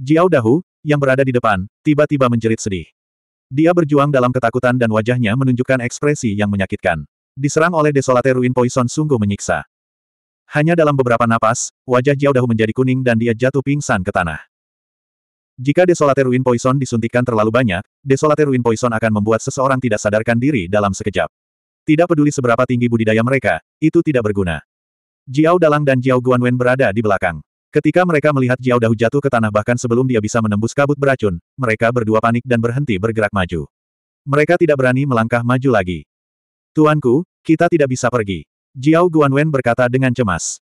Jiao Dahu, yang berada di depan, tiba-tiba menjerit sedih. Dia berjuang dalam ketakutan dan wajahnya menunjukkan ekspresi yang menyakitkan. Diserang oleh desolate ruin poison sungguh menyiksa. Hanya dalam beberapa napas, wajah Jiao Dahu menjadi kuning dan dia jatuh pingsan ke tanah. Jika desolate ruin poison disuntikan terlalu banyak, desolate ruin poison akan membuat seseorang tidak sadarkan diri dalam sekejap. Tidak peduli seberapa tinggi budidaya mereka, itu tidak berguna. Jiao Dalang dan Jiao Guanwen berada di belakang. Ketika mereka melihat Jiao Dahu jatuh ke tanah bahkan sebelum dia bisa menembus kabut beracun, mereka berdua panik dan berhenti bergerak maju. Mereka tidak berani melangkah maju lagi. Tuanku, kita tidak bisa pergi. Jiao Guanwen berkata dengan cemas.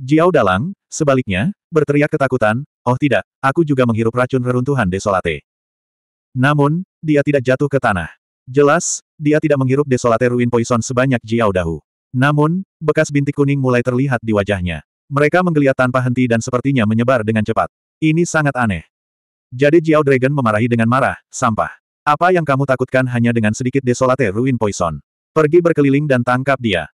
Jiao Dalang, sebaliknya, berteriak ketakutan, oh tidak, aku juga menghirup racun reruntuhan desolate. Namun, dia tidak jatuh ke tanah. Jelas, dia tidak menghirup desolate ruin poison sebanyak Jiao Dahu. Namun, bekas bintik kuning mulai terlihat di wajahnya. Mereka menggeliat tanpa henti dan sepertinya menyebar dengan cepat. Ini sangat aneh. Jadi Jiao Dragon memarahi dengan marah, sampah. Apa yang kamu takutkan hanya dengan sedikit desolate ruin poison. Pergi berkeliling dan tangkap dia.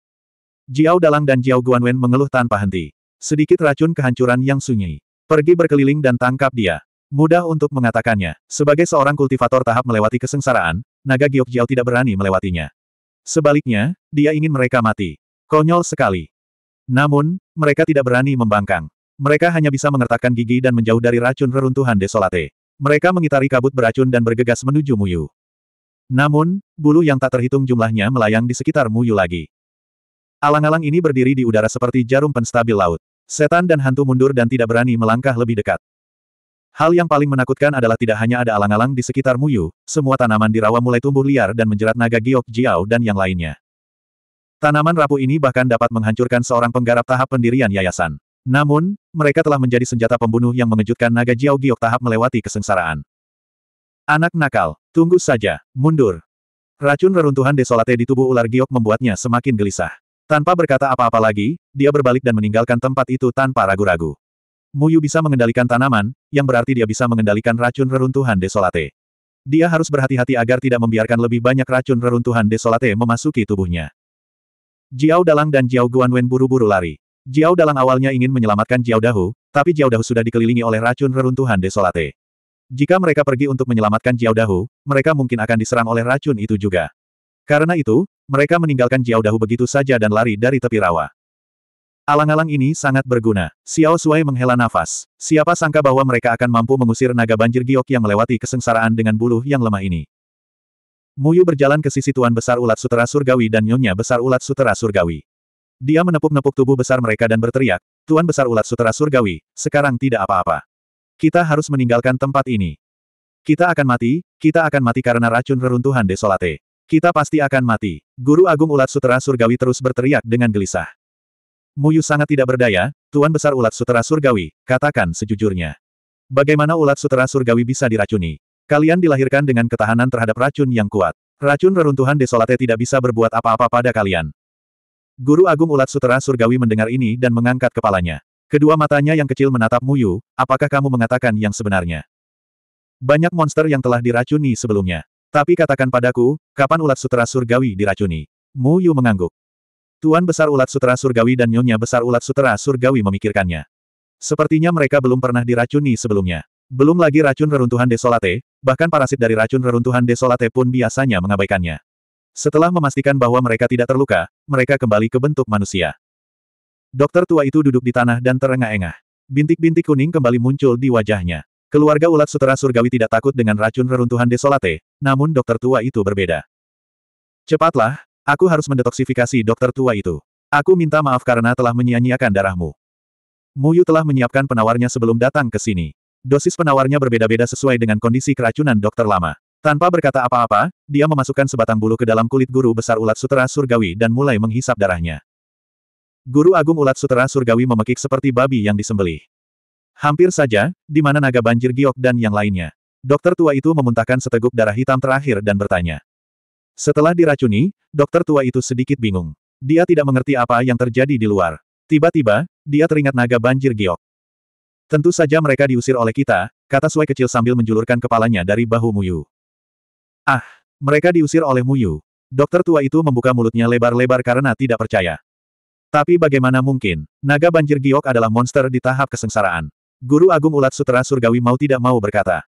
Jiao Dalang dan Jiao Guanwen mengeluh tanpa henti. Sedikit racun kehancuran yang sunyi. Pergi berkeliling dan tangkap dia. Mudah untuk mengatakannya. Sebagai seorang kultivator tahap melewati kesengsaraan, naga Giok Jiao tidak berani melewatinya. Sebaliknya, dia ingin mereka mati. Konyol sekali. Namun, mereka tidak berani membangkang. Mereka hanya bisa mengertakkan gigi dan menjauh dari racun reruntuhan desolate. Mereka mengitari kabut beracun dan bergegas menuju Muyu. Namun, bulu yang tak terhitung jumlahnya melayang di sekitar Muyu lagi. Alang-alang ini berdiri di udara seperti jarum penstabil laut. Setan dan hantu mundur dan tidak berani melangkah lebih dekat. Hal yang paling menakutkan adalah tidak hanya ada alang-alang di sekitar Muyu, semua tanaman di rawa mulai tumbuh liar dan menjerat naga Giok Jiao dan yang lainnya. Tanaman rapuh ini bahkan dapat menghancurkan seorang penggarap tahap pendirian yayasan. Namun, mereka telah menjadi senjata pembunuh yang mengejutkan naga Jiao Giok tahap melewati kesengsaraan. Anak nakal, tunggu saja, mundur. Racun reruntuhan desolate di tubuh ular Giok membuatnya semakin gelisah. Tanpa berkata apa-apa lagi, dia berbalik dan meninggalkan tempat itu tanpa ragu-ragu. Muyu bisa mengendalikan tanaman, yang berarti dia bisa mengendalikan racun reruntuhan desolate. Dia harus berhati-hati agar tidak membiarkan lebih banyak racun reruntuhan desolate memasuki tubuhnya. Jiao Dalang dan Jiao Guanwen buru-buru lari. Jiao Dalang awalnya ingin menyelamatkan Jiao Dahu, tapi Jiao Dahu sudah dikelilingi oleh racun reruntuhan desolate. Jika mereka pergi untuk menyelamatkan Jiao Dahu, mereka mungkin akan diserang oleh racun itu juga. Karena itu, mereka meninggalkan Jiao Dahu begitu saja dan lari dari tepi rawa. Alang-alang ini sangat berguna. Xiao Suai menghela nafas. Siapa sangka bahwa mereka akan mampu mengusir naga banjir giok yang melewati kesengsaraan dengan buluh yang lemah ini. Muyu berjalan ke sisi Tuan Besar Ulat Sutera Surgawi dan Nyonya Besar Ulat Sutera Surgawi. Dia menepuk-nepuk tubuh besar mereka dan berteriak, Tuan Besar Ulat Sutera Surgawi, sekarang tidak apa-apa. Kita harus meninggalkan tempat ini. Kita akan mati, kita akan mati karena racun reruntuhan desolate. Kita pasti akan mati. Guru Agung Ulat Sutera Surgawi terus berteriak dengan gelisah. Muyu sangat tidak berdaya, Tuan Besar Ulat Sutera Surgawi, katakan sejujurnya. Bagaimana Ulat Sutera Surgawi bisa diracuni? Kalian dilahirkan dengan ketahanan terhadap racun yang kuat. Racun reruntuhan desolate tidak bisa berbuat apa-apa pada kalian. Guru Agung Ulat Sutera Surgawi mendengar ini dan mengangkat kepalanya. Kedua matanya yang kecil menatap Muyu, apakah kamu mengatakan yang sebenarnya? Banyak monster yang telah diracuni sebelumnya. Tapi katakan padaku, kapan ulat sutera surgawi diracuni? Muyu mengangguk. Tuan besar ulat sutera surgawi dan nyonya besar ulat sutera surgawi memikirkannya. Sepertinya mereka belum pernah diracuni sebelumnya. Belum lagi racun reruntuhan desolate, Bahkan parasit dari racun reruntuhan desolate pun biasanya mengabaikannya. Setelah memastikan bahwa mereka tidak terluka, mereka kembali ke bentuk manusia. Dokter tua itu duduk di tanah dan terengah-engah. Bintik-bintik kuning kembali muncul di wajahnya. Keluarga ulat sutera surgawi tidak takut dengan racun reruntuhan desolate, namun dokter tua itu berbeda. Cepatlah, aku harus mendetoksifikasi dokter tua itu. Aku minta maaf karena telah menyia-nyiakan darahmu. Muyu telah menyiapkan penawarnya sebelum datang ke sini. Dosis penawarnya berbeda-beda sesuai dengan kondisi keracunan dokter lama. Tanpa berkata apa-apa, dia memasukkan sebatang bulu ke dalam kulit guru besar ulat sutera surgawi dan mulai menghisap darahnya. Guru agung ulat sutera surgawi memekik seperti babi yang disembelih. Hampir saja, di mana naga banjir giok dan yang lainnya. Dokter tua itu memuntahkan seteguk darah hitam terakhir dan bertanya. Setelah diracuni, dokter tua itu sedikit bingung. Dia tidak mengerti apa yang terjadi di luar. Tiba-tiba, dia teringat naga banjir giok. Tentu saja mereka diusir oleh kita, kata Sui kecil sambil menjulurkan kepalanya dari bahu Muyu. Ah, mereka diusir oleh Muyu. Dokter tua itu membuka mulutnya lebar-lebar karena tidak percaya. Tapi bagaimana mungkin, naga banjir giok adalah monster di tahap kesengsaraan. Guru Agung Ulat Sutera Surgawi mau tidak mau berkata.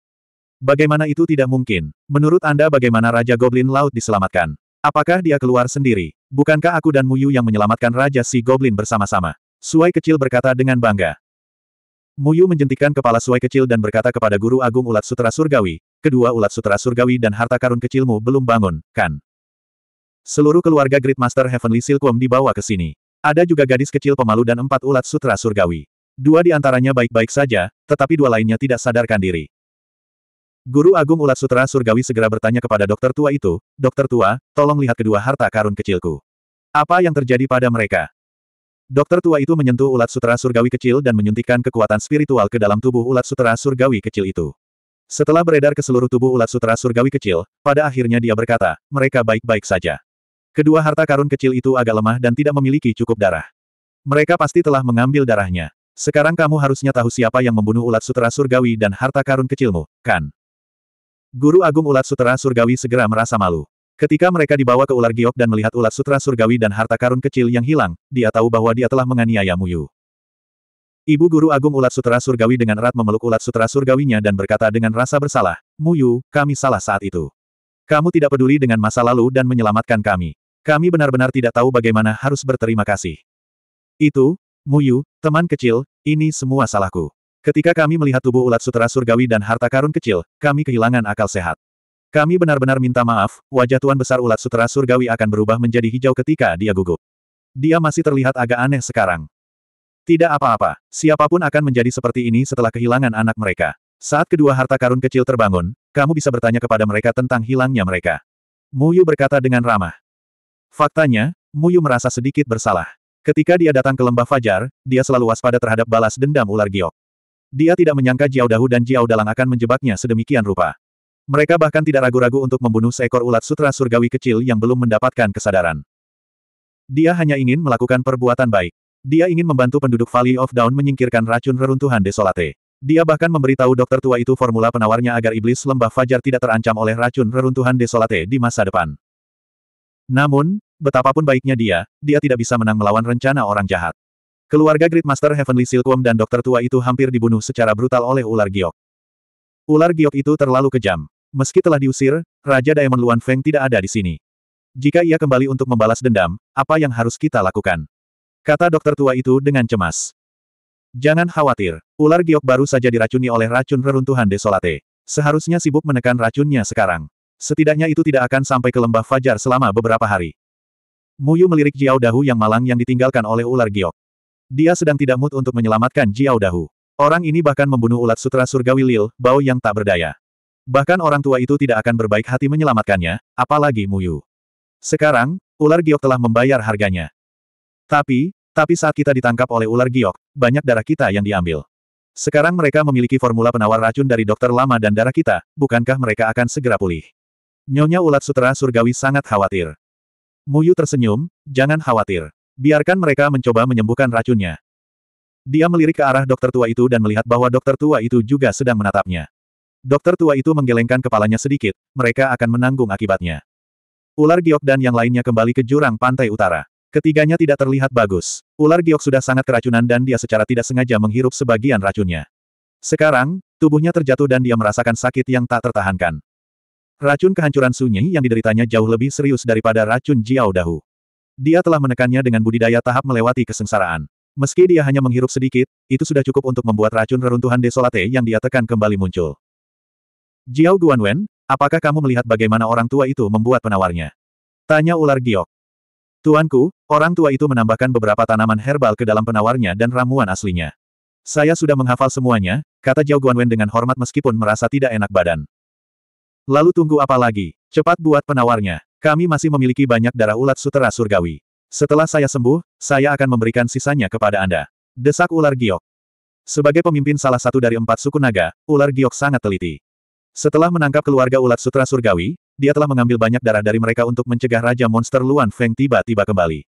Bagaimana itu tidak mungkin? Menurut Anda bagaimana Raja Goblin Laut diselamatkan? Apakah dia keluar sendiri? Bukankah aku dan Muyu yang menyelamatkan Raja Si Goblin bersama-sama? Suai kecil berkata dengan bangga. Muyu menjentikan kepala suai kecil dan berkata kepada Guru Agung Ulat Sutra Surgawi, kedua ulat sutra surgawi dan harta karun kecilmu belum bangun, kan? Seluruh keluarga Great Master Heavenly Silkworm dibawa ke sini. Ada juga gadis kecil pemalu dan empat ulat sutra surgawi. Dua di antaranya baik-baik saja, tetapi dua lainnya tidak sadarkan diri. Guru Agung Ulat Sutra Surgawi segera bertanya kepada dokter tua itu, Dokter tua, tolong lihat kedua harta karun kecilku. Apa yang terjadi pada mereka? Dokter tua itu menyentuh ulat sutera surgawi kecil dan menyuntikkan kekuatan spiritual ke dalam tubuh ulat sutera surgawi kecil itu. Setelah beredar ke seluruh tubuh ulat sutera surgawi kecil, pada akhirnya dia berkata, mereka baik-baik saja. Kedua harta karun kecil itu agak lemah dan tidak memiliki cukup darah. Mereka pasti telah mengambil darahnya. Sekarang kamu harusnya tahu siapa yang membunuh ulat sutera surgawi dan harta karun kecilmu, kan? Guru Agung Ulat Sutera Surgawi segera merasa malu. Ketika mereka dibawa ke ular giok dan melihat ulat sutra surgawi dan harta karun kecil yang hilang, dia tahu bahwa dia telah menganiaya Muyu. Ibu guru agung ulat sutra surgawi dengan erat memeluk ulat sutra surgawinya dan berkata dengan rasa bersalah, Muyu, kami salah saat itu. Kamu tidak peduli dengan masa lalu dan menyelamatkan kami. Kami benar-benar tidak tahu bagaimana harus berterima kasih. Itu, Muyu, teman kecil, ini semua salahku. Ketika kami melihat tubuh ulat sutra surgawi dan harta karun kecil, kami kehilangan akal sehat. Kami benar-benar minta maaf, wajah Tuan Besar Ulat Sutera Surgawi akan berubah menjadi hijau ketika dia gugup. Dia masih terlihat agak aneh sekarang. Tidak apa-apa, siapapun akan menjadi seperti ini setelah kehilangan anak mereka. Saat kedua harta karun kecil terbangun, kamu bisa bertanya kepada mereka tentang hilangnya mereka. Muyu berkata dengan ramah. Faktanya, Muyu merasa sedikit bersalah. Ketika dia datang ke lembah Fajar, dia selalu waspada terhadap balas dendam ular giok. Dia tidak menyangka Jiao Dahu dan Jiao Dalang akan menjebaknya sedemikian rupa. Mereka bahkan tidak ragu-ragu untuk membunuh seekor ulat sutra surgawi kecil yang belum mendapatkan kesadaran. Dia hanya ingin melakukan perbuatan baik. Dia ingin membantu penduduk Valley of Dawn menyingkirkan racun reruntuhan Desolate. Dia bahkan memberitahu dokter tua itu formula penawarnya agar iblis lembah fajar tidak terancam oleh racun reruntuhan Desolate di masa depan. Namun, betapapun baiknya dia, dia tidak bisa menang melawan rencana orang jahat. Keluarga Great Master Heavenly Silkworm dan dokter tua itu hampir dibunuh secara brutal oleh ular giok. Ular giok itu terlalu kejam. Meski telah diusir, Raja Diamond Luan Feng tidak ada di sini. Jika ia kembali untuk membalas dendam, apa yang harus kita lakukan? Kata dokter tua itu dengan cemas. Jangan khawatir, ular giok baru saja diracuni oleh racun reruntuhan desolate. Seharusnya sibuk menekan racunnya sekarang. Setidaknya itu tidak akan sampai ke lembah fajar selama beberapa hari. Muyu melirik Jiao Dahu yang malang yang ditinggalkan oleh ular giok. Dia sedang tidak mood untuk menyelamatkan Jiao Dahu. Orang ini bahkan membunuh ulat sutra surgawi Lil, bau yang tak berdaya. Bahkan orang tua itu tidak akan berbaik hati menyelamatkannya, apalagi Muyu. Sekarang, ular giok telah membayar harganya. Tapi, tapi saat kita ditangkap oleh ular giok, banyak darah kita yang diambil. Sekarang mereka memiliki formula penawar racun dari dokter lama dan darah kita, bukankah mereka akan segera pulih? Nyonya ulat sutra surgawi sangat khawatir. Muyu tersenyum, jangan khawatir. Biarkan mereka mencoba menyembuhkan racunnya. Dia melirik ke arah dokter tua itu dan melihat bahwa dokter tua itu juga sedang menatapnya. Dokter tua itu menggelengkan kepalanya sedikit, mereka akan menanggung akibatnya. Ular giok dan yang lainnya kembali ke jurang pantai utara. Ketiganya tidak terlihat bagus. Ular giok sudah sangat keracunan dan dia secara tidak sengaja menghirup sebagian racunnya. Sekarang, tubuhnya terjatuh dan dia merasakan sakit yang tak tertahankan. Racun kehancuran sunyi yang dideritanya jauh lebih serius daripada racun Jiao Dahu. Dia telah menekannya dengan budidaya tahap melewati kesengsaraan. Meski dia hanya menghirup sedikit, itu sudah cukup untuk membuat racun reruntuhan desolate yang dia tekan kembali muncul. Jiao Guanwen, apakah kamu melihat bagaimana orang tua itu membuat penawarnya? Tanya ular giok. Tuanku, orang tua itu menambahkan beberapa tanaman herbal ke dalam penawarnya dan ramuan aslinya. Saya sudah menghafal semuanya, kata Jiao Guanwen dengan hormat meskipun merasa tidak enak badan. Lalu tunggu apa lagi? Cepat buat penawarnya. Kami masih memiliki banyak darah ulat sutera surgawi. Setelah saya sembuh, saya akan memberikan sisanya kepada Anda. Desak ular giok. Sebagai pemimpin salah satu dari empat suku naga, ular giok sangat teliti. Setelah menangkap keluarga ulat sutra surgawi, dia telah mengambil banyak darah dari mereka untuk mencegah Raja Monster Luan Feng tiba-tiba kembali.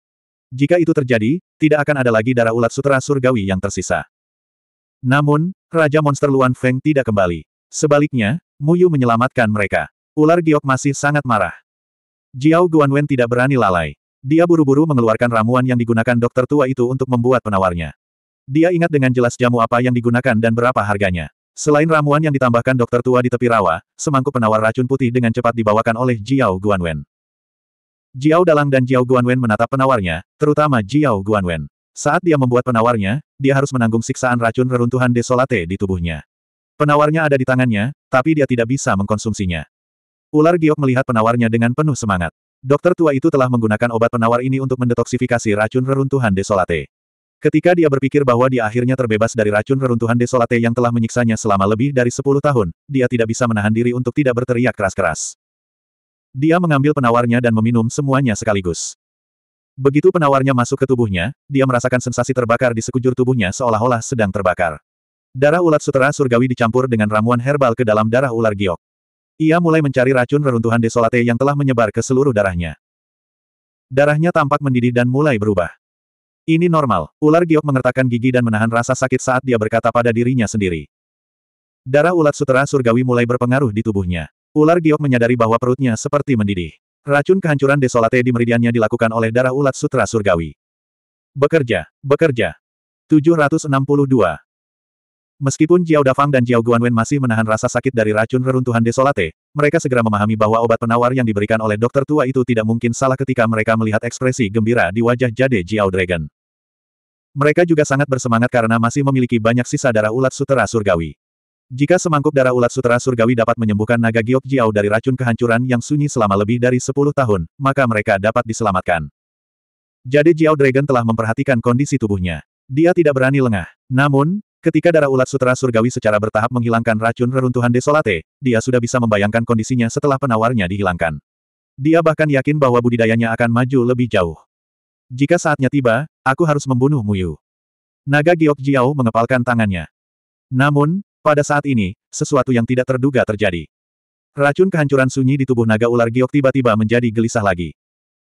Jika itu terjadi, tidak akan ada lagi darah ulat sutra surgawi yang tersisa. Namun, Raja Monster Luan Feng tidak kembali. Sebaliknya, Muyu menyelamatkan mereka. Ular giok masih sangat marah. Jiao Guanwen tidak berani lalai. Dia buru-buru mengeluarkan ramuan yang digunakan dokter tua itu untuk membuat penawarnya. Dia ingat dengan jelas jamu apa yang digunakan dan berapa harganya. Selain ramuan yang ditambahkan dokter tua di tepi rawa, semangkuk penawar racun putih dengan cepat dibawakan oleh Jiao Guanwen. Jiao Dalang dan Jiao Guanwen menatap penawarnya, terutama Jiao Guanwen. Saat dia membuat penawarnya, dia harus menanggung siksaan racun reruntuhan desolate di tubuhnya. Penawarnya ada di tangannya, tapi dia tidak bisa mengkonsumsinya. Ular giok melihat penawarnya dengan penuh semangat. Dokter tua itu telah menggunakan obat penawar ini untuk mendetoksifikasi racun reruntuhan desolate. Ketika dia berpikir bahwa dia akhirnya terbebas dari racun reruntuhan desolate yang telah menyiksanya selama lebih dari 10 tahun, dia tidak bisa menahan diri untuk tidak berteriak keras-keras. Dia mengambil penawarnya dan meminum semuanya sekaligus. Begitu penawarnya masuk ke tubuhnya, dia merasakan sensasi terbakar di sekujur tubuhnya seolah-olah sedang terbakar. Darah ulat sutera surgawi dicampur dengan ramuan herbal ke dalam darah ular giok. Ia mulai mencari racun reruntuhan desolate yang telah menyebar ke seluruh darahnya. Darahnya tampak mendidih dan mulai berubah. Ini normal, ular giok mengertakkan gigi dan menahan rasa sakit saat dia berkata pada dirinya sendiri. Darah ulat sutera surgawi mulai berpengaruh di tubuhnya. Ular giok menyadari bahwa perutnya seperti mendidih. Racun kehancuran desolate di meridiannya dilakukan oleh darah ulat sutera surgawi. Bekerja, bekerja. 762. Meskipun Jiao Dafang dan Jiao Guanwen masih menahan rasa sakit dari racun reruntuhan desolate, mereka segera memahami bahwa obat penawar yang diberikan oleh dokter tua itu tidak mungkin salah ketika mereka melihat ekspresi gembira di wajah jade Jiao Dragon. Mereka juga sangat bersemangat karena masih memiliki banyak sisa darah ulat sutera surgawi. Jika semangkuk darah ulat sutera surgawi dapat menyembuhkan naga giok Jiao dari racun kehancuran yang sunyi selama lebih dari 10 tahun, maka mereka dapat diselamatkan. Jade Jiao Dragon telah memperhatikan kondisi tubuhnya. Dia tidak berani lengah. Namun, Ketika darah ulat sutra surgawi secara bertahap menghilangkan racun reruntuhan desolate, dia sudah bisa membayangkan kondisinya setelah penawarnya dihilangkan. Dia bahkan yakin bahwa budidayanya akan maju lebih jauh. Jika saatnya tiba, aku harus membunuh Muyu. Naga Giok Jiao mengepalkan tangannya. Namun, pada saat ini, sesuatu yang tidak terduga terjadi. Racun kehancuran sunyi di tubuh naga ular Giok tiba-tiba menjadi gelisah lagi.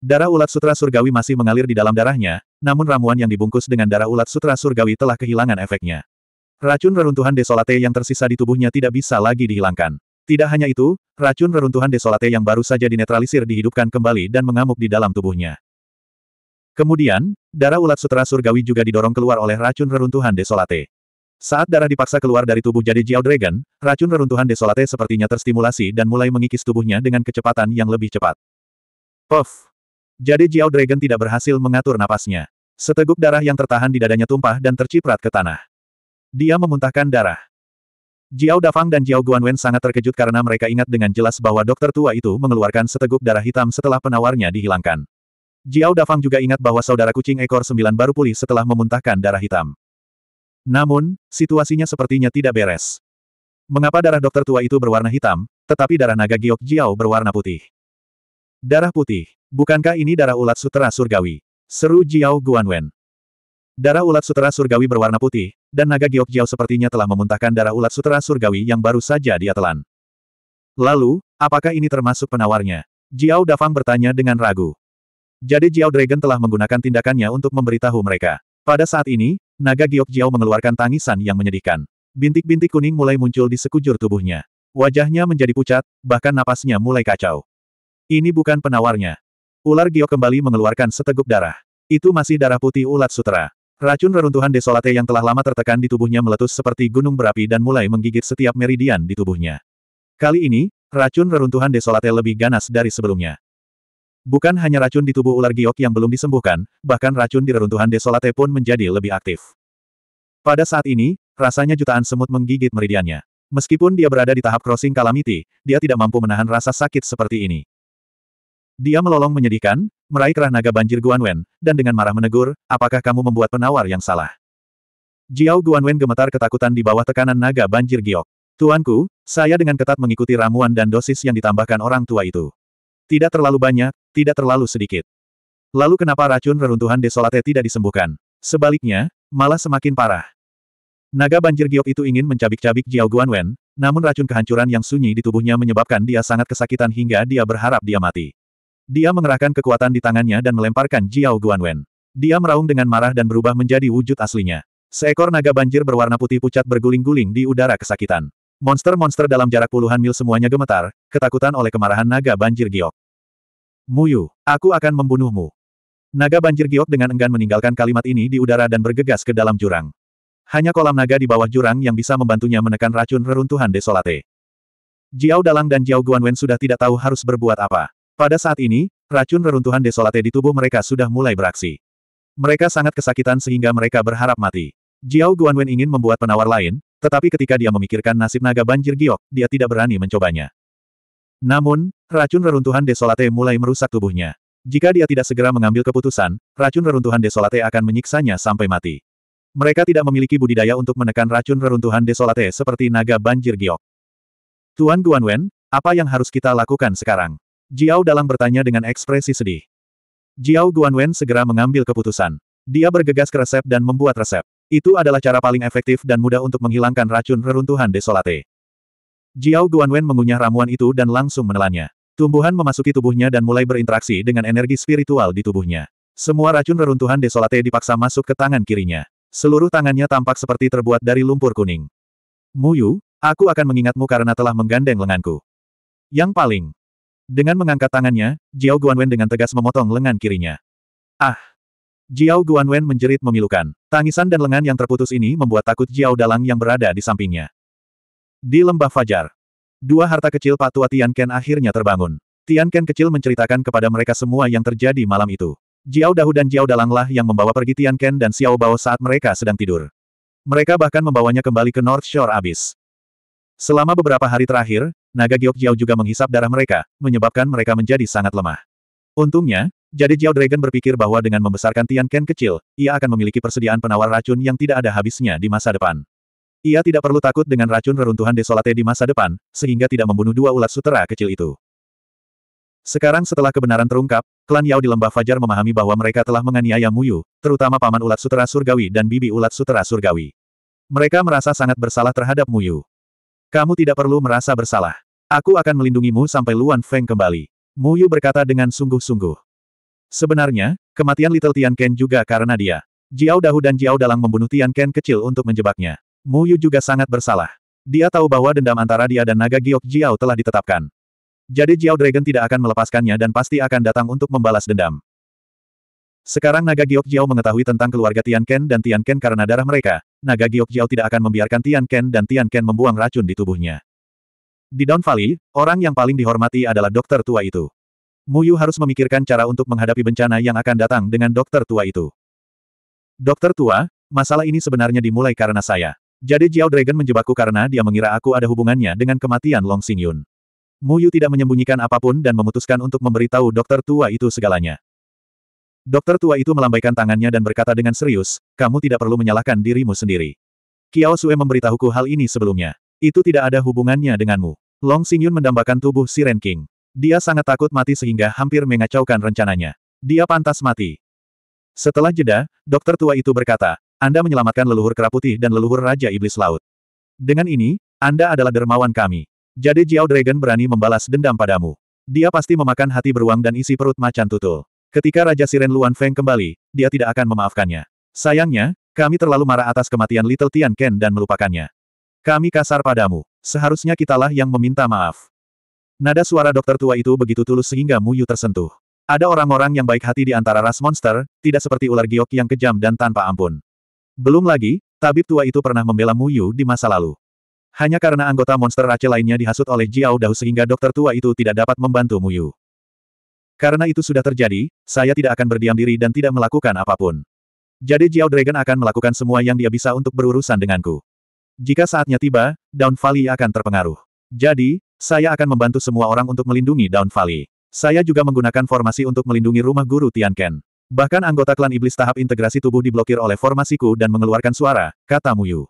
Darah ulat sutra surgawi masih mengalir di dalam darahnya, namun ramuan yang dibungkus dengan darah ulat sutra surgawi telah kehilangan efeknya. Racun reruntuhan desolate yang tersisa di tubuhnya tidak bisa lagi dihilangkan. Tidak hanya itu, racun reruntuhan desolate yang baru saja dinetralisir dihidupkan kembali dan mengamuk di dalam tubuhnya. Kemudian, darah ulat sutra surgawi juga didorong keluar oleh racun reruntuhan desolate. Saat darah dipaksa keluar dari tubuh jadi Jiao Dragon, racun reruntuhan desolate sepertinya terstimulasi dan mulai mengikis tubuhnya dengan kecepatan yang lebih cepat. Puff! Jadi Jiao Dragon tidak berhasil mengatur napasnya. Seteguk darah yang tertahan di dadanya tumpah dan terciprat ke tanah. Dia memuntahkan darah. Jiao Dafang dan Jiao Guanwen sangat terkejut karena mereka ingat dengan jelas bahwa dokter tua itu mengeluarkan seteguk darah hitam setelah penawarnya dihilangkan. Jiao Dafang juga ingat bahwa saudara kucing ekor sembilan baru pulih setelah memuntahkan darah hitam. Namun, situasinya sepertinya tidak beres. Mengapa darah dokter tua itu berwarna hitam, tetapi darah naga giok Jiao berwarna putih? Darah putih. Bukankah ini darah ulat sutera surgawi? Seru Jiao Guanwen. Darah ulat sutera surgawi berwarna putih, dan naga Giok Jiao sepertinya telah memuntahkan darah ulat sutera surgawi yang baru saja dia telan. Lalu, apakah ini termasuk penawarnya? Jiao Dafang bertanya dengan ragu. Jadi Jiao Dragon telah menggunakan tindakannya untuk memberitahu mereka. Pada saat ini, naga Giok Jiao mengeluarkan tangisan yang menyedihkan. Bintik-bintik kuning mulai muncul di sekujur tubuhnya. Wajahnya menjadi pucat, bahkan napasnya mulai kacau. Ini bukan penawarnya. Ular Giok kembali mengeluarkan seteguk darah. Itu masih darah putih ulat sutera. Racun reruntuhan desolate yang telah lama tertekan di tubuhnya meletus seperti gunung berapi dan mulai menggigit setiap meridian di tubuhnya. Kali ini, racun reruntuhan desolate lebih ganas dari sebelumnya. Bukan hanya racun di tubuh ular giok yang belum disembuhkan, bahkan racun di reruntuhan desolate pun menjadi lebih aktif. Pada saat ini, rasanya jutaan semut menggigit meridiannya. Meskipun dia berada di tahap crossing calamity, dia tidak mampu menahan rasa sakit seperti ini. Dia melolong menyedihkan, meraih kerah naga banjir Guanwen, dan dengan marah menegur, apakah kamu membuat penawar yang salah? Jiao Guanwen gemetar ketakutan di bawah tekanan naga banjir giok. Tuanku, saya dengan ketat mengikuti ramuan dan dosis yang ditambahkan orang tua itu. Tidak terlalu banyak, tidak terlalu sedikit. Lalu kenapa racun reruntuhan desolate tidak disembuhkan? Sebaliknya, malah semakin parah. Naga banjir giok itu ingin mencabik-cabik Jiao Guanwen, namun racun kehancuran yang sunyi di tubuhnya menyebabkan dia sangat kesakitan hingga dia berharap dia mati. Dia mengerahkan kekuatan di tangannya dan melemparkan Jiao Guanwen. Dia meraung dengan marah dan berubah menjadi wujud aslinya. Seekor naga banjir berwarna putih pucat berguling-guling di udara kesakitan. Monster-monster dalam jarak puluhan mil semuanya gemetar, ketakutan oleh kemarahan naga banjir giok. Muyu, aku akan membunuhmu. Naga banjir giok dengan enggan meninggalkan kalimat ini di udara dan bergegas ke dalam jurang. Hanya kolam naga di bawah jurang yang bisa membantunya menekan racun reruntuhan desolate. Jiao Dalang dan Jiao Guanwen sudah tidak tahu harus berbuat apa. Pada saat ini, racun reruntuhan desolate di tubuh mereka sudah mulai beraksi. Mereka sangat kesakitan sehingga mereka berharap mati. Jiao Guanwen ingin membuat penawar lain, tetapi ketika dia memikirkan nasib naga banjir giok, dia tidak berani mencobanya. Namun, racun reruntuhan desolate mulai merusak tubuhnya. Jika dia tidak segera mengambil keputusan, racun reruntuhan desolate akan menyiksanya sampai mati. Mereka tidak memiliki budidaya untuk menekan racun reruntuhan desolate seperti naga banjir giok. Tuan Guanwen, apa yang harus kita lakukan sekarang? Jiao dalam bertanya dengan ekspresi sedih. Jiao Guanwen segera mengambil keputusan. Dia bergegas ke resep dan membuat resep. Itu adalah cara paling efektif dan mudah untuk menghilangkan racun reruntuhan desolate. Jiao Guanwen mengunyah ramuan itu dan langsung menelannya. Tumbuhan memasuki tubuhnya dan mulai berinteraksi dengan energi spiritual di tubuhnya. Semua racun reruntuhan desolate dipaksa masuk ke tangan kirinya. Seluruh tangannya tampak seperti terbuat dari lumpur kuning. Muyu, aku akan mengingatmu karena telah menggandeng lenganku. Yang paling, dengan mengangkat tangannya, Jiao Guanwen dengan tegas memotong lengan kirinya. Ah! Jiao Guanwen menjerit memilukan. Tangisan dan lengan yang terputus ini membuat takut Jiao Dalang yang berada di sampingnya. Di lembah Fajar, dua harta kecil patua Tianken akhirnya terbangun. Tianken kecil menceritakan kepada mereka semua yang terjadi malam itu. Jiao Dahu dan Jiao Dalanglah yang membawa pergi Tianken dan Xiao Bao saat mereka sedang tidur. Mereka bahkan membawanya kembali ke North Shore abis. Selama beberapa hari terakhir, naga Giok Jiao juga menghisap darah mereka, menyebabkan mereka menjadi sangat lemah. Untungnya, jadi Jiao Dragon berpikir bahwa dengan membesarkan Tian Ken kecil, ia akan memiliki persediaan penawar racun yang tidak ada habisnya di masa depan. Ia tidak perlu takut dengan racun reruntuhan desolate di masa depan, sehingga tidak membunuh dua ulat sutera kecil itu. Sekarang setelah kebenaran terungkap, klan Yao di Lembah Fajar memahami bahwa mereka telah menganiaya Muyu, terutama paman ulat sutera surgawi dan bibi ulat sutera surgawi. Mereka merasa sangat bersalah terhadap Muyu. Kamu tidak perlu merasa bersalah. Aku akan melindungimu sampai Luan Feng kembali. Mu Yu berkata dengan sungguh-sungguh. Sebenarnya, kematian Little Tian Ken juga karena dia. Jiao Dahu dan Jiao Dalang membunuh Tian Ken kecil untuk menjebaknya. Mu Yu juga sangat bersalah. Dia tahu bahwa dendam antara dia dan naga giok Jiao telah ditetapkan. Jadi Jiao Dragon tidak akan melepaskannya dan pasti akan datang untuk membalas dendam. Sekarang Naga Giok Jiao mengetahui tentang keluarga Tian Ken dan Tian Ken karena darah mereka, Naga Giok Jiao tidak akan membiarkan Tian Ken dan Tian Ken membuang racun di tubuhnya. Di Down Valley, orang yang paling dihormati adalah dokter tua itu. Muyu harus memikirkan cara untuk menghadapi bencana yang akan datang dengan dokter tua itu. Dokter tua, masalah ini sebenarnya dimulai karena saya. Jadi Jiao Dragon menjebakku karena dia mengira aku ada hubungannya dengan kematian Long Xingyun. Muyu tidak menyembunyikan apapun dan memutuskan untuk memberitahu dokter tua itu segalanya. Dokter tua itu melambaikan tangannya dan berkata dengan serius, kamu tidak perlu menyalahkan dirimu sendiri. Kiao Sue memberitahuku hal ini sebelumnya. Itu tidak ada hubungannya denganmu. Long Xingyun mendambakan tubuh Siren King. Dia sangat takut mati sehingga hampir mengacaukan rencananya. Dia pantas mati. Setelah jeda, dokter tua itu berkata, Anda menyelamatkan leluhur keraputi dan leluhur Raja Iblis Laut. Dengan ini, Anda adalah dermawan kami. Jadi Jiao Dragon berani membalas dendam padamu. Dia pasti memakan hati beruang dan isi perut macan tutul. Ketika Raja Siren Luan Feng kembali, dia tidak akan memaafkannya. Sayangnya, kami terlalu marah atas kematian Little Tian Ken dan melupakannya. Kami kasar padamu. Seharusnya kitalah yang meminta maaf. Nada suara dokter tua itu begitu tulus sehingga Mu Yu tersentuh. Ada orang-orang yang baik hati di antara ras monster, tidak seperti ular giok yang kejam dan tanpa ampun. Belum lagi, tabib tua itu pernah membela Mu Yu di masa lalu. Hanya karena anggota monster race lainnya dihasut oleh Jiao Dao sehingga dokter tua itu tidak dapat membantu Mu Yu. Karena itu sudah terjadi, saya tidak akan berdiam diri dan tidak melakukan apapun. Jadi Jiao Dragon akan melakukan semua yang dia bisa untuk berurusan denganku. Jika saatnya tiba, Daun Valley akan terpengaruh. Jadi, saya akan membantu semua orang untuk melindungi Daun Valley. Saya juga menggunakan formasi untuk melindungi rumah guru Tian Ken. Bahkan anggota klan iblis tahap integrasi tubuh diblokir oleh formasiku dan mengeluarkan suara, kata Muyu.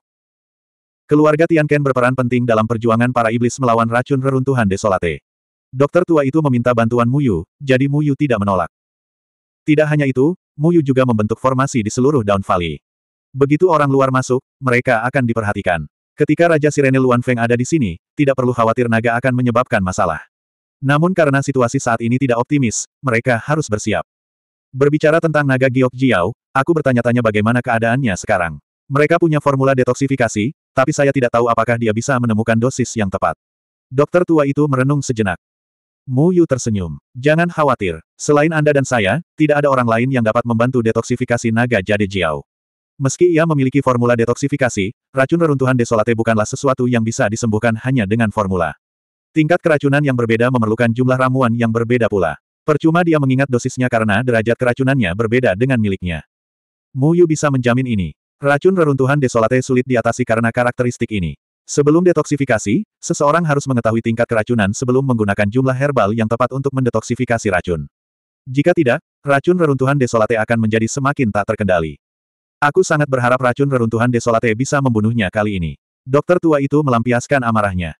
Keluarga Tian Ken berperan penting dalam perjuangan para iblis melawan racun reruntuhan Desolate. Dokter tua itu meminta bantuan Muyu, jadi Muyu tidak menolak. Tidak hanya itu, Muyu juga membentuk formasi di seluruh Down Valley. Begitu orang luar masuk, mereka akan diperhatikan. Ketika Raja Sirene Luan Feng ada di sini, tidak perlu khawatir naga akan menyebabkan masalah. Namun karena situasi saat ini tidak optimis, mereka harus bersiap. Berbicara tentang naga Giok Jiao, aku bertanya-tanya bagaimana keadaannya sekarang. Mereka punya formula detoksifikasi, tapi saya tidak tahu apakah dia bisa menemukan dosis yang tepat. Dokter tua itu merenung sejenak. Mu Yu tersenyum. Jangan khawatir, selain Anda dan saya, tidak ada orang lain yang dapat membantu detoksifikasi naga jade Jiao. Meski ia memiliki formula detoksifikasi, racun reruntuhan desolate bukanlah sesuatu yang bisa disembuhkan hanya dengan formula. Tingkat keracunan yang berbeda memerlukan jumlah ramuan yang berbeda pula. Percuma dia mengingat dosisnya karena derajat keracunannya berbeda dengan miliknya. Mu Yu bisa menjamin ini. Racun reruntuhan desolate sulit diatasi karena karakteristik ini. Sebelum detoksifikasi, seseorang harus mengetahui tingkat keracunan sebelum menggunakan jumlah herbal yang tepat untuk mendetoksifikasi racun. Jika tidak, racun reruntuhan desolate akan menjadi semakin tak terkendali. Aku sangat berharap racun reruntuhan desolate bisa membunuhnya kali ini. Dokter tua itu melampiaskan amarahnya.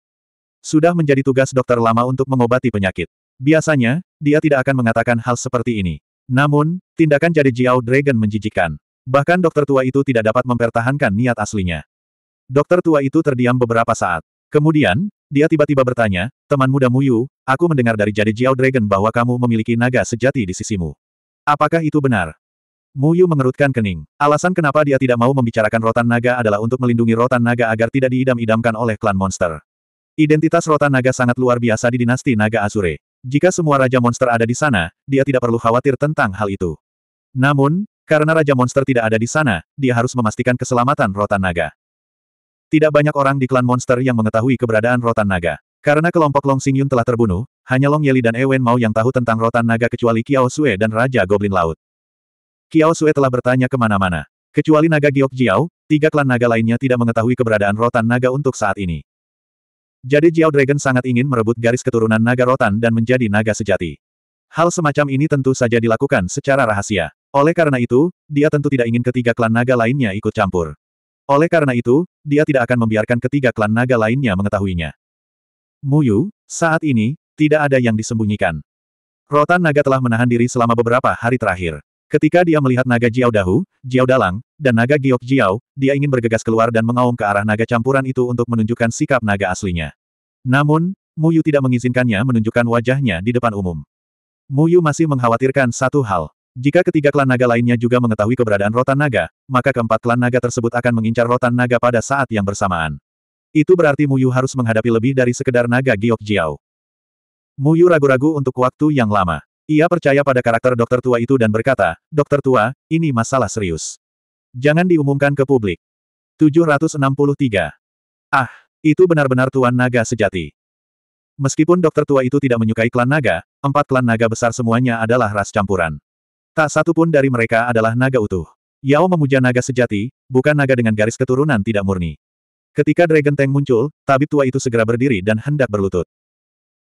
Sudah menjadi tugas dokter lama untuk mengobati penyakit. Biasanya, dia tidak akan mengatakan hal seperti ini. Namun, tindakan jadi Jiao Dragon menjijikkan. Bahkan dokter tua itu tidak dapat mempertahankan niat aslinya. Dokter tua itu terdiam beberapa saat. Kemudian, dia tiba-tiba bertanya, teman muda Muyu, aku mendengar dari jadi Jiao Dragon bahwa kamu memiliki naga sejati di sisimu. Apakah itu benar? Muyu mengerutkan kening. Alasan kenapa dia tidak mau membicarakan rotan naga adalah untuk melindungi rotan naga agar tidak diidam-idamkan oleh klan monster. Identitas rotan naga sangat luar biasa di dinasti naga Azure. Jika semua raja monster ada di sana, dia tidak perlu khawatir tentang hal itu. Namun, karena raja monster tidak ada di sana, dia harus memastikan keselamatan rotan naga. Tidak banyak orang di klan monster yang mengetahui keberadaan rotan naga. Karena kelompok Long Xingyun telah terbunuh, hanya Long Yeli dan Ewen Mao yang tahu tentang rotan naga kecuali Kiao Sue dan Raja Goblin Laut. Kiao Sue telah bertanya kemana-mana. Kecuali naga Giok Jiao, tiga klan naga lainnya tidak mengetahui keberadaan rotan naga untuk saat ini. Jadi Jiao Dragon sangat ingin merebut garis keturunan naga rotan dan menjadi naga sejati. Hal semacam ini tentu saja dilakukan secara rahasia. Oleh karena itu, dia tentu tidak ingin ketiga klan naga lainnya ikut campur. Oleh karena itu, dia tidak akan membiarkan ketiga klan naga lainnya mengetahuinya. Muyu, saat ini, tidak ada yang disembunyikan. Rotan naga telah menahan diri selama beberapa hari terakhir. Ketika dia melihat naga Jiao Dahu, Jiao Dalang, dan naga Giok Jiao, dia ingin bergegas keluar dan mengaum ke arah naga campuran itu untuk menunjukkan sikap naga aslinya. Namun, Muyu tidak mengizinkannya menunjukkan wajahnya di depan umum. Muyu masih mengkhawatirkan satu hal. Jika ketiga klan naga lainnya juga mengetahui keberadaan rotan naga, maka keempat klan naga tersebut akan mengincar rotan naga pada saat yang bersamaan. Itu berarti Muyu harus menghadapi lebih dari sekedar naga Giok Jiao. Muyu ragu-ragu untuk waktu yang lama. Ia percaya pada karakter dokter tua itu dan berkata, Dokter tua, ini masalah serius. Jangan diumumkan ke publik. 763. Ah, itu benar-benar Tuan Naga sejati. Meskipun dokter tua itu tidak menyukai klan naga, empat klan naga besar semuanya adalah ras campuran. Tak satu pun dari mereka adalah naga utuh. Yao memuja naga sejati, bukan naga dengan garis keturunan tidak murni. Ketika Dragon Tank muncul, tabib tua itu segera berdiri dan hendak berlutut.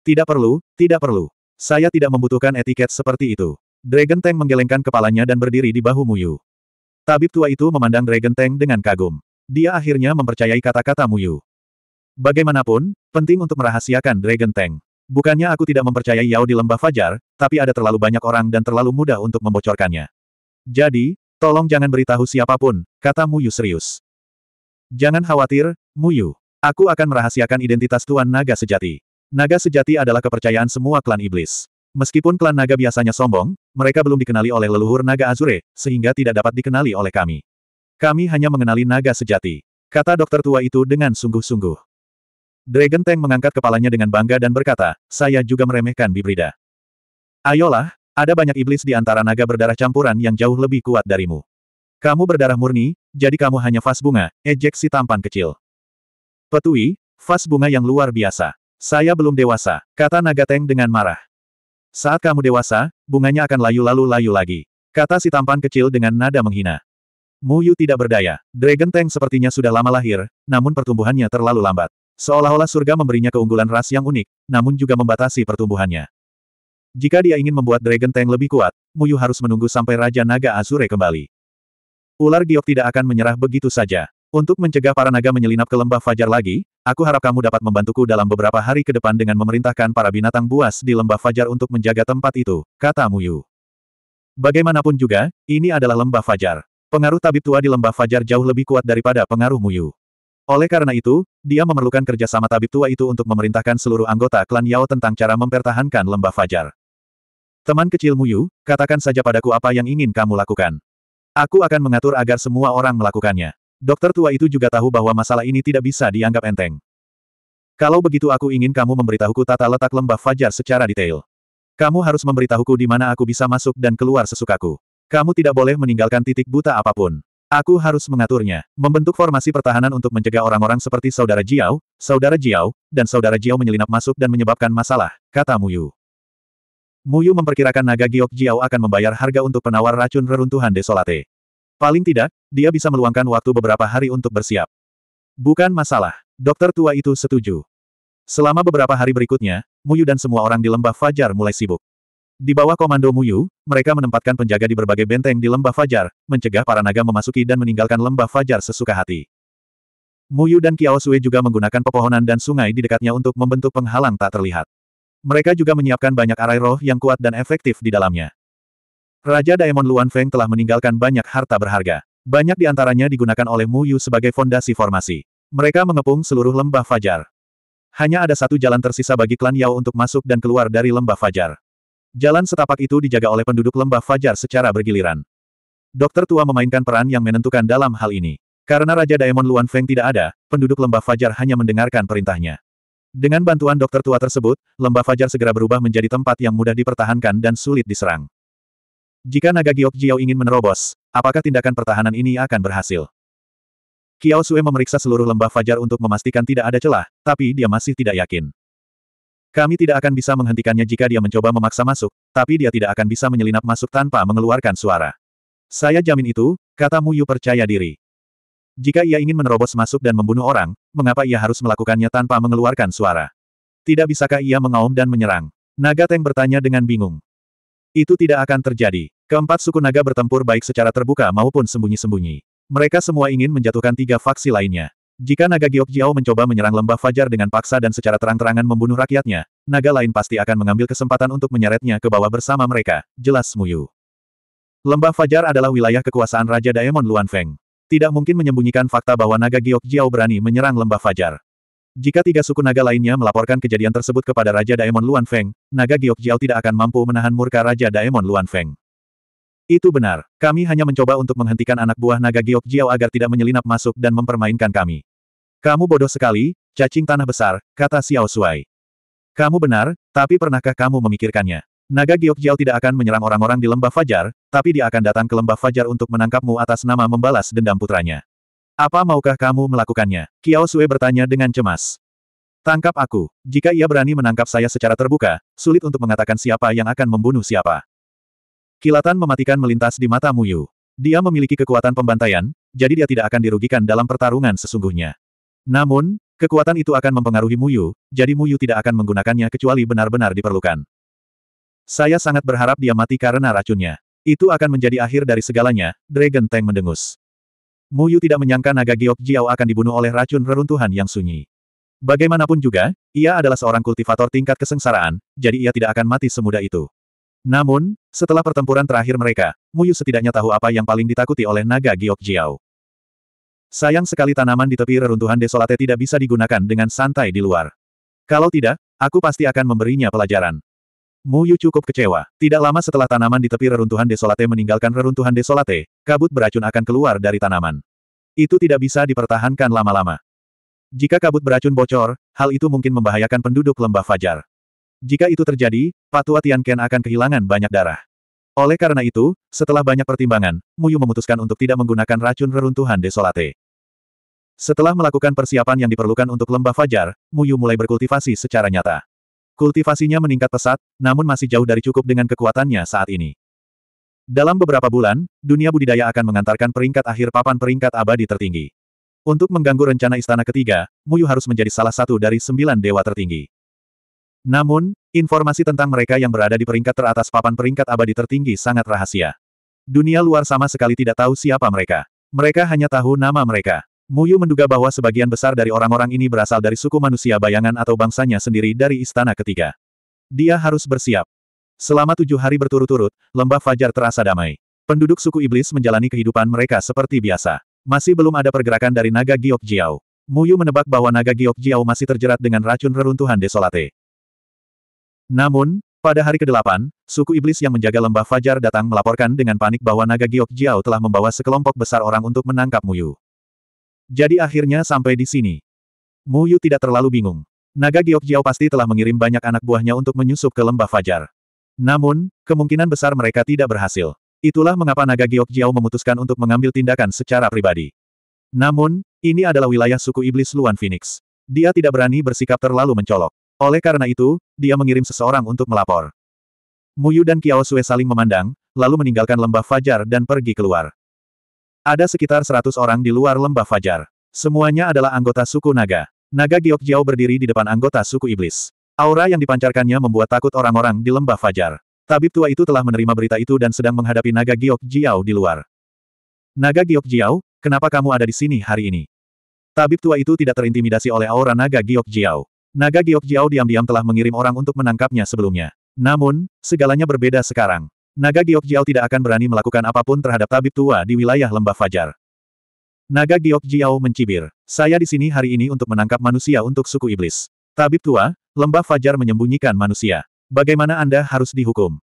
Tidak perlu, tidak perlu. Saya tidak membutuhkan etiket seperti itu. Dragon Tank menggelengkan kepalanya dan berdiri di bahu Muyu. Tabib tua itu memandang Dragon Tank dengan kagum. Dia akhirnya mempercayai kata-kata Muyu. Bagaimanapun, penting untuk merahasiakan Dragon Tank. Bukannya aku tidak mempercayai Yao di lembah Fajar, tapi ada terlalu banyak orang dan terlalu mudah untuk membocorkannya. Jadi, tolong jangan beritahu siapapun, kata Muyu serius. Jangan khawatir, Mu Yu. Aku akan merahasiakan identitas Tuan Naga Sejati. Naga Sejati adalah kepercayaan semua klan iblis. Meskipun klan naga biasanya sombong, mereka belum dikenali oleh leluhur naga Azure, sehingga tidak dapat dikenali oleh kami. Kami hanya mengenali naga sejati. Kata dokter tua itu dengan sungguh-sungguh. Dragon Tank mengangkat kepalanya dengan bangga dan berkata, saya juga meremehkan Bibrida. Ayolah, ada banyak iblis di antara naga berdarah campuran yang jauh lebih kuat darimu. Kamu berdarah murni, jadi kamu hanya vas bunga, ejek si tampan kecil. Petui, vas bunga yang luar biasa. Saya belum dewasa, kata naga tank dengan marah. Saat kamu dewasa, bunganya akan layu lalu layu lagi. Kata si tampan kecil dengan nada menghina. Muyu tidak berdaya. Dragon Tank sepertinya sudah lama lahir, namun pertumbuhannya terlalu lambat. Seolah-olah surga memberinya keunggulan ras yang unik, namun juga membatasi pertumbuhannya. Jika dia ingin membuat Dragon Tank lebih kuat, Muyu harus menunggu sampai Raja Naga Azure kembali. Ular giok tidak akan menyerah begitu saja. Untuk mencegah para naga menyelinap ke lembah Fajar lagi, aku harap kamu dapat membantuku dalam beberapa hari ke depan dengan memerintahkan para binatang buas di lembah Fajar untuk menjaga tempat itu, kata Muyu. Bagaimanapun juga, ini adalah lembah Fajar. Pengaruh tabib tua di lembah Fajar jauh lebih kuat daripada pengaruh Muyu. Oleh karena itu, dia memerlukan kerjasama tabib tua itu untuk memerintahkan seluruh anggota klan Yao tentang cara mempertahankan lembah Fajar. Teman kecilmu Yu, katakan saja padaku apa yang ingin kamu lakukan. Aku akan mengatur agar semua orang melakukannya. Dokter tua itu juga tahu bahwa masalah ini tidak bisa dianggap enteng. Kalau begitu aku ingin kamu memberitahuku tata letak lembah Fajar secara detail. Kamu harus memberitahuku di mana aku bisa masuk dan keluar sesukaku. Kamu tidak boleh meninggalkan titik buta apapun. Aku harus mengaturnya. Membentuk formasi pertahanan untuk mencegah orang-orang seperti Saudara Jiao, Saudara Jiao, dan Saudara Jiao menyelinap masuk dan menyebabkan masalah, kata Muyu. Muyu memperkirakan naga Giok Jiao akan membayar harga untuk penawar racun reruntuhan Desolate. Paling tidak, dia bisa meluangkan waktu beberapa hari untuk bersiap. Bukan masalah. Dokter tua itu setuju. Selama beberapa hari berikutnya, Muyu dan semua orang di lembah Fajar mulai sibuk. Di bawah komando Muyu, mereka menempatkan penjaga di berbagai benteng di lembah Fajar, mencegah para naga memasuki dan meninggalkan lembah Fajar sesuka hati. Muyu dan Kiao Sui juga menggunakan pepohonan dan sungai di dekatnya untuk membentuk penghalang tak terlihat. Mereka juga menyiapkan banyak arai roh yang kuat dan efektif di dalamnya. Raja Daemon Luan Feng telah meninggalkan banyak harta berharga. Banyak di antaranya digunakan oleh Muyu sebagai fondasi formasi. Mereka mengepung seluruh lembah Fajar. Hanya ada satu jalan tersisa bagi klan Yao untuk masuk dan keluar dari lembah Fajar. Jalan setapak itu dijaga oleh penduduk lembah Fajar secara bergiliran. Dokter tua memainkan peran yang menentukan dalam hal ini. Karena Raja Daemon Luan Feng tidak ada, penduduk lembah Fajar hanya mendengarkan perintahnya. Dengan bantuan dokter tua tersebut, lembah Fajar segera berubah menjadi tempat yang mudah dipertahankan dan sulit diserang. Jika naga Giok Jiao ingin menerobos, apakah tindakan pertahanan ini akan berhasil? Kiao Sue memeriksa seluruh lembah Fajar untuk memastikan tidak ada celah, tapi dia masih tidak yakin. Kami tidak akan bisa menghentikannya jika dia mencoba memaksa masuk, tapi dia tidak akan bisa menyelinap masuk tanpa mengeluarkan suara. Saya jamin itu, kata Muyu percaya diri. Jika ia ingin menerobos masuk dan membunuh orang, mengapa ia harus melakukannya tanpa mengeluarkan suara? Tidak bisakah ia mengaum dan menyerang? Naga Teng bertanya dengan bingung. Itu tidak akan terjadi. Keempat suku naga bertempur baik secara terbuka maupun sembunyi-sembunyi. Mereka semua ingin menjatuhkan tiga faksi lainnya. Jika naga Giok Jiao mencoba menyerang lembah Fajar dengan paksa dan secara terang-terangan membunuh rakyatnya, naga lain pasti akan mengambil kesempatan untuk menyeretnya ke bawah bersama mereka, jelas Muyu. Lembah Fajar adalah wilayah kekuasaan Raja Daemon Luan Feng. Tidak mungkin menyembunyikan fakta bahwa naga Giok Jiao berani menyerang lembah Fajar. Jika tiga suku naga lainnya melaporkan kejadian tersebut kepada Raja Daemon Luan Feng, naga Giok Jiao tidak akan mampu menahan murka Raja Daemon Luan Feng. Itu benar, kami hanya mencoba untuk menghentikan anak buah naga Giok Jiao agar tidak menyelinap masuk dan mempermainkan kami. Kamu bodoh sekali, cacing tanah besar, kata Xiao Shuai. Kamu benar, tapi pernahkah kamu memikirkannya? Naga Giok Jiao tidak akan menyerang orang-orang di lembah Fajar, tapi dia akan datang ke lembah Fajar untuk menangkapmu atas nama membalas dendam putranya. Apa maukah kamu melakukannya? Xiao Sue bertanya dengan cemas. Tangkap aku. Jika ia berani menangkap saya secara terbuka, sulit untuk mengatakan siapa yang akan membunuh siapa. Kilatan mematikan melintas di mata Muyu. Dia memiliki kekuatan pembantaian, jadi dia tidak akan dirugikan dalam pertarungan sesungguhnya. Namun, kekuatan itu akan mempengaruhi Muyu, jadi Muyu tidak akan menggunakannya kecuali benar-benar diperlukan. Saya sangat berharap dia mati karena racunnya. Itu akan menjadi akhir dari segalanya, Dragon Tank mendengus. Muyu tidak menyangka naga Giok Jiao akan dibunuh oleh racun reruntuhan yang sunyi. Bagaimanapun juga, ia adalah seorang kultivator tingkat kesengsaraan, jadi ia tidak akan mati semudah itu. Namun, setelah pertempuran terakhir mereka, Muyu setidaknya tahu apa yang paling ditakuti oleh naga Giok Jiao. Sayang sekali tanaman di tepi reruntuhan desolate tidak bisa digunakan dengan santai di luar. Kalau tidak, aku pasti akan memberinya pelajaran. Muyu cukup kecewa. Tidak lama setelah tanaman di tepi reruntuhan desolate meninggalkan reruntuhan desolate, kabut beracun akan keluar dari tanaman. Itu tidak bisa dipertahankan lama-lama. Jika kabut beracun bocor, hal itu mungkin membahayakan penduduk lembah fajar. Jika itu terjadi, Patua Tianken akan kehilangan banyak darah. Oleh karena itu, setelah banyak pertimbangan, Muyu memutuskan untuk tidak menggunakan racun reruntuhan desolate. Setelah melakukan persiapan yang diperlukan untuk lembah fajar, Muyu mulai berkultivasi secara nyata. Kultivasinya meningkat pesat, namun masih jauh dari cukup dengan kekuatannya saat ini. Dalam beberapa bulan, dunia budidaya akan mengantarkan peringkat akhir papan peringkat abadi tertinggi. Untuk mengganggu rencana istana ketiga, Muyu harus menjadi salah satu dari sembilan dewa tertinggi. Namun, informasi tentang mereka yang berada di peringkat teratas papan peringkat abadi tertinggi sangat rahasia. Dunia luar sama sekali tidak tahu siapa mereka. Mereka hanya tahu nama mereka. Muyu menduga bahwa sebagian besar dari orang-orang ini berasal dari suku manusia bayangan atau bangsanya sendiri dari istana ketiga. Dia harus bersiap. Selama tujuh hari berturut-turut, lembah fajar terasa damai. Penduduk suku iblis menjalani kehidupan mereka seperti biasa. Masih belum ada pergerakan dari naga Giok Jiao. Muyu menebak bahwa naga Giok Jiao masih terjerat dengan racun reruntuhan desolate. Namun, pada hari ke-8, suku iblis yang menjaga lembah Fajar datang melaporkan dengan panik bahwa naga Giok Jiao telah membawa sekelompok besar orang untuk menangkap Muyu. Jadi akhirnya sampai di sini. Muyu tidak terlalu bingung. Naga Giok Jiao pasti telah mengirim banyak anak buahnya untuk menyusup ke lembah Fajar. Namun, kemungkinan besar mereka tidak berhasil. Itulah mengapa naga Giok Jiao memutuskan untuk mengambil tindakan secara pribadi. Namun, ini adalah wilayah suku iblis Luan Phoenix. Dia tidak berani bersikap terlalu mencolok. Oleh karena itu, dia mengirim seseorang untuk melapor. Muyu dan Kiao Sue saling memandang, lalu meninggalkan lembah Fajar dan pergi keluar. Ada sekitar seratus orang di luar lembah Fajar. Semuanya adalah anggota suku Naga. Naga Giok Jiao berdiri di depan anggota suku Iblis. Aura yang dipancarkannya membuat takut orang-orang di lembah Fajar. Tabib tua itu telah menerima berita itu dan sedang menghadapi Naga Giok Jiao di luar. Naga Giok Jiao, kenapa kamu ada di sini hari ini? Tabib tua itu tidak terintimidasi oleh aura Naga Giok Jiao. Naga Giok Jiao diam-diam telah mengirim orang untuk menangkapnya sebelumnya. Namun, segalanya berbeda sekarang. Naga Giok Jiao tidak akan berani melakukan apapun terhadap tabib tua di wilayah Lembah Fajar. Naga Giok Jiao mencibir. Saya di sini hari ini untuk menangkap manusia untuk suku iblis. Tabib tua, Lembah Fajar menyembunyikan manusia. Bagaimana Anda harus dihukum?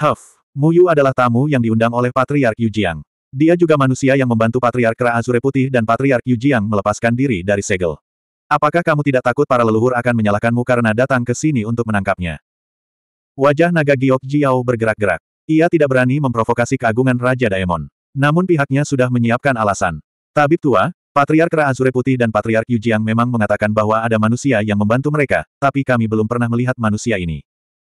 Huff, Muyu adalah tamu yang diundang oleh Patriark Yu Jiang. Dia juga manusia yang membantu Patriark Kera Azure Putih dan Patriark Yu Jiang melepaskan diri dari segel. Apakah kamu tidak takut para leluhur akan menyalahkanmu karena datang ke sini untuk menangkapnya? Wajah naga Giok Jiao bergerak-gerak. Ia tidak berani memprovokasi keagungan Raja Daemon. Namun pihaknya sudah menyiapkan alasan. Tabib tua, Patriark Ra Azure Putih dan Patriark Yujiang memang mengatakan bahwa ada manusia yang membantu mereka, tapi kami belum pernah melihat manusia ini.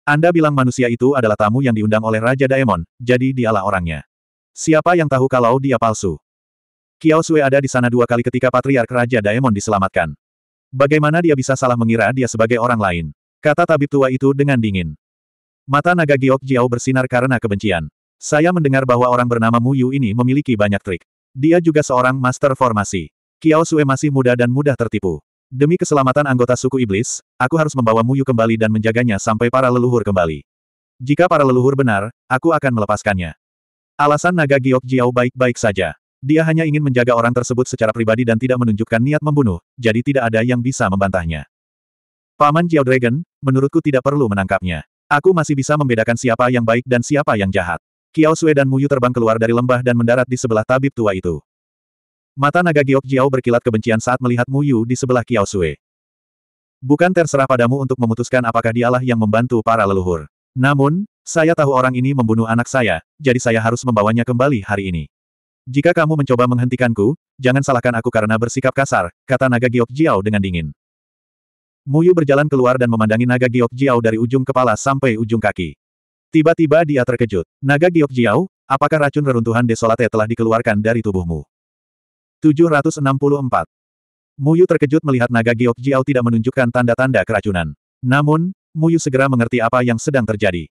Anda bilang manusia itu adalah tamu yang diundang oleh Raja Daemon, jadi dialah orangnya. Siapa yang tahu kalau dia palsu? Kiao Sui ada di sana dua kali ketika Patriark Raja Daemon diselamatkan. Bagaimana dia bisa salah mengira dia sebagai orang lain? Kata tabib tua itu dengan dingin. Mata naga Giok Jiao bersinar karena kebencian. Saya mendengar bahwa orang bernama Mu Yu ini memiliki banyak trik. Dia juga seorang master formasi. Kiao Sue masih muda dan mudah tertipu. Demi keselamatan anggota suku iblis, aku harus membawa Mu Yu kembali dan menjaganya sampai para leluhur kembali. Jika para leluhur benar, aku akan melepaskannya. Alasan naga Giok Jiao baik-baik saja. Dia hanya ingin menjaga orang tersebut secara pribadi dan tidak menunjukkan niat membunuh, jadi tidak ada yang bisa membantahnya. Paman Jiao Dragon, menurutku tidak perlu menangkapnya. Aku masih bisa membedakan siapa yang baik dan siapa yang jahat. Kiao Sui dan Muyu terbang keluar dari lembah dan mendarat di sebelah tabib tua itu. Mata naga Giok Jiao berkilat kebencian saat melihat Muyu di sebelah Kiao Sui. Bukan terserah padamu untuk memutuskan apakah dialah yang membantu para leluhur. Namun, saya tahu orang ini membunuh anak saya, jadi saya harus membawanya kembali hari ini. Jika kamu mencoba menghentikanku, jangan salahkan aku karena bersikap kasar, kata naga Giok Jiao dengan dingin. Muyu berjalan keluar dan memandangi naga Giok Jiao dari ujung kepala sampai ujung kaki. Tiba-tiba dia terkejut. Naga Giok Jiao, apakah racun reruntuhan desolate telah dikeluarkan dari tubuhmu? 764. Muyu terkejut melihat naga Giok Jiao tidak menunjukkan tanda-tanda keracunan. Namun, Muyu segera mengerti apa yang sedang terjadi.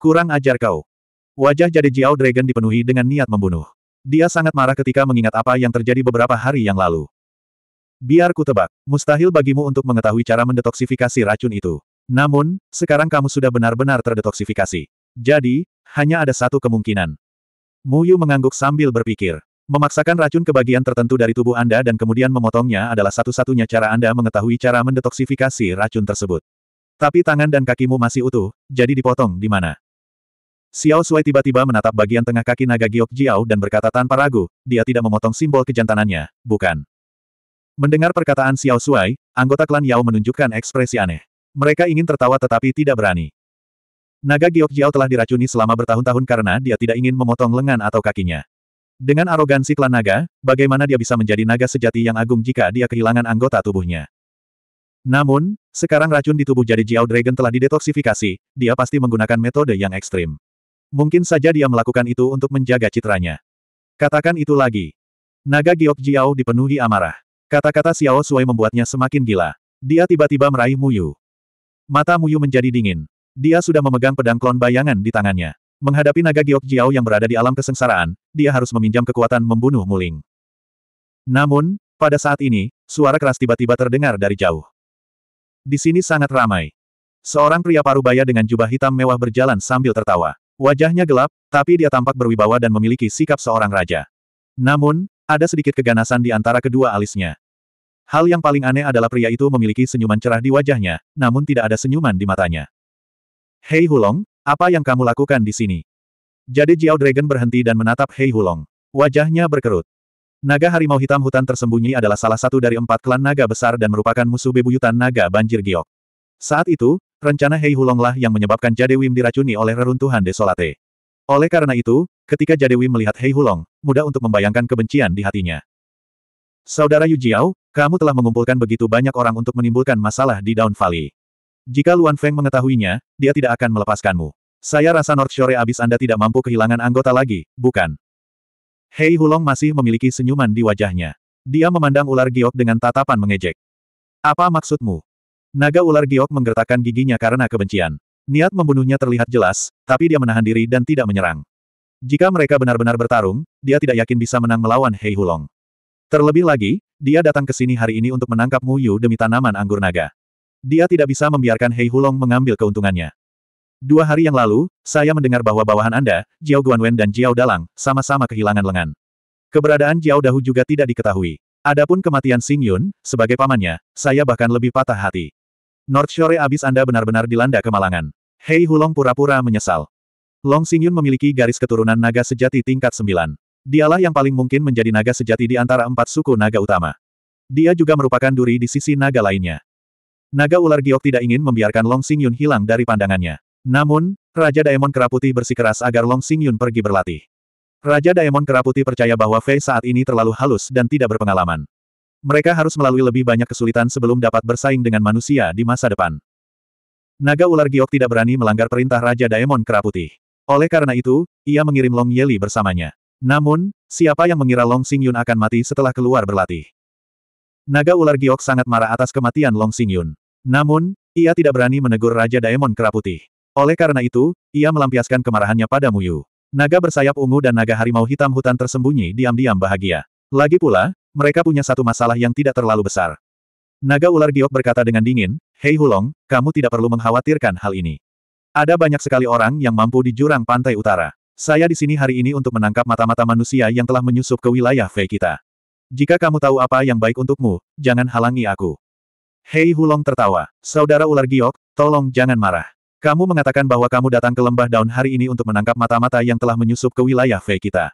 Kurang ajar kau. Wajah jadi Jiao Dragon dipenuhi dengan niat membunuh. Dia sangat marah ketika mengingat apa yang terjadi beberapa hari yang lalu. Biar ku tebak, mustahil bagimu untuk mengetahui cara mendetoksifikasi racun itu. Namun, sekarang kamu sudah benar-benar terdetoksifikasi. Jadi, hanya ada satu kemungkinan. Mu Yu mengangguk sambil berpikir. Memaksakan racun ke bagian tertentu dari tubuh Anda dan kemudian memotongnya adalah satu-satunya cara Anda mengetahui cara mendetoksifikasi racun tersebut. Tapi tangan dan kakimu masih utuh, jadi dipotong di mana? Xiao Sui tiba-tiba menatap bagian tengah kaki naga Giok Jiao dan berkata tanpa ragu, dia tidak memotong simbol kejantanannya, bukan. Mendengar perkataan Xiao Sui, anggota klan Yao menunjukkan ekspresi aneh. Mereka ingin tertawa tetapi tidak berani. Naga Giok Jiao telah diracuni selama bertahun-tahun karena dia tidak ingin memotong lengan atau kakinya. Dengan arogansi klan naga, bagaimana dia bisa menjadi naga sejati yang agung jika dia kehilangan anggota tubuhnya? Namun, sekarang racun di tubuh jadi Jiao Dragon telah didetoksifikasi, dia pasti menggunakan metode yang ekstrim. Mungkin saja dia melakukan itu untuk menjaga citranya. Katakan itu lagi. Naga Giok Jiao dipenuhi amarah. Kata-kata Xiao Sui membuatnya semakin gila. Dia tiba-tiba meraih Muyu. Mata Muyu menjadi dingin. Dia sudah memegang pedang klon bayangan di tangannya. Menghadapi naga Giok Jiao yang berada di alam kesengsaraan, dia harus meminjam kekuatan membunuh Muling. Namun, pada saat ini, suara keras tiba-tiba terdengar dari jauh. Di sini sangat ramai. Seorang pria parubaya dengan jubah hitam mewah berjalan sambil tertawa. Wajahnya gelap, tapi dia tampak berwibawa dan memiliki sikap seorang raja. Namun, ada sedikit keganasan di antara kedua alisnya. Hal yang paling aneh adalah pria itu memiliki senyuman cerah di wajahnya, namun tidak ada senyuman di matanya. Hei Hulong, apa yang kamu lakukan di sini? Jadi Jiao Dragon berhenti dan menatap Hei Hulong. Wajahnya berkerut. Naga harimau hitam hutan tersembunyi adalah salah satu dari empat klan naga besar dan merupakan musuh bebuyutan naga banjir giok. Saat itu, Rencana Hei Hulonglah yang menyebabkan Jade Wim diracuni oleh reruntuhan Desolate. Oleh karena itu, ketika Jade Wim melihat Hei Hulong, mudah untuk membayangkan kebencian di hatinya. Saudara Yu Jiao, kamu telah mengumpulkan begitu banyak orang untuk menimbulkan masalah di Down Valley. Jika Luan Feng mengetahuinya, dia tidak akan melepaskanmu. Saya rasa North Shore abis Anda tidak mampu kehilangan anggota lagi, bukan? Hei Hulong masih memiliki senyuman di wajahnya. Dia memandang ular giok dengan tatapan mengejek. Apa maksudmu? Naga ular giok menggertakkan giginya karena kebencian. Niat membunuhnya terlihat jelas, tapi dia menahan diri dan tidak menyerang. Jika mereka benar-benar bertarung, dia tidak yakin bisa menang melawan Hei Hulong. Terlebih lagi, dia datang ke sini hari ini untuk menangkap Mu Yu demi tanaman anggur naga. Dia tidak bisa membiarkan Hei Hulong mengambil keuntungannya. Dua hari yang lalu, saya mendengar bahwa bawahan Anda, Jiao Guanwen dan Jiao Dalang, sama-sama kehilangan lengan. Keberadaan Jiao Dahu juga tidak diketahui. Adapun kematian Xing Yun, sebagai pamannya, saya bahkan lebih patah hati. North Shore abis Anda benar-benar dilanda kemalangan. Hei Hulong pura-pura menyesal. Long Xingyun memiliki garis keturunan naga sejati tingkat 9. Dialah yang paling mungkin menjadi naga sejati di antara empat suku naga utama. Dia juga merupakan duri di sisi naga lainnya. Naga ular giok tidak ingin membiarkan Long Xingyun hilang dari pandangannya. Namun, Raja Daemon Keraputi bersikeras agar Long Xingyun pergi berlatih. Raja Daemon Keraputi percaya bahwa Fei saat ini terlalu halus dan tidak berpengalaman. Mereka harus melalui lebih banyak kesulitan sebelum dapat bersaing dengan manusia di masa depan. Naga ular giok tidak berani melanggar perintah Raja Daemon Keraputih. Oleh karena itu, ia mengirim Long Yeli bersamanya. Namun, siapa yang mengira Long Xingyun akan mati setelah keluar berlatih? Naga ular giok sangat marah atas kematian Long Xingyun. Namun, ia tidak berani menegur Raja Daemon Keraputih. Oleh karena itu, ia melampiaskan kemarahannya pada Muyu. Naga bersayap ungu dan naga harimau hitam hutan tersembunyi diam-diam bahagia. Lagi pula, mereka punya satu masalah yang tidak terlalu besar. Naga ular giok berkata dengan dingin, Hei Hulong, kamu tidak perlu mengkhawatirkan hal ini. Ada banyak sekali orang yang mampu di jurang pantai utara. Saya di sini hari ini untuk menangkap mata-mata manusia yang telah menyusup ke wilayah Fei kita. Jika kamu tahu apa yang baik untukmu, jangan halangi aku. Hei Hulong tertawa. Saudara ular giok, tolong jangan marah. Kamu mengatakan bahwa kamu datang ke lembah daun hari ini untuk menangkap mata-mata yang telah menyusup ke wilayah Fei kita.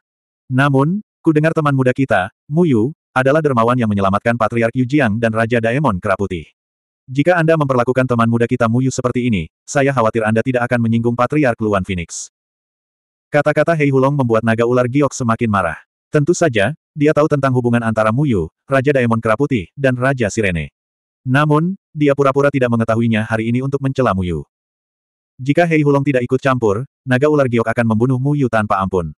Namun, dengar teman muda kita, Mu Yu, adalah dermawan yang menyelamatkan Patriark Yu Jiang dan Raja Daemon Keraputi. Jika Anda memperlakukan teman muda kita Mu Yu seperti ini, saya khawatir Anda tidak akan menyinggung Patriark Luan Phoenix. Kata-kata Hei Hulong membuat naga ular giok semakin marah. Tentu saja, dia tahu tentang hubungan antara Mu Yu, Raja Daemon Keraputi, dan Raja Sirene. Namun, dia pura-pura tidak mengetahuinya hari ini untuk mencela Mu Yu. Jika Hei Hulong tidak ikut campur, naga ular giok akan membunuh Mu Yu tanpa ampun.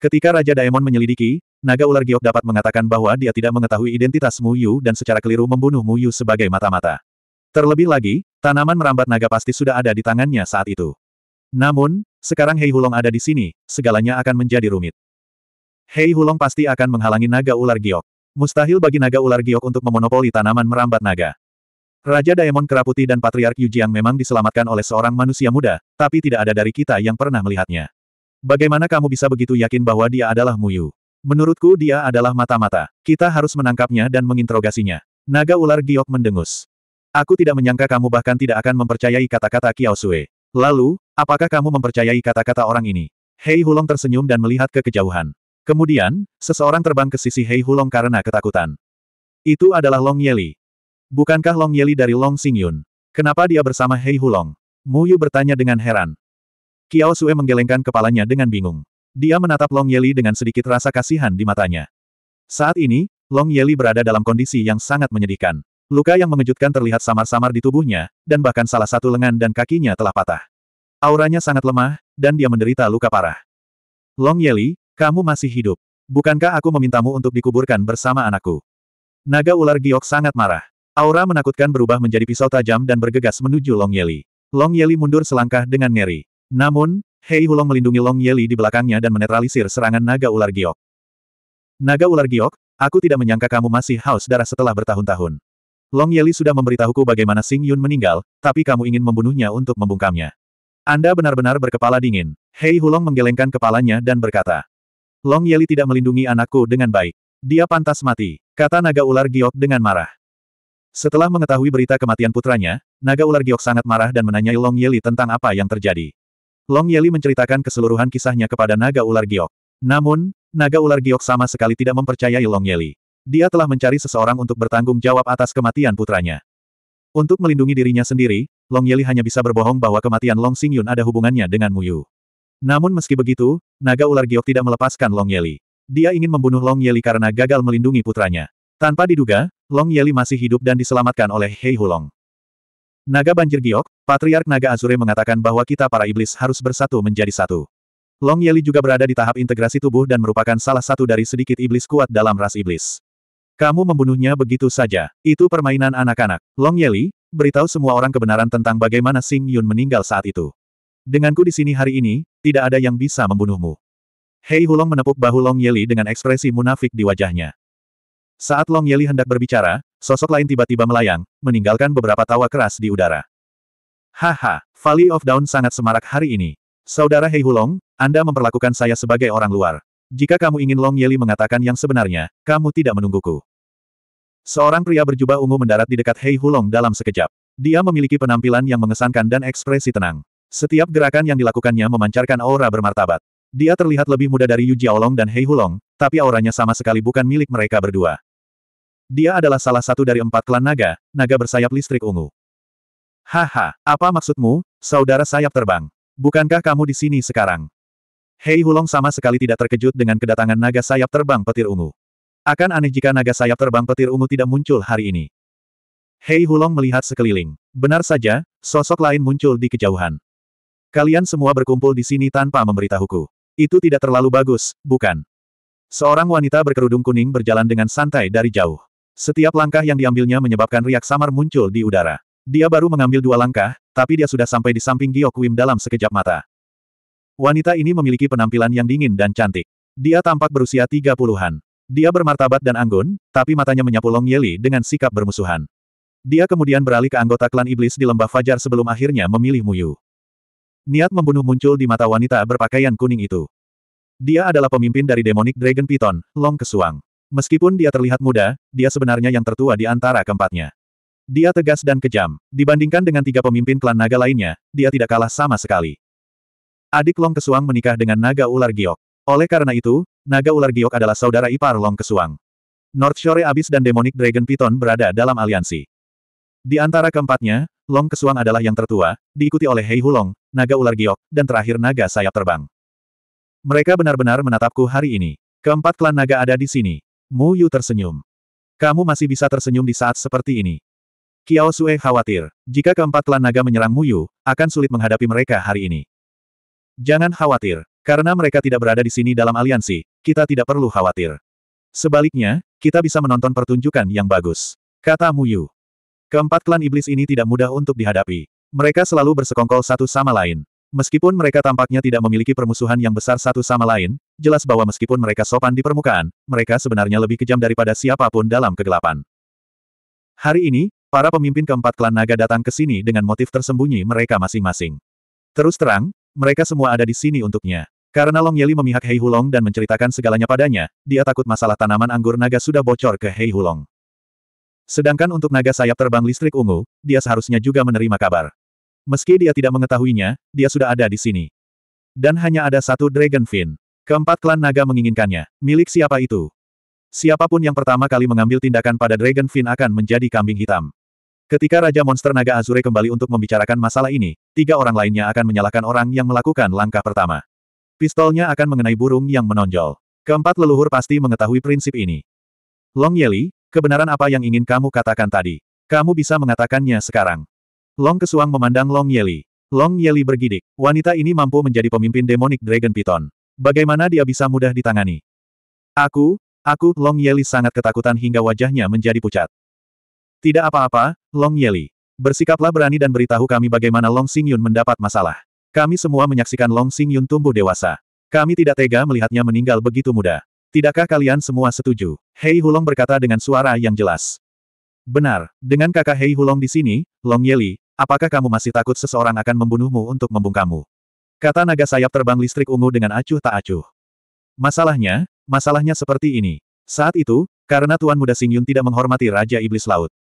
Ketika Raja Daemon menyelidiki, naga ular giok dapat mengatakan bahwa dia tidak mengetahui identitas Mu Yu dan secara keliru membunuh Mu Yu sebagai mata-mata. Terlebih lagi, tanaman merambat naga pasti sudah ada di tangannya saat itu. Namun, sekarang Hei Hulong ada di sini, segalanya akan menjadi rumit. Hei Hulong pasti akan menghalangi naga ular giok. Mustahil bagi naga ular giok untuk memonopoli tanaman merambat naga. Raja Daemon Keraputi dan Patriark Yu Jiang memang diselamatkan oleh seorang manusia muda, tapi tidak ada dari kita yang pernah melihatnya. Bagaimana kamu bisa begitu yakin bahwa dia adalah Mu Yu? Menurutku dia adalah mata-mata. Kita harus menangkapnya dan menginterogasinya. Naga ular giok mendengus. Aku tidak menyangka kamu bahkan tidak akan mempercayai kata-kata Kiao Sui. Lalu, apakah kamu mempercayai kata-kata orang ini? Hei Hulong tersenyum dan melihat ke kejauhan. Kemudian, seseorang terbang ke sisi Hei Hulong karena ketakutan. Itu adalah Long Yeli. Bukankah Long Yeli dari Long Xingyun? Kenapa dia bersama Hei Hulong? Mu Yu bertanya dengan heran. Kiao Sui menggelengkan kepalanya dengan bingung. Dia menatap Long Yeli dengan sedikit rasa kasihan di matanya. Saat ini, Long Yeli berada dalam kondisi yang sangat menyedihkan. Luka yang mengejutkan terlihat samar-samar di tubuhnya, dan bahkan salah satu lengan dan kakinya telah patah. Auranya sangat lemah, dan dia menderita luka parah. Long Yeli, kamu masih hidup. Bukankah aku memintamu untuk dikuburkan bersama anakku? Naga ular giok sangat marah. Aura menakutkan berubah menjadi pisau tajam dan bergegas menuju Long Yeli. Long Yeli mundur selangkah dengan ngeri. Namun, Hei Hulong melindungi Long Yeli di belakangnya dan menetralisir serangan naga ular giok. Naga ular giok, aku tidak menyangka kamu masih haus darah setelah bertahun-tahun. Long Yeli sudah memberitahuku bagaimana Sing Yun meninggal, tapi kamu ingin membunuhnya untuk membungkamnya. Anda benar-benar berkepala dingin. Hei Hulong menggelengkan kepalanya dan berkata. Long Yeli tidak melindungi anakku dengan baik. Dia pantas mati, kata naga ular giok dengan marah. Setelah mengetahui berita kematian putranya, naga ular giok sangat marah dan menanyai Long Yeli tentang apa yang terjadi. Long Yeli menceritakan keseluruhan kisahnya kepada naga ular giok. Namun, naga ular giok sama sekali tidak mempercayai Long Yeli. Dia telah mencari seseorang untuk bertanggung jawab atas kematian putranya. Untuk melindungi dirinya sendiri, Long Yeli hanya bisa berbohong bahwa kematian Long Yun ada hubungannya dengan Muyu. Namun meski begitu, naga ular giok tidak melepaskan Long Yeli. Dia ingin membunuh Long Yeli karena gagal melindungi putranya. Tanpa diduga, Long Yeli masih hidup dan diselamatkan oleh Hei Hulong. Naga Banjir Giok, Patriark Naga Azure mengatakan bahwa kita para iblis harus bersatu menjadi satu. Long Yeli juga berada di tahap integrasi tubuh dan merupakan salah satu dari sedikit iblis kuat dalam ras iblis. Kamu membunuhnya begitu saja. Itu permainan anak-anak. Long Yeli, beritahu semua orang kebenaran tentang bagaimana Sing Yun meninggal saat itu. Denganku di sini hari ini, tidak ada yang bisa membunuhmu. Hei Hulong menepuk bahu Long Yeli dengan ekspresi munafik di wajahnya. Saat Long Yeli hendak berbicara, sosok lain tiba-tiba melayang, meninggalkan beberapa tawa keras di udara. Haha, Valley of Dawn sangat semarak hari ini. Saudara Hei Hulong, Anda memperlakukan saya sebagai orang luar. Jika kamu ingin Long Yeli mengatakan yang sebenarnya, kamu tidak menungguku. Seorang pria berjubah ungu mendarat di dekat Hei Hulong dalam sekejap. Dia memiliki penampilan yang mengesankan dan ekspresi tenang. Setiap gerakan yang dilakukannya memancarkan aura bermartabat. Dia terlihat lebih muda dari Yu Jiaolong dan Hei Hulong, tapi auranya sama sekali bukan milik mereka berdua. Dia adalah salah satu dari empat klan naga, naga bersayap listrik ungu. Haha, apa maksudmu, saudara sayap terbang? Bukankah kamu di sini sekarang? Hei Hulong sama sekali tidak terkejut dengan kedatangan naga sayap terbang petir ungu. Akan aneh jika naga sayap terbang petir ungu tidak muncul hari ini. Hei Hulong melihat sekeliling. Benar saja, sosok lain muncul di kejauhan. Kalian semua berkumpul di sini tanpa memberitahuku. Itu tidak terlalu bagus, bukan? Seorang wanita berkerudung kuning berjalan dengan santai dari jauh. Setiap langkah yang diambilnya menyebabkan riak samar muncul di udara. Dia baru mengambil dua langkah, tapi dia sudah sampai di samping Giok Wim dalam sekejap mata. Wanita ini memiliki penampilan yang dingin dan cantik. Dia tampak berusia tiga puluhan. Dia bermartabat dan anggun, tapi matanya menyapu Long Yeli dengan sikap bermusuhan. Dia kemudian beralih ke anggota klan iblis di lembah Fajar sebelum akhirnya memilih Muyu. Niat membunuh muncul di mata wanita berpakaian kuning itu. Dia adalah pemimpin dari Demonic Dragon Python, Long Kesuang. Meskipun dia terlihat muda, dia sebenarnya yang tertua di antara keempatnya. Dia tegas dan kejam. Dibandingkan dengan tiga pemimpin klan naga lainnya, dia tidak kalah sama sekali. Adik Long Kesuang menikah dengan naga ular giok. Oleh karena itu, naga ular giok adalah saudara ipar Long Kesuang. North Shore Abyss dan Demonic Dragon Python berada dalam aliansi. Di antara keempatnya, Long Kesuang adalah yang tertua, diikuti oleh Hei Hulong, naga ular giok, dan terakhir naga sayap terbang. Mereka benar-benar menatapku hari ini. Keempat klan naga ada di sini. Mu Yu tersenyum. Kamu masih bisa tersenyum di saat seperti ini. Kiao Sue khawatir, jika keempat klan naga menyerang Mu Yu, akan sulit menghadapi mereka hari ini. Jangan khawatir, karena mereka tidak berada di sini dalam aliansi, kita tidak perlu khawatir. Sebaliknya, kita bisa menonton pertunjukan yang bagus. Kata Mu Yu. Keempat klan iblis ini tidak mudah untuk dihadapi. Mereka selalu bersekongkol satu sama lain. Meskipun mereka tampaknya tidak memiliki permusuhan yang besar satu sama lain, jelas bahwa meskipun mereka sopan di permukaan, mereka sebenarnya lebih kejam daripada siapapun dalam kegelapan. Hari ini, para pemimpin keempat klan naga datang ke sini dengan motif tersembunyi mereka masing-masing. Terus terang, mereka semua ada di sini untuknya. Karena Long Yeli memihak Hei Hulong dan menceritakan segalanya padanya, dia takut masalah tanaman anggur naga sudah bocor ke Hei Hulong. Sedangkan untuk naga sayap terbang listrik ungu, dia seharusnya juga menerima kabar. Meski dia tidak mengetahuinya, dia sudah ada di sini. Dan hanya ada satu Dragonfin. Keempat klan naga menginginkannya. Milik siapa itu? Siapapun yang pertama kali mengambil tindakan pada Dragonfin akan menjadi kambing hitam. Ketika Raja Monster Naga Azure kembali untuk membicarakan masalah ini, tiga orang lainnya akan menyalahkan orang yang melakukan langkah pertama. Pistolnya akan mengenai burung yang menonjol. Keempat leluhur pasti mengetahui prinsip ini. Long Yeli, kebenaran apa yang ingin kamu katakan tadi? Kamu bisa mengatakannya sekarang. Long Kesuang memandang Long Yeli. Long Yeli bergidik. Wanita ini mampu menjadi pemimpin demonik Dragon Python. Bagaimana dia bisa mudah ditangani? Aku, aku, Long Yeli sangat ketakutan hingga wajahnya menjadi pucat. Tidak apa-apa, Long Yeli. Bersikaplah berani dan beritahu kami bagaimana Long Xingyun mendapat masalah. Kami semua menyaksikan Long Xingyun tumbuh dewasa. Kami tidak tega melihatnya meninggal begitu muda. Tidakkah kalian semua setuju? Hei Hulong berkata dengan suara yang jelas. Benar, dengan kakak Hei Hulong di sini, Long Yeli, Apakah kamu masih takut seseorang akan membunuhmu untuk membungkamu? Kata naga sayap terbang listrik ungu dengan acuh tak acuh. Masalahnya, masalahnya seperti ini. Saat itu, karena Tuan Muda Singyun tidak menghormati Raja Iblis Laut.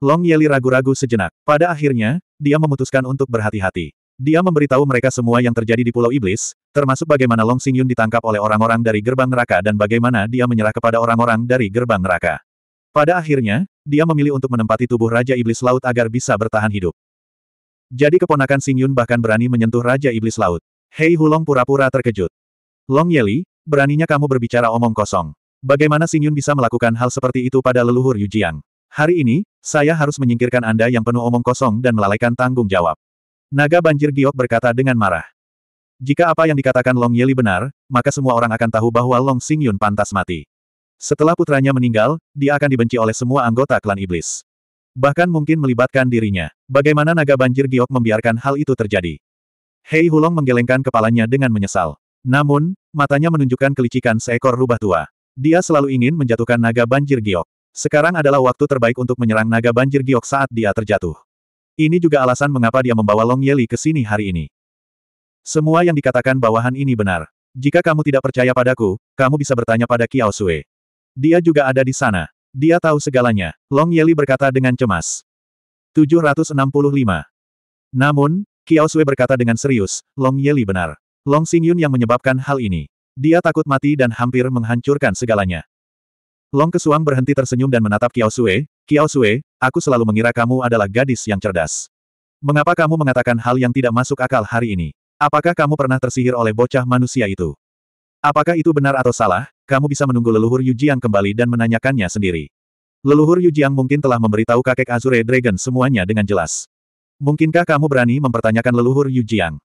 Long Yeli ragu-ragu sejenak. Pada akhirnya, dia memutuskan untuk berhati-hati. Dia memberitahu mereka semua yang terjadi di Pulau Iblis, termasuk bagaimana Long Singyun ditangkap oleh orang-orang dari gerbang neraka dan bagaimana dia menyerah kepada orang-orang dari gerbang neraka. Pada akhirnya, dia memilih untuk menempati tubuh Raja Iblis Laut agar bisa bertahan hidup. Jadi keponakan Xing Yun bahkan berani menyentuh Raja Iblis Laut. Hei Hulong pura-pura terkejut. Long Yeli, beraninya kamu berbicara omong kosong. Bagaimana Xing Yun bisa melakukan hal seperti itu pada leluhur Yujiang? Hari ini, saya harus menyingkirkan Anda yang penuh omong kosong dan melalaikan tanggung jawab. Naga banjir giok berkata dengan marah. Jika apa yang dikatakan Long Yeli benar, maka semua orang akan tahu bahwa Long Xing Yun pantas mati. Setelah putranya meninggal, dia akan dibenci oleh semua anggota klan iblis. Bahkan mungkin melibatkan dirinya. Bagaimana naga banjir giok membiarkan hal itu terjadi? Hei Hulong menggelengkan kepalanya dengan menyesal. Namun, matanya menunjukkan kelicikan seekor rubah tua. Dia selalu ingin menjatuhkan naga banjir giok. Sekarang adalah waktu terbaik untuk menyerang naga banjir giok saat dia terjatuh. Ini juga alasan mengapa dia membawa Long Yeli ke sini hari ini. Semua yang dikatakan bawahan ini benar. Jika kamu tidak percaya padaku, kamu bisa bertanya pada Kiao Sui. Dia juga ada di sana. Dia tahu segalanya, Long Yeli berkata dengan cemas. 765. Namun, Kiao Sui berkata dengan serius, Long Yeli benar. Long Yun yang menyebabkan hal ini. Dia takut mati dan hampir menghancurkan segalanya. Long Kesuang berhenti tersenyum dan menatap Kiao Sui. Kiao Sui, aku selalu mengira kamu adalah gadis yang cerdas. Mengapa kamu mengatakan hal yang tidak masuk akal hari ini? Apakah kamu pernah tersihir oleh bocah manusia itu? Apakah itu benar atau salah, kamu bisa menunggu leluhur Yu Jiang kembali dan menanyakannya sendiri. Leluhur Yu Jiang mungkin telah memberitahu kakek Azure Dragon semuanya dengan jelas. Mungkinkah kamu berani mempertanyakan leluhur Yu Jiang?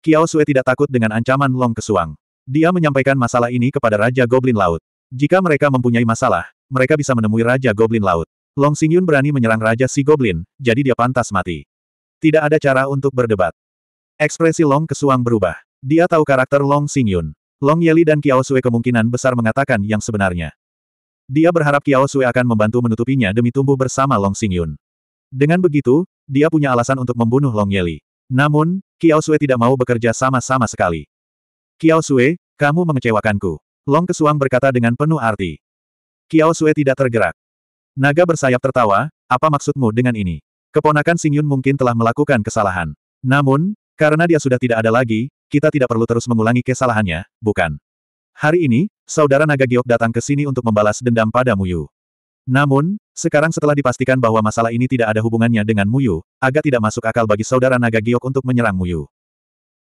Kiao Sue tidak takut dengan ancaman Long Kesuang. Dia menyampaikan masalah ini kepada Raja Goblin Laut. Jika mereka mempunyai masalah, mereka bisa menemui Raja Goblin Laut. Long Xingyun berani menyerang Raja Si Goblin, jadi dia pantas mati. Tidak ada cara untuk berdebat. Ekspresi Long Kesuang berubah. Dia tahu karakter Long Xingyun. Long Yeli dan Kiao Sui kemungkinan besar mengatakan yang sebenarnya. Dia berharap Kiao Sui akan membantu menutupinya demi tumbuh bersama Long Xingyun. Dengan begitu, dia punya alasan untuk membunuh Long Yeli. Namun, Kiao Sui tidak mau bekerja sama-sama sekali. Kiao Sui, kamu mengecewakanku. Long Kesuang berkata dengan penuh arti. Kiao Sui tidak tergerak. Naga bersayap tertawa, apa maksudmu dengan ini? Keponakan Xingyun mungkin telah melakukan kesalahan. Namun, karena dia sudah tidak ada lagi, kita tidak perlu terus mengulangi kesalahannya, bukan? Hari ini, saudara naga giok datang ke sini untuk membalas dendam pada Muyu. Namun, sekarang setelah dipastikan bahwa masalah ini tidak ada hubungannya dengan Muyu, agak tidak masuk akal bagi saudara naga giok untuk menyerang Muyu.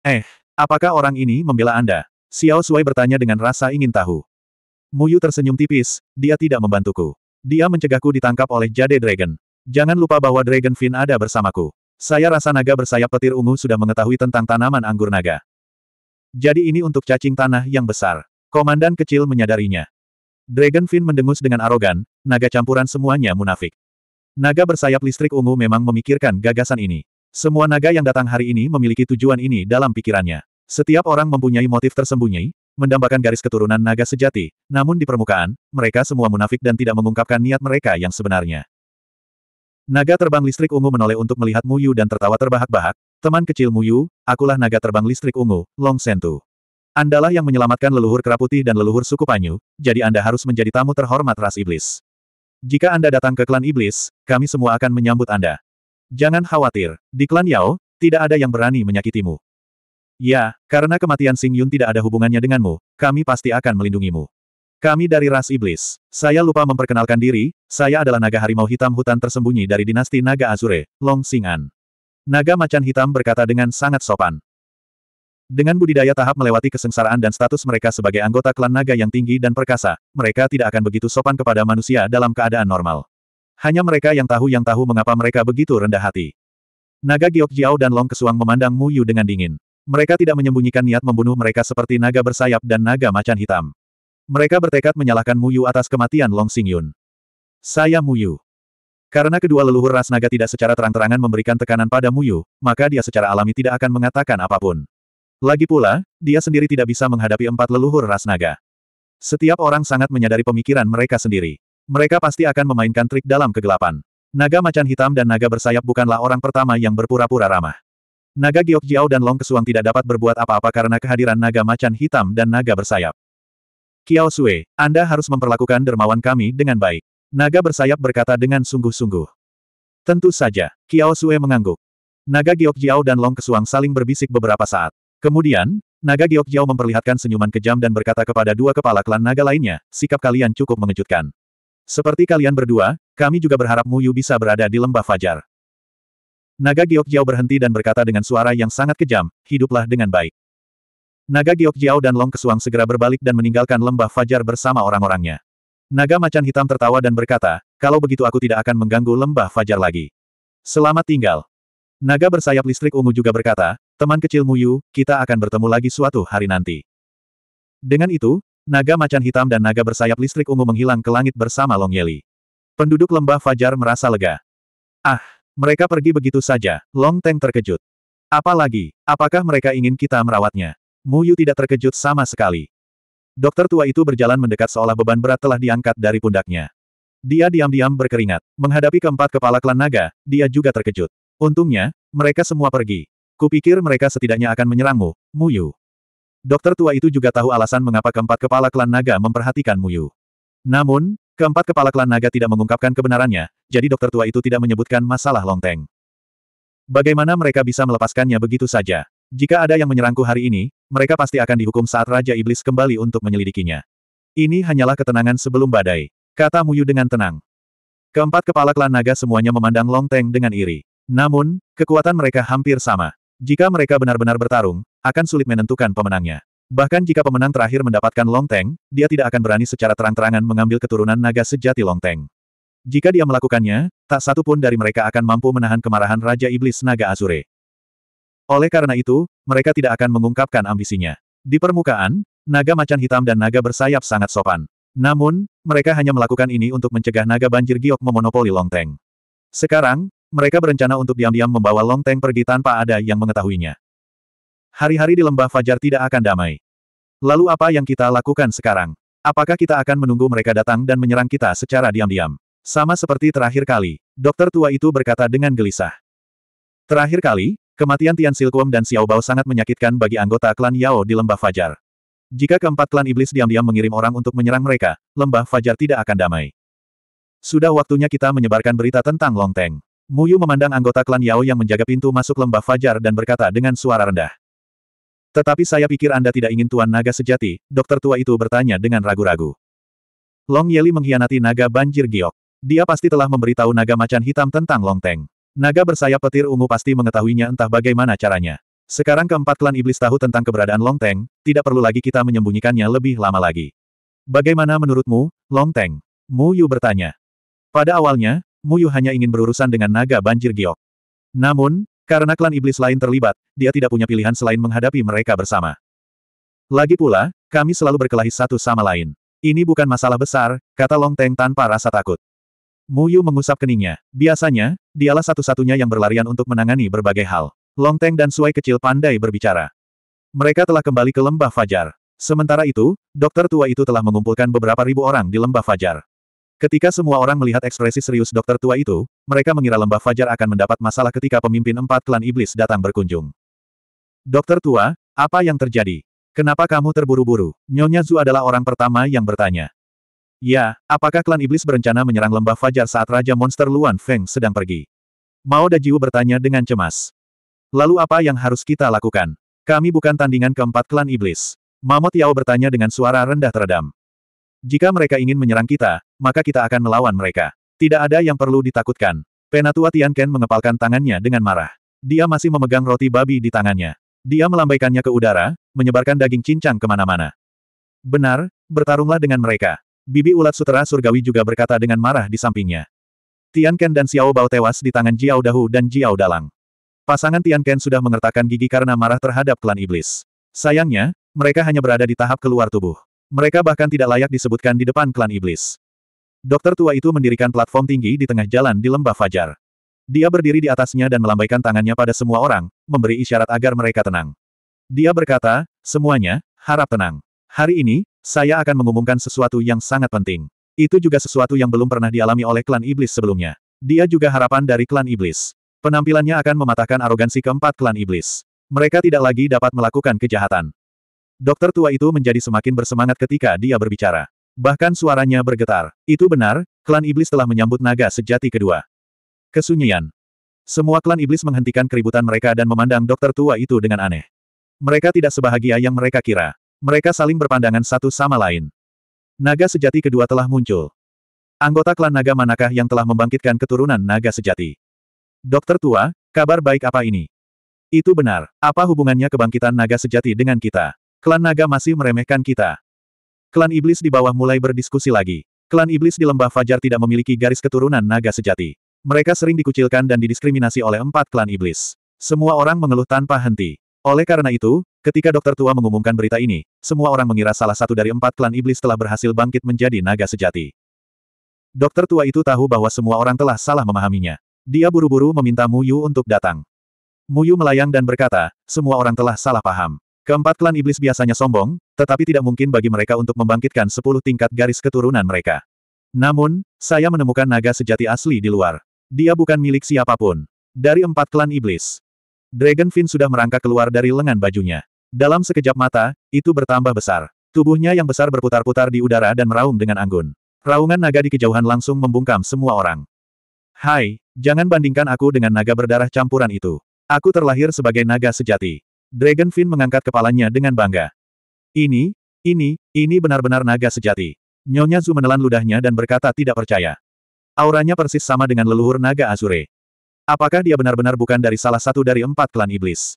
Eh, apakah orang ini membela Anda? Xiao Sui bertanya dengan rasa ingin tahu. Muyu tersenyum tipis, dia tidak membantuku. Dia mencegahku ditangkap oleh Jade Dragon. Jangan lupa bahwa Dragon Fin ada bersamaku. Saya rasa naga bersayap petir ungu sudah mengetahui tentang tanaman anggur naga. Jadi ini untuk cacing tanah yang besar. Komandan kecil menyadarinya. Dragonfin mendengus dengan arogan, naga campuran semuanya munafik. Naga bersayap listrik ungu memang memikirkan gagasan ini. Semua naga yang datang hari ini memiliki tujuan ini dalam pikirannya. Setiap orang mempunyai motif tersembunyi, mendambakan garis keturunan naga sejati, namun di permukaan, mereka semua munafik dan tidak mengungkapkan niat mereka yang sebenarnya. Naga terbang listrik ungu menoleh untuk melihat Mu Yu dan tertawa terbahak-bahak, teman kecil Mu Yu, akulah naga terbang listrik ungu, Long Sentu. Andalah yang menyelamatkan leluhur keraputi dan leluhur suku Panyu, jadi Anda harus menjadi tamu terhormat ras iblis. Jika Anda datang ke klan iblis, kami semua akan menyambut Anda. Jangan khawatir, di klan Yao, tidak ada yang berani menyakitimu. Ya, karena kematian Sing Yun tidak ada hubungannya denganmu, kami pasti akan melindungimu. Kami dari ras iblis. Saya lupa memperkenalkan diri, saya adalah naga harimau hitam hutan tersembunyi dari dinasti naga Azure, Long Xing'an. Naga macan hitam berkata dengan sangat sopan. Dengan budidaya tahap melewati kesengsaraan dan status mereka sebagai anggota klan naga yang tinggi dan perkasa, mereka tidak akan begitu sopan kepada manusia dalam keadaan normal. Hanya mereka yang tahu yang tahu mengapa mereka begitu rendah hati. Naga Giok Jiao dan Long Kesuang memandang Mu Yu dengan dingin. Mereka tidak menyembunyikan niat membunuh mereka seperti naga bersayap dan naga macan hitam. Mereka bertekad menyalahkan Mu Yu atas kematian Long Xingyun. Saya Mu Yu. Karena kedua leluhur ras naga tidak secara terang-terangan memberikan tekanan pada Mu Yu, maka dia secara alami tidak akan mengatakan apapun. Lagi pula, dia sendiri tidak bisa menghadapi empat leluhur ras naga. Setiap orang sangat menyadari pemikiran mereka sendiri. Mereka pasti akan memainkan trik dalam kegelapan. Naga macan hitam dan naga bersayap bukanlah orang pertama yang berpura-pura ramah. Naga Giok Jiao dan Long Kesuang tidak dapat berbuat apa-apa karena kehadiran naga macan hitam dan naga bersayap. Kiao Sue, Anda harus memperlakukan dermawan kami dengan baik. Naga bersayap berkata dengan sungguh-sungguh. Tentu saja, Kiao Sue mengangguk. Naga Giok Jiao dan Long Kesuang saling berbisik beberapa saat. Kemudian, Naga Giok Jiao memperlihatkan senyuman kejam dan berkata kepada dua kepala klan naga lainnya, sikap kalian cukup mengejutkan. Seperti kalian berdua, kami juga berharap Mu Yu bisa berada di lembah fajar. Naga Giok Jiao berhenti dan berkata dengan suara yang sangat kejam, hiduplah dengan baik. Naga Giok Jiao dan Long Kesuang segera berbalik dan meninggalkan lembah Fajar bersama orang-orangnya. Naga Macan Hitam tertawa dan berkata, kalau begitu aku tidak akan mengganggu lembah Fajar lagi. Selamat tinggal. Naga bersayap listrik ungu juga berkata, teman kecil Muyu, kita akan bertemu lagi suatu hari nanti. Dengan itu, naga macan hitam dan naga bersayap listrik ungu menghilang ke langit bersama Long Yeli. Penduduk lembah Fajar merasa lega. Ah, mereka pergi begitu saja, Long Teng terkejut. Apalagi, apakah mereka ingin kita merawatnya? Muyu tidak terkejut sama sekali. Dokter tua itu berjalan mendekat seolah beban berat telah diangkat dari pundaknya. Dia diam-diam berkeringat. Menghadapi keempat kepala klan naga, dia juga terkejut. Untungnya, mereka semua pergi. Kupikir mereka setidaknya akan menyerangmu, Muyu. Dokter tua itu juga tahu alasan mengapa keempat kepala klan naga memperhatikan Muyu. Namun, keempat kepala klan naga tidak mengungkapkan kebenarannya, jadi dokter tua itu tidak menyebutkan masalah Longteng. Bagaimana mereka bisa melepaskannya begitu saja? Jika ada yang menyerangku hari ini, mereka pasti akan dihukum saat Raja Iblis kembali untuk menyelidikinya. Ini hanyalah ketenangan sebelum badai, kata Muyu dengan tenang. Keempat kepala klan naga semuanya memandang Long Teng dengan iri. Namun, kekuatan mereka hampir sama. Jika mereka benar-benar bertarung, akan sulit menentukan pemenangnya. Bahkan jika pemenang terakhir mendapatkan Long Teng, dia tidak akan berani secara terang-terangan mengambil keturunan naga sejati Long Teng. Jika dia melakukannya, tak satu pun dari mereka akan mampu menahan kemarahan Raja Iblis Naga Azure. Oleh karena itu, mereka tidak akan mengungkapkan ambisinya. Di permukaan, naga macan hitam dan naga bersayap sangat sopan. Namun, mereka hanya melakukan ini untuk mencegah naga banjir giok memonopoli Longteng. Sekarang, mereka berencana untuk diam-diam membawa Longteng pergi tanpa ada yang mengetahuinya. Hari-hari di lembah Fajar tidak akan damai. Lalu apa yang kita lakukan sekarang? Apakah kita akan menunggu mereka datang dan menyerang kita secara diam-diam? Sama seperti terakhir kali, dokter tua itu berkata dengan gelisah. Terakhir kali, Kematian Tian Silkuom dan Xiao Bao sangat menyakitkan bagi anggota klan Yao di Lembah Fajar. Jika keempat klan iblis diam-diam mengirim orang untuk menyerang mereka, Lembah Fajar tidak akan damai. Sudah waktunya kita menyebarkan berita tentang Long Teng. Mu Yu memandang anggota klan Yao yang menjaga pintu masuk Lembah Fajar dan berkata dengan suara rendah. Tetapi saya pikir Anda tidak ingin Tuan Naga sejati, dokter tua itu bertanya dengan ragu-ragu. Long Yeli mengkhianati naga banjir giok. Dia pasti telah memberitahu naga macan hitam tentang Long Teng. Naga bersayap petir ungu pasti mengetahuinya entah bagaimana caranya. Sekarang keempat klan iblis tahu tentang keberadaan Long Teng, tidak perlu lagi kita menyembunyikannya lebih lama lagi. Bagaimana menurutmu, Long Teng? Mu Yu bertanya. Pada awalnya, Mu Yu hanya ingin berurusan dengan naga banjir giok. Namun, karena klan iblis lain terlibat, dia tidak punya pilihan selain menghadapi mereka bersama. Lagi pula, kami selalu berkelahi satu sama lain. Ini bukan masalah besar, kata Long Teng tanpa rasa takut. Mu Yu mengusap keningnya. Biasanya, dialah satu-satunya yang berlarian untuk menangani berbagai hal. Long Teng dan Suai kecil pandai berbicara. Mereka telah kembali ke lembah Fajar. Sementara itu, dokter tua itu telah mengumpulkan beberapa ribu orang di lembah Fajar. Ketika semua orang melihat ekspresi serius dokter tua itu, mereka mengira lembah Fajar akan mendapat masalah ketika pemimpin empat klan iblis datang berkunjung. Dokter tua, apa yang terjadi? Kenapa kamu terburu-buru? Nyonya Zhu adalah orang pertama yang bertanya. Ya, apakah klan iblis berencana menyerang lembah fajar saat Raja Monster Luan Feng sedang pergi? Mao Dajiu bertanya dengan cemas. Lalu apa yang harus kita lakukan? Kami bukan tandingan keempat klan iblis. Mamot Yao bertanya dengan suara rendah teredam. Jika mereka ingin menyerang kita, maka kita akan melawan mereka. Tidak ada yang perlu ditakutkan. Penatua Tian Ken mengepalkan tangannya dengan marah. Dia masih memegang roti babi di tangannya. Dia melambaikannya ke udara, menyebarkan daging cincang kemana-mana. Benar, bertarunglah dengan mereka. Bibi ulat sutera surgawi juga berkata dengan marah di sampingnya. Tian Ken dan Xiao Bao tewas di tangan Jiao Dahu dan Jiao Dalang. Pasangan Ken sudah mengertakkan gigi karena marah terhadap klan iblis. Sayangnya, mereka hanya berada di tahap keluar tubuh. Mereka bahkan tidak layak disebutkan di depan klan iblis. Dokter tua itu mendirikan platform tinggi di tengah jalan di lembah Fajar. Dia berdiri di atasnya dan melambaikan tangannya pada semua orang, memberi isyarat agar mereka tenang. Dia berkata, semuanya, harap tenang. Hari ini, saya akan mengumumkan sesuatu yang sangat penting. Itu juga sesuatu yang belum pernah dialami oleh klan iblis sebelumnya. Dia juga harapan dari klan iblis. Penampilannya akan mematahkan arogansi keempat klan iblis. Mereka tidak lagi dapat melakukan kejahatan. Dokter tua itu menjadi semakin bersemangat ketika dia berbicara. Bahkan suaranya bergetar. Itu benar, klan iblis telah menyambut naga sejati kedua. Kesunyian. Semua klan iblis menghentikan keributan mereka dan memandang dokter tua itu dengan aneh. Mereka tidak sebahagia yang mereka kira. Mereka saling berpandangan satu sama lain. Naga sejati kedua telah muncul. Anggota klan naga manakah yang telah membangkitkan keturunan naga sejati? Dokter tua, kabar baik apa ini? Itu benar. Apa hubungannya kebangkitan naga sejati dengan kita? Klan naga masih meremehkan kita. Klan iblis di bawah mulai berdiskusi lagi. Klan iblis di lembah Fajar tidak memiliki garis keturunan naga sejati. Mereka sering dikucilkan dan didiskriminasi oleh empat klan iblis. Semua orang mengeluh tanpa henti. Oleh karena itu, ketika dokter tua mengumumkan berita ini, semua orang mengira salah satu dari empat klan iblis telah berhasil bangkit menjadi naga sejati. Dokter tua itu tahu bahwa semua orang telah salah memahaminya. Dia buru-buru meminta Muyu untuk datang. Muyu melayang dan berkata, semua orang telah salah paham. Keempat klan iblis biasanya sombong, tetapi tidak mungkin bagi mereka untuk membangkitkan sepuluh tingkat garis keturunan mereka. Namun, saya menemukan naga sejati asli di luar. Dia bukan milik siapapun. Dari empat klan iblis, Dragonfin sudah merangkak keluar dari lengan bajunya. Dalam sekejap mata, itu bertambah besar. Tubuhnya yang besar berputar-putar di udara dan meraung dengan anggun. Raungan naga di kejauhan langsung membungkam semua orang. Hai, jangan bandingkan aku dengan naga berdarah campuran itu. Aku terlahir sebagai naga sejati. Dragonfin mengangkat kepalanya dengan bangga. Ini, ini, ini benar-benar naga sejati. Nyonya Zu menelan ludahnya dan berkata tidak percaya. Auranya persis sama dengan leluhur naga Azure. Apakah dia benar-benar bukan dari salah satu dari empat klan iblis?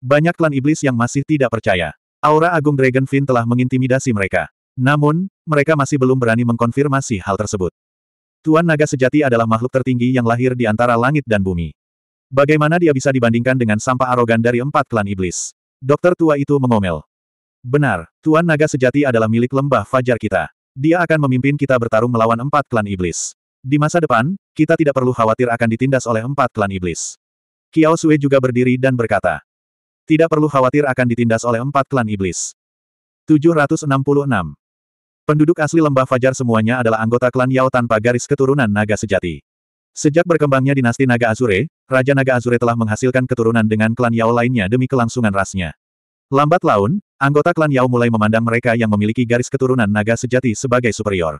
Banyak klan iblis yang masih tidak percaya. Aura Agung Dragonfin telah mengintimidasi mereka. Namun, mereka masih belum berani mengkonfirmasi hal tersebut. Tuan Naga sejati adalah makhluk tertinggi yang lahir di antara langit dan bumi. Bagaimana dia bisa dibandingkan dengan sampah arogan dari empat klan iblis? Dokter tua itu mengomel. Benar, Tuan Naga sejati adalah milik lembah fajar kita. Dia akan memimpin kita bertarung melawan empat klan iblis. Di masa depan, kita tidak perlu khawatir akan ditindas oleh empat klan iblis. Kiao Sui juga berdiri dan berkata. Tidak perlu khawatir akan ditindas oleh empat klan iblis. 766. Penduduk asli Lembah Fajar semuanya adalah anggota klan Yao tanpa garis keturunan naga sejati. Sejak berkembangnya dinasti Naga Azure, Raja Naga Azure telah menghasilkan keturunan dengan klan Yao lainnya demi kelangsungan rasnya. Lambat laun, anggota klan Yao mulai memandang mereka yang memiliki garis keturunan naga sejati sebagai superior.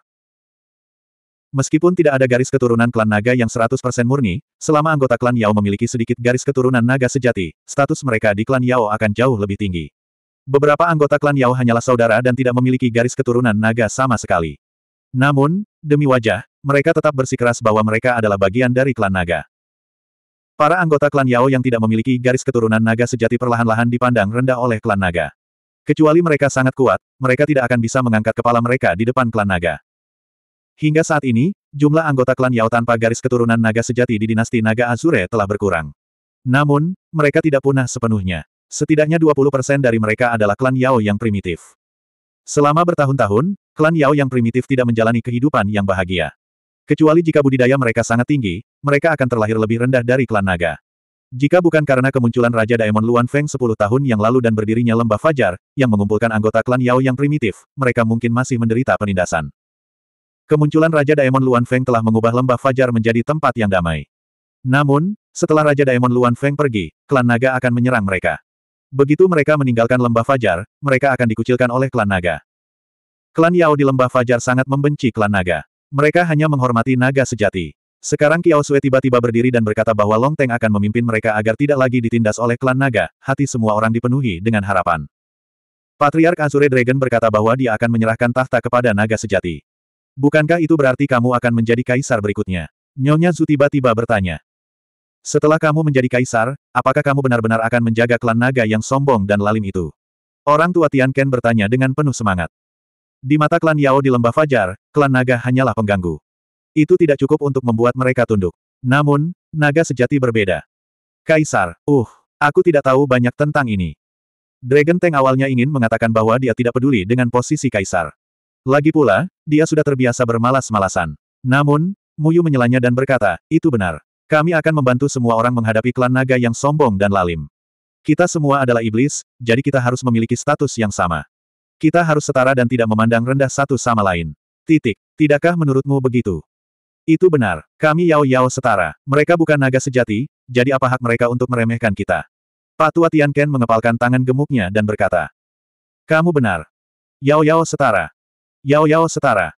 Meskipun tidak ada garis keturunan klan naga yang 100% murni, selama anggota klan Yao memiliki sedikit garis keturunan naga sejati, status mereka di klan Yao akan jauh lebih tinggi. Beberapa anggota klan Yao hanyalah saudara dan tidak memiliki garis keturunan naga sama sekali. Namun, demi wajah, mereka tetap bersikeras bahwa mereka adalah bagian dari klan naga. Para anggota klan Yao yang tidak memiliki garis keturunan naga sejati perlahan-lahan dipandang rendah oleh klan naga. Kecuali mereka sangat kuat, mereka tidak akan bisa mengangkat kepala mereka di depan klan naga. Hingga saat ini, jumlah anggota klan Yao tanpa garis keturunan naga sejati di dinasti naga Azure telah berkurang. Namun, mereka tidak punah sepenuhnya. Setidaknya 20% dari mereka adalah klan Yao yang primitif. Selama bertahun-tahun, klan Yao yang primitif tidak menjalani kehidupan yang bahagia. Kecuali jika budidaya mereka sangat tinggi, mereka akan terlahir lebih rendah dari klan naga. Jika bukan karena kemunculan Raja Daemon Luan Feng 10 tahun yang lalu dan berdirinya lembah Fajar, yang mengumpulkan anggota klan Yao yang primitif, mereka mungkin masih menderita penindasan. Kemunculan Raja Daemon Luan Feng telah mengubah lembah Fajar menjadi tempat yang damai. Namun, setelah Raja Daemon Luan Feng pergi, klan naga akan menyerang mereka. Begitu mereka meninggalkan lembah Fajar, mereka akan dikucilkan oleh klan naga. Klan Yao di lembah Fajar sangat membenci klan naga. Mereka hanya menghormati naga sejati. Sekarang Kiao Sui tiba-tiba berdiri dan berkata bahwa Long Teng akan memimpin mereka agar tidak lagi ditindas oleh klan naga, hati semua orang dipenuhi dengan harapan. Patriark Azure Dragon berkata bahwa dia akan menyerahkan tahta kepada naga sejati. Bukankah itu berarti kamu akan menjadi kaisar berikutnya? Nyonya Zu tiba-tiba bertanya. Setelah kamu menjadi kaisar, apakah kamu benar-benar akan menjaga klan naga yang sombong dan lalim itu? Orang tua Tian Ken bertanya dengan penuh semangat. Di mata klan Yao di Lembah Fajar, klan naga hanyalah pengganggu. Itu tidak cukup untuk membuat mereka tunduk. Namun, naga sejati berbeda. Kaisar, uh, aku tidak tahu banyak tentang ini. Dragon Tank awalnya ingin mengatakan bahwa dia tidak peduli dengan posisi kaisar. Lagi pula, dia sudah terbiasa bermalas-malasan. Namun, Muyu menyelanya dan berkata, itu benar. Kami akan membantu semua orang menghadapi klan naga yang sombong dan lalim. Kita semua adalah iblis, jadi kita harus memiliki status yang sama. Kita harus setara dan tidak memandang rendah satu sama lain. Titik. Tidakkah menurutmu begitu? Itu benar. Kami Yao Yao setara. Mereka bukan naga sejati, jadi apa hak mereka untuk meremehkan kita? Pak Tua Tian Ken mengepalkan tangan gemuknya dan berkata, Kamu benar. Yao Yao setara. Yao-yao setara.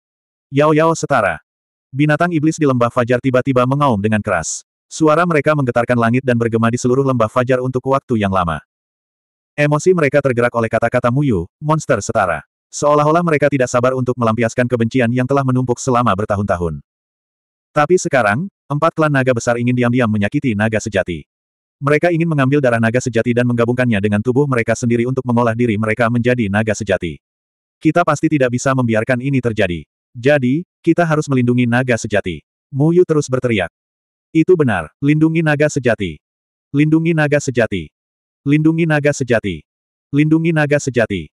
Yao-yao setara. Binatang iblis di lembah fajar tiba-tiba mengaum dengan keras. Suara mereka menggetarkan langit dan bergema di seluruh lembah fajar untuk waktu yang lama. Emosi mereka tergerak oleh kata-kata Muyu, monster setara. Seolah-olah mereka tidak sabar untuk melampiaskan kebencian yang telah menumpuk selama bertahun-tahun. Tapi sekarang, empat klan naga besar ingin diam-diam menyakiti naga sejati. Mereka ingin mengambil darah naga sejati dan menggabungkannya dengan tubuh mereka sendiri untuk mengolah diri mereka menjadi naga sejati. Kita pasti tidak bisa membiarkan ini terjadi. Jadi, kita harus melindungi naga sejati. Mu Yu terus berteriak. Itu benar, lindungi naga sejati. Lindungi naga sejati. Lindungi naga sejati. Lindungi naga sejati.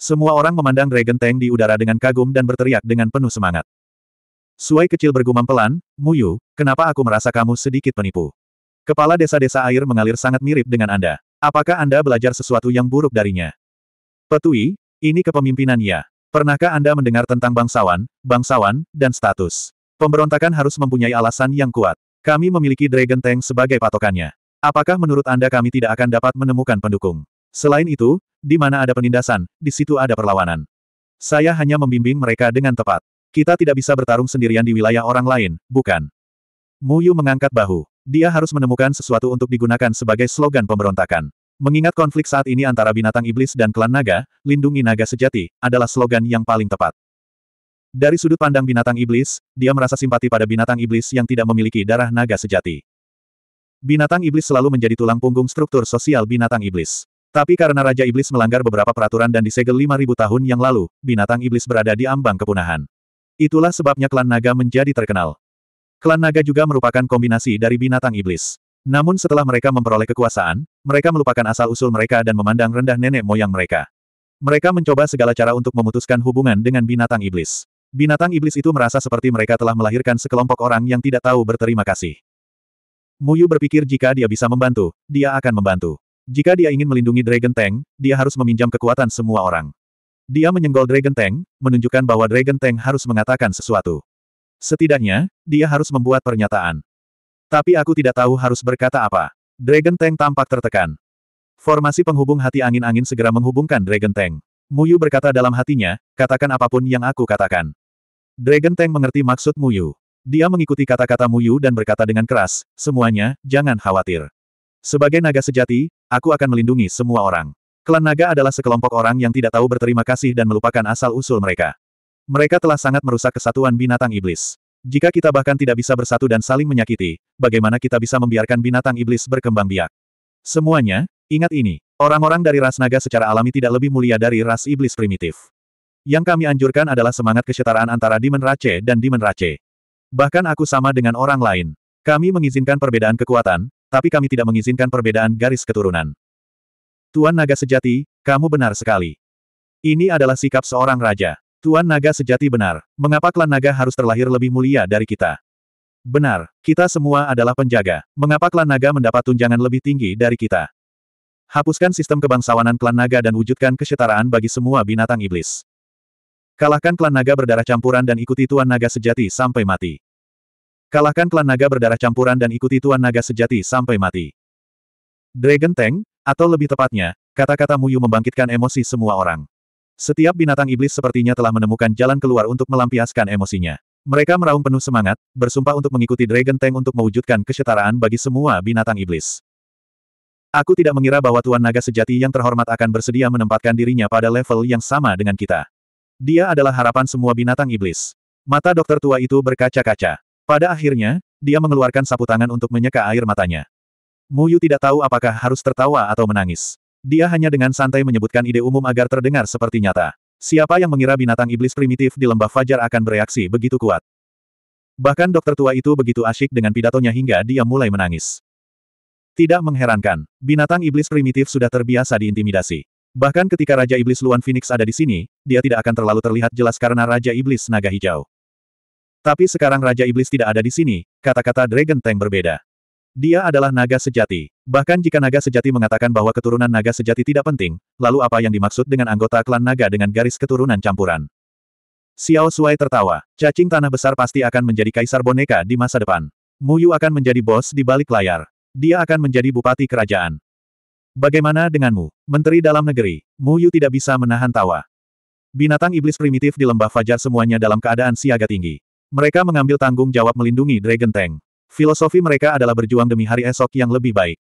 Semua orang memandang Dragon Tank di udara dengan kagum dan berteriak dengan penuh semangat. Suai kecil bergumam pelan, Muyu, kenapa aku merasa kamu sedikit penipu? Kepala desa-desa air mengalir sangat mirip dengan Anda. Apakah Anda belajar sesuatu yang buruk darinya? Petui, ini kepemimpinannya. Pernahkah Anda mendengar tentang bangsawan, bangsawan, dan status? Pemberontakan harus mempunyai alasan yang kuat. Kami memiliki Dragon Tank sebagai patokannya. Apakah menurut Anda kami tidak akan dapat menemukan pendukung? Selain itu, di mana ada penindasan, di situ ada perlawanan. Saya hanya membimbing mereka dengan tepat. Kita tidak bisa bertarung sendirian di wilayah orang lain, bukan? Muyu mengangkat bahu. Dia harus menemukan sesuatu untuk digunakan sebagai slogan pemberontakan. Mengingat konflik saat ini antara binatang iblis dan klan naga, lindungi naga sejati, adalah slogan yang paling tepat. Dari sudut pandang binatang iblis, dia merasa simpati pada binatang iblis yang tidak memiliki darah naga sejati. Binatang iblis selalu menjadi tulang punggung struktur sosial binatang iblis. Tapi karena Raja Iblis melanggar beberapa peraturan dan disegel 5.000 tahun yang lalu, binatang iblis berada di ambang kepunahan. Itulah sebabnya klan naga menjadi terkenal. Klan naga juga merupakan kombinasi dari binatang iblis. Namun setelah mereka memperoleh kekuasaan, mereka melupakan asal-usul mereka dan memandang rendah nenek moyang mereka. Mereka mencoba segala cara untuk memutuskan hubungan dengan binatang iblis. Binatang iblis itu merasa seperti mereka telah melahirkan sekelompok orang yang tidak tahu berterima kasih. Muyu berpikir jika dia bisa membantu, dia akan membantu. Jika dia ingin melindungi Dragon Tank, dia harus meminjam kekuatan semua orang. Dia menyenggol Dragon Tank, menunjukkan bahwa Dragon Tank harus mengatakan sesuatu. Setidaknya, dia harus membuat pernyataan. Tapi aku tidak tahu harus berkata apa. Dragon Tank tampak tertekan. Formasi penghubung hati angin-angin segera menghubungkan Dragon Tank. Muyu berkata dalam hatinya, katakan apapun yang aku katakan. Dragon Tank mengerti maksud Muyu. Dia mengikuti kata-kata Muyu dan berkata dengan keras, semuanya, jangan khawatir. Sebagai naga sejati, aku akan melindungi semua orang. Klan naga adalah sekelompok orang yang tidak tahu berterima kasih dan melupakan asal-usul mereka. Mereka telah sangat merusak kesatuan binatang iblis. Jika kita bahkan tidak bisa bersatu dan saling menyakiti, bagaimana kita bisa membiarkan binatang iblis berkembang biak? Semuanya, ingat ini, orang-orang dari ras naga secara alami tidak lebih mulia dari ras iblis primitif. Yang kami anjurkan adalah semangat kesetaraan antara Demon Race dan Demon Race. Bahkan aku sama dengan orang lain. Kami mengizinkan perbedaan kekuatan, tapi kami tidak mengizinkan perbedaan garis keturunan. Tuan Naga Sejati, kamu benar sekali. Ini adalah sikap seorang raja. Tuan naga sejati benar. Mengapa klan naga harus terlahir lebih mulia dari kita? Benar, kita semua adalah penjaga. Mengapa klan naga mendapat tunjangan lebih tinggi dari kita? Hapuskan sistem kebangsawanan klan naga dan wujudkan kesetaraan bagi semua binatang iblis. Kalahkan klan naga berdarah campuran dan ikuti tuan naga sejati sampai mati. Kalahkan klan naga berdarah campuran dan ikuti tuan naga sejati sampai mati. Dragon Tank, atau lebih tepatnya, kata-kata Muyu membangkitkan emosi semua orang. Setiap binatang iblis sepertinya telah menemukan jalan keluar untuk melampiaskan emosinya. Mereka meraung penuh semangat, bersumpah untuk mengikuti Dragon Tank untuk mewujudkan kesetaraan bagi semua binatang iblis. Aku tidak mengira bahwa Tuan Naga sejati yang terhormat akan bersedia menempatkan dirinya pada level yang sama dengan kita. Dia adalah harapan semua binatang iblis. Mata dokter tua itu berkaca-kaca. Pada akhirnya, dia mengeluarkan sapu tangan untuk menyeka air matanya. Muyu tidak tahu apakah harus tertawa atau menangis. Dia hanya dengan santai menyebutkan ide umum agar terdengar seperti nyata. Siapa yang mengira binatang iblis primitif di lembah Fajar akan bereaksi begitu kuat? Bahkan dokter tua itu begitu asyik dengan pidatonya hingga dia mulai menangis. Tidak mengherankan, binatang iblis primitif sudah terbiasa diintimidasi. Bahkan ketika Raja Iblis Luan Phoenix ada di sini, dia tidak akan terlalu terlihat jelas karena Raja Iblis Naga Hijau. Tapi sekarang Raja Iblis tidak ada di sini, kata-kata Dragon Tank berbeda. Dia adalah naga sejati. Bahkan jika naga sejati mengatakan bahwa keturunan naga sejati tidak penting, lalu apa yang dimaksud dengan anggota klan naga dengan garis keturunan campuran? Xiao Suai tertawa. Cacing tanah besar pasti akan menjadi kaisar boneka di masa depan. Mu Yu akan menjadi bos di balik layar. Dia akan menjadi bupati kerajaan. Bagaimana denganmu, Menteri Dalam Negeri? Mu Yu tidak bisa menahan tawa. Binatang iblis primitif di lembah fajar semuanya dalam keadaan siaga tinggi. Mereka mengambil tanggung jawab melindungi Dragon Tank. Filosofi mereka adalah berjuang demi hari esok yang lebih baik.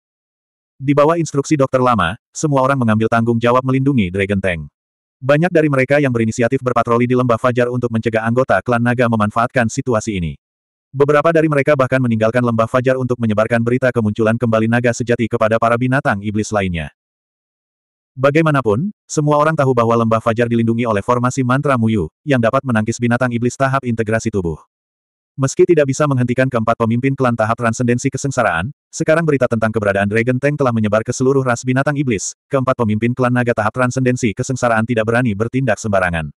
Di bawah instruksi dokter lama, semua orang mengambil tanggung jawab melindungi Dragon Tank. Banyak dari mereka yang berinisiatif berpatroli di lembah Fajar untuk mencegah anggota klan naga memanfaatkan situasi ini. Beberapa dari mereka bahkan meninggalkan lembah Fajar untuk menyebarkan berita kemunculan kembali naga sejati kepada para binatang iblis lainnya. Bagaimanapun, semua orang tahu bahwa lembah Fajar dilindungi oleh formasi mantra Muyu, yang dapat menangkis binatang iblis tahap integrasi tubuh. Meski tidak bisa menghentikan keempat pemimpin klan tahap transendensi kesengsaraan, sekarang berita tentang keberadaan Dragon Tank telah menyebar ke seluruh ras binatang iblis, keempat pemimpin klan naga tahap transendensi kesengsaraan tidak berani bertindak sembarangan.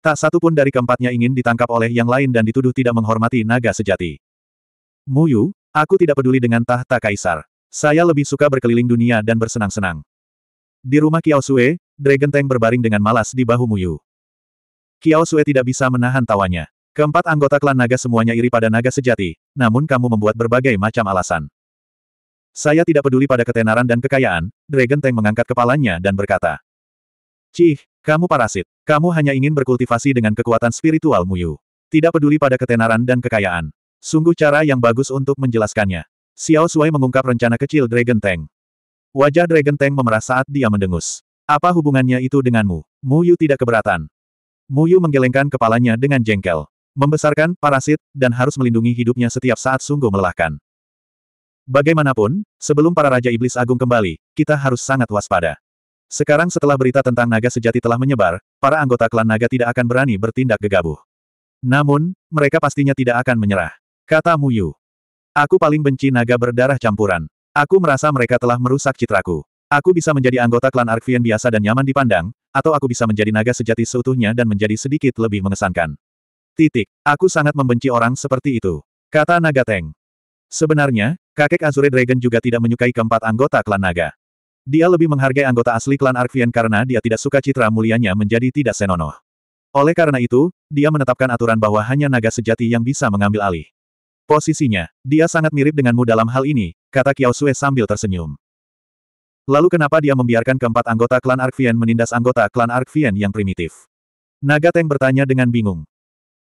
Tak satu pun dari keempatnya ingin ditangkap oleh yang lain dan dituduh tidak menghormati naga sejati. Muyu, aku tidak peduli dengan tahta kaisar. Saya lebih suka berkeliling dunia dan bersenang-senang. Di rumah Kiao Sue, Dragon Tank berbaring dengan malas di bahu Muyu. Kiao Sue tidak bisa menahan tawanya. Keempat anggota klan naga semuanya iri pada naga sejati, namun kamu membuat berbagai macam alasan. Saya tidak peduli pada ketenaran dan kekayaan, Dragon Tank mengangkat kepalanya dan berkata. Cih, kamu parasit. Kamu hanya ingin berkultivasi dengan kekuatan spiritual Muyu. Tidak peduli pada ketenaran dan kekayaan. Sungguh cara yang bagus untuk menjelaskannya. Xiao Sui mengungkap rencana kecil Dragon Tank. Wajah Dragon Tank memerah saat dia mendengus. Apa hubungannya itu denganmu? Muyu tidak keberatan. Muyu menggelengkan kepalanya dengan jengkel. Membesarkan, parasit, dan harus melindungi hidupnya setiap saat sungguh melelahkan. Bagaimanapun, sebelum para Raja Iblis Agung kembali, kita harus sangat waspada. Sekarang setelah berita tentang naga sejati telah menyebar, para anggota klan naga tidak akan berani bertindak gegabah. Namun, mereka pastinya tidak akan menyerah. Kata Muyu. Aku paling benci naga berdarah campuran. Aku merasa mereka telah merusak citraku. Aku bisa menjadi anggota klan Arkvian biasa dan nyaman dipandang, atau aku bisa menjadi naga sejati seutuhnya dan menjadi sedikit lebih mengesankan. Titik. Aku sangat membenci orang seperti itu. Kata Nagateng. Sebenarnya, kakek Azure Dragon juga tidak menyukai keempat anggota klan Naga. Dia lebih menghargai anggota asli klan Arkvian karena dia tidak suka citra mulianya menjadi tidak senonoh. Oleh karena itu, dia menetapkan aturan bahwa hanya naga sejati yang bisa mengambil alih. Posisinya, dia sangat mirip denganmu dalam hal ini, kata Kiao Sue sambil tersenyum. Lalu kenapa dia membiarkan keempat anggota klan Arkvian menindas anggota klan Arkvian yang primitif? Naga Teng bertanya dengan bingung.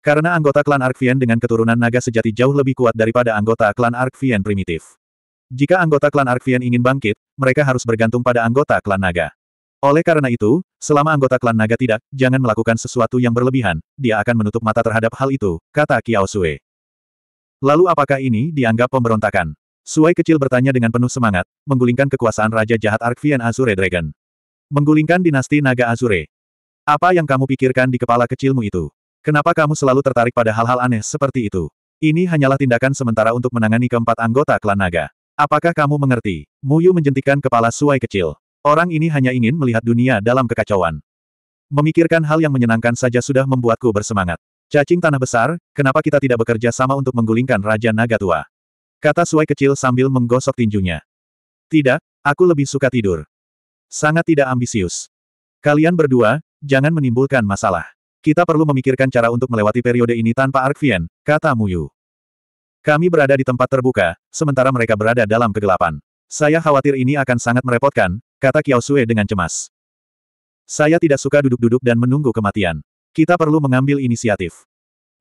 Karena anggota klan Arkvien dengan keturunan naga sejati jauh lebih kuat daripada anggota klan Arkvien primitif. Jika anggota klan Arkvien ingin bangkit, mereka harus bergantung pada anggota klan naga. Oleh karena itu, selama anggota klan naga tidak, jangan melakukan sesuatu yang berlebihan, dia akan menutup mata terhadap hal itu, kata Kiao Sui. Lalu apakah ini dianggap pemberontakan? Suai kecil bertanya dengan penuh semangat, menggulingkan kekuasaan Raja Jahat Arkvian Azure Dragon. Menggulingkan dinasti naga Azure. Apa yang kamu pikirkan di kepala kecilmu itu? Kenapa kamu selalu tertarik pada hal-hal aneh seperti itu? Ini hanyalah tindakan sementara untuk menangani keempat anggota klan naga. Apakah kamu mengerti? Muyu menjentikan kepala suai kecil. Orang ini hanya ingin melihat dunia dalam kekacauan. Memikirkan hal yang menyenangkan saja sudah membuatku bersemangat. Cacing tanah besar, kenapa kita tidak bekerja sama untuk menggulingkan Raja Naga Tua? Kata suai kecil sambil menggosok tinjunya. Tidak, aku lebih suka tidur. Sangat tidak ambisius. Kalian berdua, jangan menimbulkan masalah. Kita perlu memikirkan cara untuk melewati periode ini tanpa Arkvian, kata Muyu. Kami berada di tempat terbuka, sementara mereka berada dalam kegelapan. Saya khawatir ini akan sangat merepotkan, kata Kiao Sue dengan cemas. Saya tidak suka duduk-duduk dan menunggu kematian. Kita perlu mengambil inisiatif.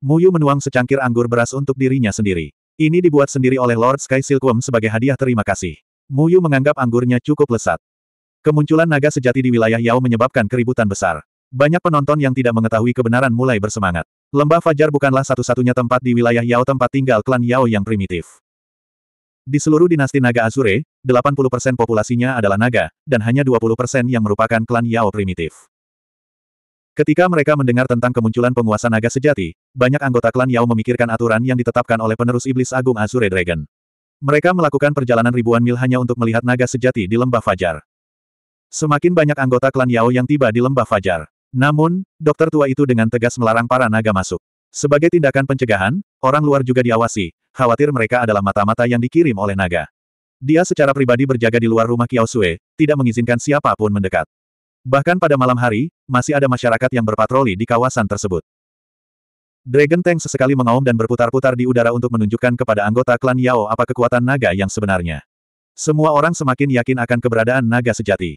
Muyu menuang secangkir anggur beras untuk dirinya sendiri. Ini dibuat sendiri oleh Lord Sky Silkworm sebagai hadiah terima kasih. Muyu menganggap anggurnya cukup lesat. Kemunculan naga sejati di wilayah Yao menyebabkan keributan besar. Banyak penonton yang tidak mengetahui kebenaran mulai bersemangat. Lembah Fajar bukanlah satu-satunya tempat di wilayah Yao tempat tinggal klan Yao yang primitif. Di seluruh dinasti naga Azure, 80% populasinya adalah naga, dan hanya 20% yang merupakan klan Yao primitif. Ketika mereka mendengar tentang kemunculan penguasa naga sejati, banyak anggota klan Yao memikirkan aturan yang ditetapkan oleh penerus iblis agung Azure Dragon. Mereka melakukan perjalanan ribuan mil hanya untuk melihat naga sejati di Lembah Fajar. Semakin banyak anggota klan Yao yang tiba di Lembah Fajar. Namun, dokter tua itu dengan tegas melarang para naga masuk. Sebagai tindakan pencegahan, orang luar juga diawasi, khawatir mereka adalah mata-mata yang dikirim oleh naga. Dia secara pribadi berjaga di luar rumah Kiao Sue, tidak mengizinkan siapapun mendekat. Bahkan pada malam hari, masih ada masyarakat yang berpatroli di kawasan tersebut. Dragon Tank sesekali mengaum dan berputar-putar di udara untuk menunjukkan kepada anggota klan Yao apa kekuatan naga yang sebenarnya. Semua orang semakin yakin akan keberadaan naga sejati.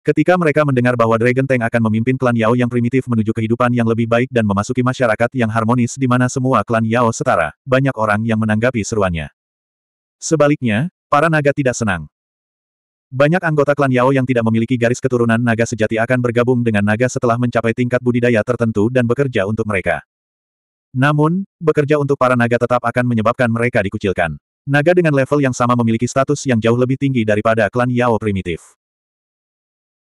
Ketika mereka mendengar bahwa Dragon Tank akan memimpin klan Yao yang primitif menuju kehidupan yang lebih baik dan memasuki masyarakat yang harmonis di mana semua klan Yao setara, banyak orang yang menanggapi seruannya. Sebaliknya, para naga tidak senang. Banyak anggota klan Yao yang tidak memiliki garis keturunan naga sejati akan bergabung dengan naga setelah mencapai tingkat budidaya tertentu dan bekerja untuk mereka. Namun, bekerja untuk para naga tetap akan menyebabkan mereka dikucilkan. Naga dengan level yang sama memiliki status yang jauh lebih tinggi daripada klan Yao primitif.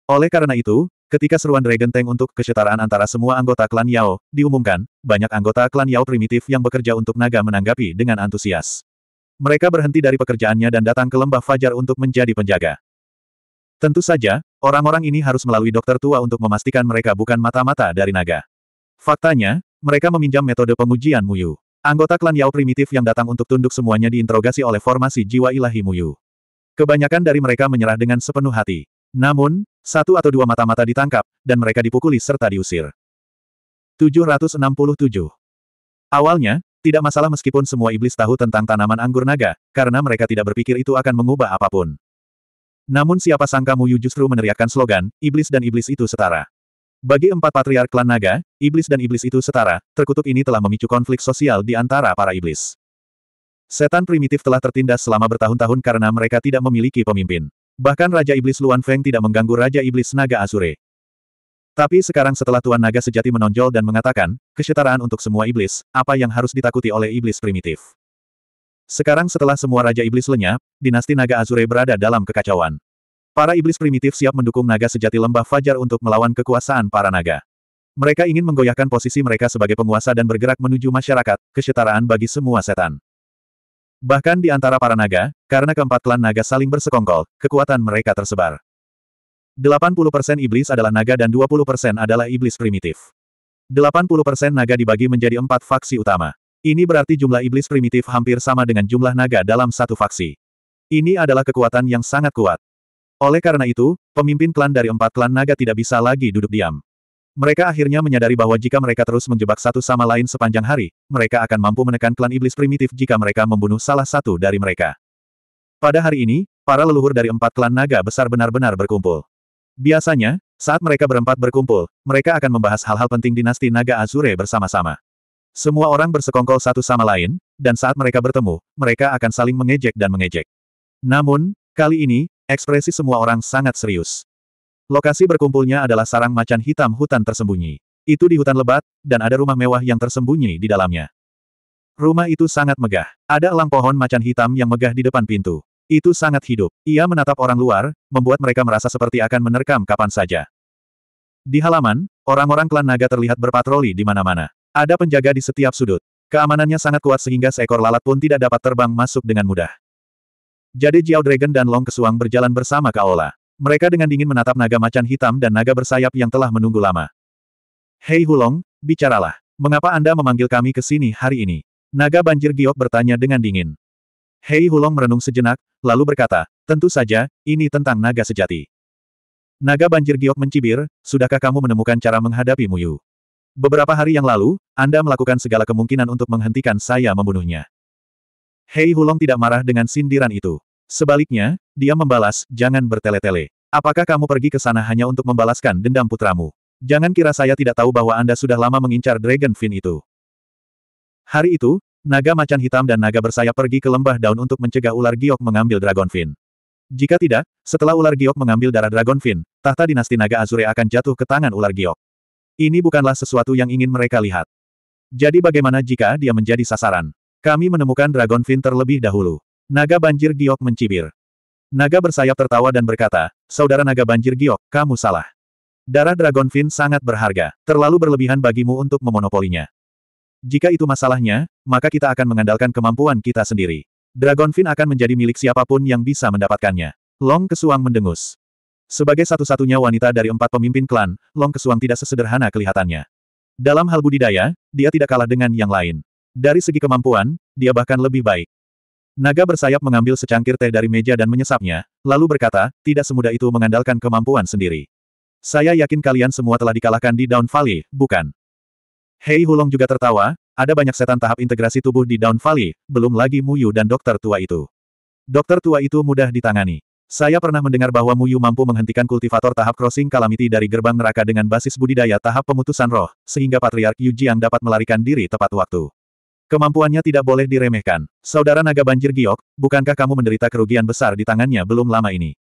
Oleh karena itu, ketika seruan Dragon Tank untuk kesetaraan antara semua anggota klan Yao diumumkan, banyak anggota klan Yao primitif yang bekerja untuk naga menanggapi dengan antusias. Mereka berhenti dari pekerjaannya dan datang ke lembah Fajar untuk menjadi penjaga. Tentu saja, orang-orang ini harus melalui dokter tua untuk memastikan mereka bukan mata-mata dari naga. Faktanya, mereka meminjam metode pengujian Muyu. Anggota klan Yao primitif yang datang untuk tunduk semuanya diinterogasi oleh formasi jiwa ilahi Muyu. Kebanyakan dari mereka menyerah dengan sepenuh hati. Namun, satu atau dua mata-mata ditangkap, dan mereka dipukuli serta diusir. 767. Awalnya, tidak masalah meskipun semua iblis tahu tentang tanaman anggur naga, karena mereka tidak berpikir itu akan mengubah apapun. Namun siapa sangka Muyu justru meneriakkan slogan, iblis dan iblis itu setara. Bagi empat patriark klan naga, iblis dan iblis itu setara, terkutuk ini telah memicu konflik sosial di antara para iblis. Setan primitif telah tertindas selama bertahun-tahun karena mereka tidak memiliki pemimpin. Bahkan Raja Iblis Luan Feng tidak mengganggu Raja Iblis Naga Azure. Tapi sekarang setelah Tuan Naga sejati menonjol dan mengatakan, kesetaraan untuk semua iblis, apa yang harus ditakuti oleh iblis primitif. Sekarang setelah semua Raja Iblis lenyap, dinasti Naga Azure berada dalam kekacauan. Para iblis primitif siap mendukung naga sejati lembah Fajar untuk melawan kekuasaan para naga. Mereka ingin menggoyahkan posisi mereka sebagai penguasa dan bergerak menuju masyarakat, kesetaraan bagi semua setan. Bahkan di antara para naga, karena keempat klan naga saling bersekongkol, kekuatan mereka tersebar. 80% iblis adalah naga dan 20% adalah iblis primitif. 80% naga dibagi menjadi empat faksi utama. Ini berarti jumlah iblis primitif hampir sama dengan jumlah naga dalam satu faksi. Ini adalah kekuatan yang sangat kuat. Oleh karena itu, pemimpin klan dari empat klan naga tidak bisa lagi duduk diam. Mereka akhirnya menyadari bahwa jika mereka terus menjebak satu sama lain sepanjang hari, mereka akan mampu menekan klan iblis primitif jika mereka membunuh salah satu dari mereka. Pada hari ini, para leluhur dari empat klan naga besar benar-benar berkumpul. Biasanya, saat mereka berempat berkumpul, mereka akan membahas hal-hal penting dinasti naga Azure bersama-sama. Semua orang bersekongkol satu sama lain, dan saat mereka bertemu, mereka akan saling mengejek dan mengejek. Namun, kali ini, ekspresi semua orang sangat serius. Lokasi berkumpulnya adalah sarang macan hitam hutan tersembunyi. Itu di hutan lebat, dan ada rumah mewah yang tersembunyi di dalamnya. Rumah itu sangat megah. Ada elang pohon macan hitam yang megah di depan pintu. Itu sangat hidup. Ia menatap orang luar, membuat mereka merasa seperti akan menerkam kapan saja. Di halaman, orang-orang klan naga terlihat berpatroli di mana-mana. Ada penjaga di setiap sudut. Keamanannya sangat kuat sehingga seekor lalat pun tidak dapat terbang masuk dengan mudah. Jadi Jiao Dragon dan Long Kesuang berjalan bersama ke Kaola. Mereka dengan dingin menatap naga macan hitam dan naga bersayap yang telah menunggu lama. Hei Hulong, bicaralah. Mengapa Anda memanggil kami ke sini hari ini? Naga banjir giok bertanya dengan dingin. Hei Hulong merenung sejenak, lalu berkata, tentu saja, ini tentang naga sejati. Naga banjir giok mencibir, sudahkah kamu menemukan cara menghadapi Muyu? Beberapa hari yang lalu, Anda melakukan segala kemungkinan untuk menghentikan saya membunuhnya. Hei Hulong tidak marah dengan sindiran itu. Sebaliknya, dia membalas, jangan bertele-tele. Apakah kamu pergi ke sana hanya untuk membalaskan dendam putramu? Jangan kira saya tidak tahu bahwa Anda sudah lama mengincar Dragon Fin itu. Hari itu, naga macan hitam dan naga bersayap pergi ke lembah daun untuk mencegah ular giok mengambil Dragon Fin. Jika tidak, setelah ular giok mengambil darah Dragon Fin, tahta dinasti naga Azure akan jatuh ke tangan ular giok. Ini bukanlah sesuatu yang ingin mereka lihat. Jadi bagaimana jika dia menjadi sasaran? Kami menemukan Dragon Fin terlebih dahulu. Naga banjir giok mencibir. Naga bersayap tertawa dan berkata, Saudara naga banjir giok, kamu salah. Darah Dragonfin sangat berharga, terlalu berlebihan bagimu untuk memonopolinya. Jika itu masalahnya, maka kita akan mengandalkan kemampuan kita sendiri. Dragonfin akan menjadi milik siapapun yang bisa mendapatkannya. Long Kesuang mendengus. Sebagai satu-satunya wanita dari empat pemimpin klan, Long Kesuang tidak sesederhana kelihatannya. Dalam hal budidaya, dia tidak kalah dengan yang lain. Dari segi kemampuan, dia bahkan lebih baik. Naga bersayap mengambil secangkir teh dari meja dan menyesapnya, lalu berkata, tidak semudah itu mengandalkan kemampuan sendiri. Saya yakin kalian semua telah dikalahkan di Down Valley, bukan? Hei Hulong juga tertawa, ada banyak setan tahap integrasi tubuh di Down Valley, belum lagi Muyu dan dokter tua itu. Dokter tua itu mudah ditangani. Saya pernah mendengar bahwa Muyu mampu menghentikan kultivator tahap crossing calamity dari gerbang neraka dengan basis budidaya tahap pemutusan roh, sehingga Patriark Yu Jiang dapat melarikan diri tepat waktu. Kemampuannya tidak boleh diremehkan. Saudara naga banjir giok, bukankah kamu menderita kerugian besar di tangannya belum lama ini?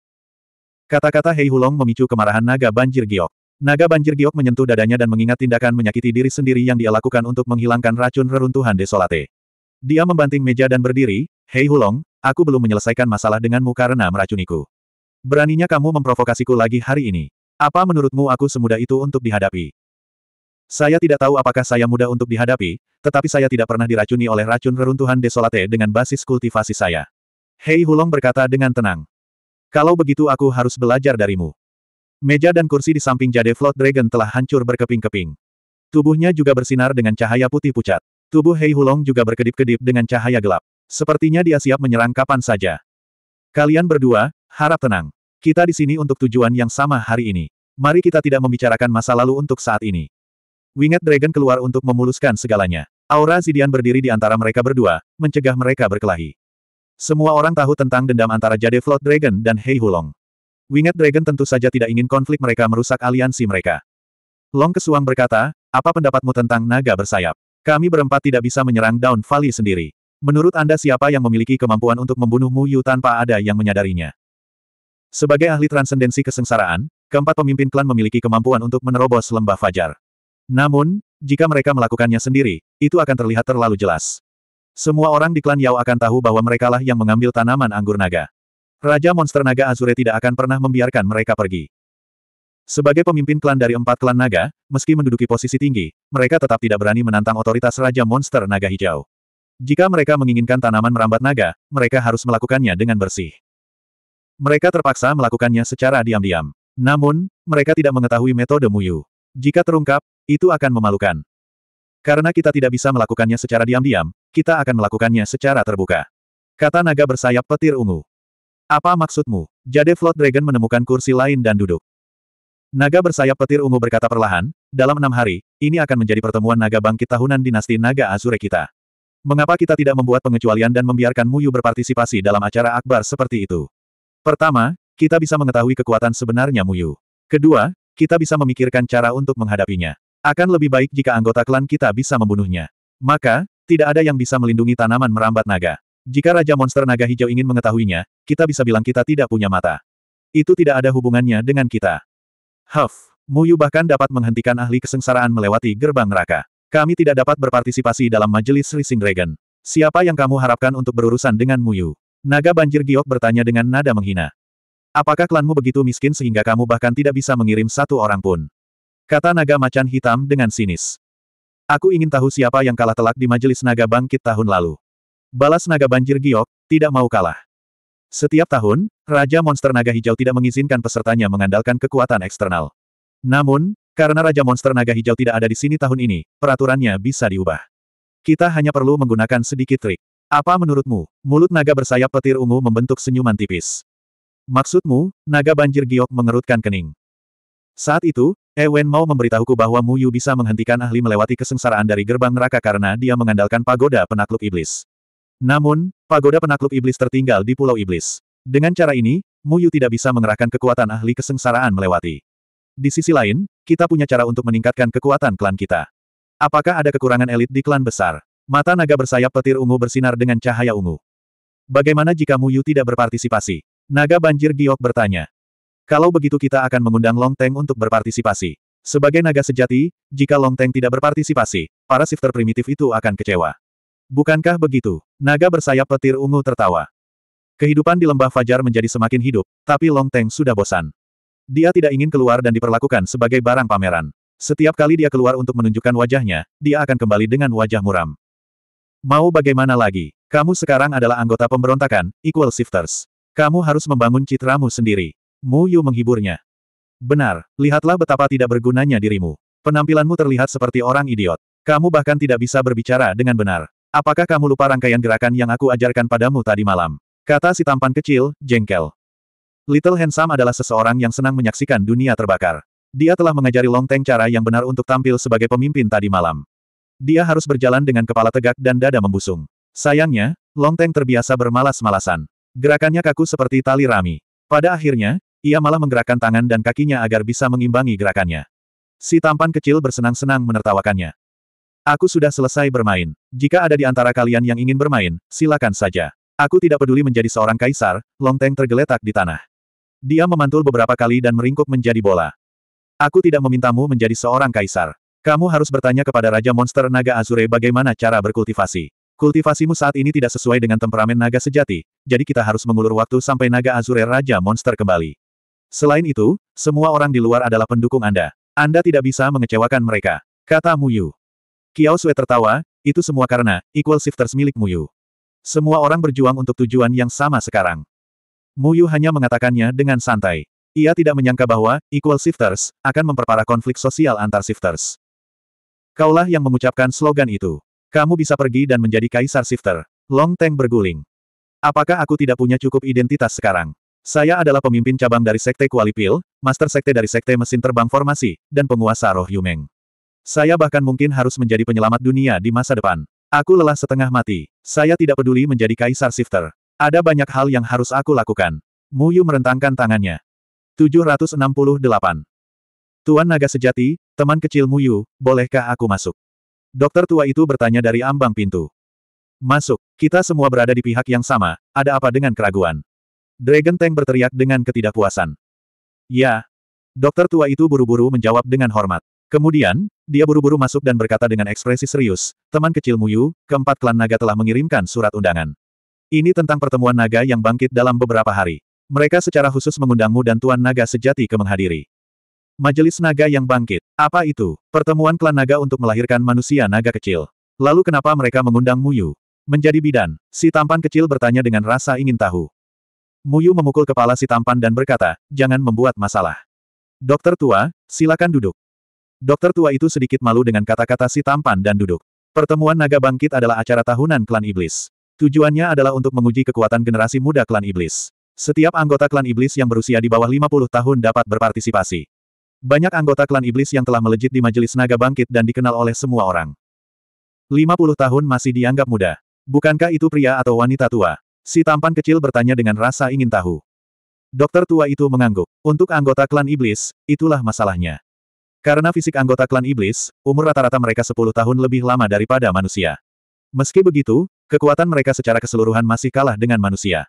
Kata-kata Hei Hulong memicu kemarahan naga banjir giok. Naga banjir giok menyentuh dadanya dan mengingat tindakan menyakiti diri sendiri yang dia lakukan untuk menghilangkan racun reruntuhan desolate. Dia membanting meja dan berdiri, Hei Hulong, aku belum menyelesaikan masalah denganmu karena meracuniku. Beraninya kamu memprovokasiku lagi hari ini. Apa menurutmu aku semudah itu untuk dihadapi? Saya tidak tahu apakah saya mudah untuk dihadapi, tetapi saya tidak pernah diracuni oleh racun reruntuhan desolate dengan basis kultivasi saya. Hei Hulong berkata dengan tenang. Kalau begitu aku harus belajar darimu. Meja dan kursi di samping Jade Float Dragon telah hancur berkeping-keping. Tubuhnya juga bersinar dengan cahaya putih pucat. Tubuh Hei Hulong juga berkedip-kedip dengan cahaya gelap. Sepertinya dia siap menyerang kapan saja. Kalian berdua, harap tenang. Kita di sini untuk tujuan yang sama hari ini. Mari kita tidak membicarakan masa lalu untuk saat ini. Winget Dragon keluar untuk memuluskan segalanya. Aura Zidian berdiri di antara mereka berdua, mencegah mereka berkelahi. Semua orang tahu tentang dendam antara Jade Flood Dragon dan Hei Hulong. Winget Dragon tentu saja tidak ingin konflik mereka merusak aliansi mereka. Long Kesuang berkata, apa pendapatmu tentang naga bersayap? Kami berempat tidak bisa menyerang Down Valley sendiri. Menurut Anda siapa yang memiliki kemampuan untuk membunuh Mu Yu tanpa ada yang menyadarinya? Sebagai ahli transendensi kesengsaraan, keempat pemimpin klan memiliki kemampuan untuk menerobos lembah fajar. Namun, jika mereka melakukannya sendiri, itu akan terlihat terlalu jelas. Semua orang di klan Yao akan tahu bahwa merekalah yang mengambil tanaman anggur naga. Raja Monster Naga Azure tidak akan pernah membiarkan mereka pergi. Sebagai pemimpin klan dari empat klan naga, meski menduduki posisi tinggi, mereka tetap tidak berani menantang otoritas Raja Monster Naga Hijau. Jika mereka menginginkan tanaman merambat naga, mereka harus melakukannya dengan bersih. Mereka terpaksa melakukannya secara diam-diam. Namun, mereka tidak mengetahui metode Muyu. Jika terungkap, itu akan memalukan. Karena kita tidak bisa melakukannya secara diam-diam, kita akan melakukannya secara terbuka. Kata naga bersayap petir ungu. Apa maksudmu? Jade Flood Dragon menemukan kursi lain dan duduk. Naga bersayap petir ungu berkata perlahan, dalam enam hari, ini akan menjadi pertemuan naga bangkit tahunan dinasti naga Azure kita. Mengapa kita tidak membuat pengecualian dan membiarkan Muyu berpartisipasi dalam acara akbar seperti itu? Pertama, kita bisa mengetahui kekuatan sebenarnya Muyu. Kedua, kita bisa memikirkan cara untuk menghadapinya. Akan lebih baik jika anggota klan kita bisa membunuhnya. Maka, tidak ada yang bisa melindungi tanaman merambat naga. Jika Raja Monster Naga Hijau ingin mengetahuinya, kita bisa bilang kita tidak punya mata. Itu tidak ada hubungannya dengan kita. Huff, Muyu bahkan dapat menghentikan ahli kesengsaraan melewati gerbang neraka. Kami tidak dapat berpartisipasi dalam majelis Rising Dragon. Siapa yang kamu harapkan untuk berurusan dengan Muyu? Naga banjir giok bertanya dengan nada menghina. Apakah klanmu begitu miskin sehingga kamu bahkan tidak bisa mengirim satu orang pun? Kata naga macan hitam dengan sinis. Aku ingin tahu siapa yang kalah telak di majelis naga bangkit tahun lalu. Balas naga banjir giok, tidak mau kalah. Setiap tahun, Raja Monster Naga Hijau tidak mengizinkan pesertanya mengandalkan kekuatan eksternal. Namun, karena Raja Monster Naga Hijau tidak ada di sini tahun ini, peraturannya bisa diubah. Kita hanya perlu menggunakan sedikit trik. Apa menurutmu? Mulut naga bersayap petir ungu membentuk senyuman tipis. Maksudmu, naga banjir giok mengerutkan kening. Saat itu, Ewen mau memberitahuku bahwa Mu Yu bisa menghentikan ahli melewati kesengsaraan dari gerbang neraka karena dia mengandalkan pagoda penakluk iblis. Namun, pagoda penakluk iblis tertinggal di Pulau Iblis. Dengan cara ini, Mu Yu tidak bisa mengerahkan kekuatan ahli kesengsaraan melewati. Di sisi lain, kita punya cara untuk meningkatkan kekuatan klan kita. Apakah ada kekurangan elit di klan besar? Mata naga bersayap petir ungu bersinar dengan cahaya ungu. Bagaimana jika Mu Yu tidak berpartisipasi? Naga banjir giok bertanya. Kalau begitu kita akan mengundang Long Teng untuk berpartisipasi. Sebagai naga sejati, jika Long Teng tidak berpartisipasi, para shifter primitif itu akan kecewa. Bukankah begitu? Naga bersayap petir ungu tertawa. Kehidupan di lembah Fajar menjadi semakin hidup, tapi Long Teng sudah bosan. Dia tidak ingin keluar dan diperlakukan sebagai barang pameran. Setiap kali dia keluar untuk menunjukkan wajahnya, dia akan kembali dengan wajah muram. Mau bagaimana lagi? Kamu sekarang adalah anggota pemberontakan, Equal Shifters. Kamu harus membangun citramu sendiri. Mu Yu menghiburnya. Benar, lihatlah betapa tidak bergunanya dirimu. Penampilanmu terlihat seperti orang idiot. Kamu bahkan tidak bisa berbicara dengan benar. Apakah kamu lupa rangkaian gerakan yang aku ajarkan padamu tadi malam? Kata si tampan kecil, jengkel. Little Handsome adalah seseorang yang senang menyaksikan dunia terbakar. Dia telah mengajari Long Teng cara yang benar untuk tampil sebagai pemimpin tadi malam. Dia harus berjalan dengan kepala tegak dan dada membusung. Sayangnya, Long Teng terbiasa bermalas-malasan. Gerakannya kaku seperti tali rami. Pada akhirnya, ia malah menggerakkan tangan dan kakinya agar bisa mengimbangi gerakannya. Si tampan kecil bersenang-senang menertawakannya. Aku sudah selesai bermain. Jika ada di antara kalian yang ingin bermain, silakan saja. Aku tidak peduli menjadi seorang kaisar, Longteng tergeletak di tanah. Dia memantul beberapa kali dan meringkuk menjadi bola. Aku tidak memintamu menjadi seorang kaisar. Kamu harus bertanya kepada Raja Monster Naga Azure bagaimana cara berkultivasi. Kultivasimu saat ini tidak sesuai dengan temperamen naga sejati, jadi kita harus mengulur waktu sampai naga Azure Raja Monster kembali. Selain itu, semua orang di luar adalah pendukung Anda. Anda tidak bisa mengecewakan mereka, kata Muyu. Kiao Sue tertawa, itu semua karena, equal shifters milik Muyu. Semua orang berjuang untuk tujuan yang sama sekarang. Muyu hanya mengatakannya dengan santai. Ia tidak menyangka bahwa, equal shifters, akan memperparah konflik sosial antar shifters. Kaulah yang mengucapkan slogan itu. Kamu bisa pergi dan menjadi kaisar shifter. Long Teng berguling. Apakah aku tidak punya cukup identitas sekarang? Saya adalah pemimpin cabang dari Sekte Kualipil, Master Sekte dari Sekte Mesin Terbang Formasi, dan penguasa roh Yumeng. Saya bahkan mungkin harus menjadi penyelamat dunia di masa depan. Aku lelah setengah mati. Saya tidak peduli menjadi kaisar shifter. Ada banyak hal yang harus aku lakukan. Muyu merentangkan tangannya. 768. Tuan Naga Sejati, teman kecil Muyu, bolehkah aku masuk? Dokter tua itu bertanya dari ambang pintu. Masuk, kita semua berada di pihak yang sama, ada apa dengan keraguan? Dragon Tank berteriak dengan ketidakpuasan. Ya. Dokter tua itu buru-buru menjawab dengan hormat. Kemudian, dia buru-buru masuk dan berkata dengan ekspresi serius, teman kecil Muyu, keempat klan naga telah mengirimkan surat undangan. Ini tentang pertemuan naga yang bangkit dalam beberapa hari. Mereka secara khusus mengundangmu dan Tuan Naga sejati ke menghadiri. Majelis naga yang bangkit. Apa itu? Pertemuan klan naga untuk melahirkan manusia naga kecil. Lalu kenapa mereka mengundang Muyu? Menjadi bidan, si tampan kecil bertanya dengan rasa ingin tahu. Muyu memukul kepala si tampan dan berkata, jangan membuat masalah. Dokter tua, silakan duduk. Dokter tua itu sedikit malu dengan kata-kata si tampan dan duduk. Pertemuan naga bangkit adalah acara tahunan klan iblis. Tujuannya adalah untuk menguji kekuatan generasi muda klan iblis. Setiap anggota klan iblis yang berusia di bawah 50 tahun dapat berpartisipasi. Banyak anggota klan iblis yang telah melejit di majelis naga bangkit dan dikenal oleh semua orang. 50 tahun masih dianggap muda. Bukankah itu pria atau wanita tua? Si tampan kecil bertanya dengan rasa ingin tahu. Dokter tua itu mengangguk. Untuk anggota klan iblis, itulah masalahnya. Karena fisik anggota klan iblis, umur rata-rata mereka 10 tahun lebih lama daripada manusia. Meski begitu, kekuatan mereka secara keseluruhan masih kalah dengan manusia.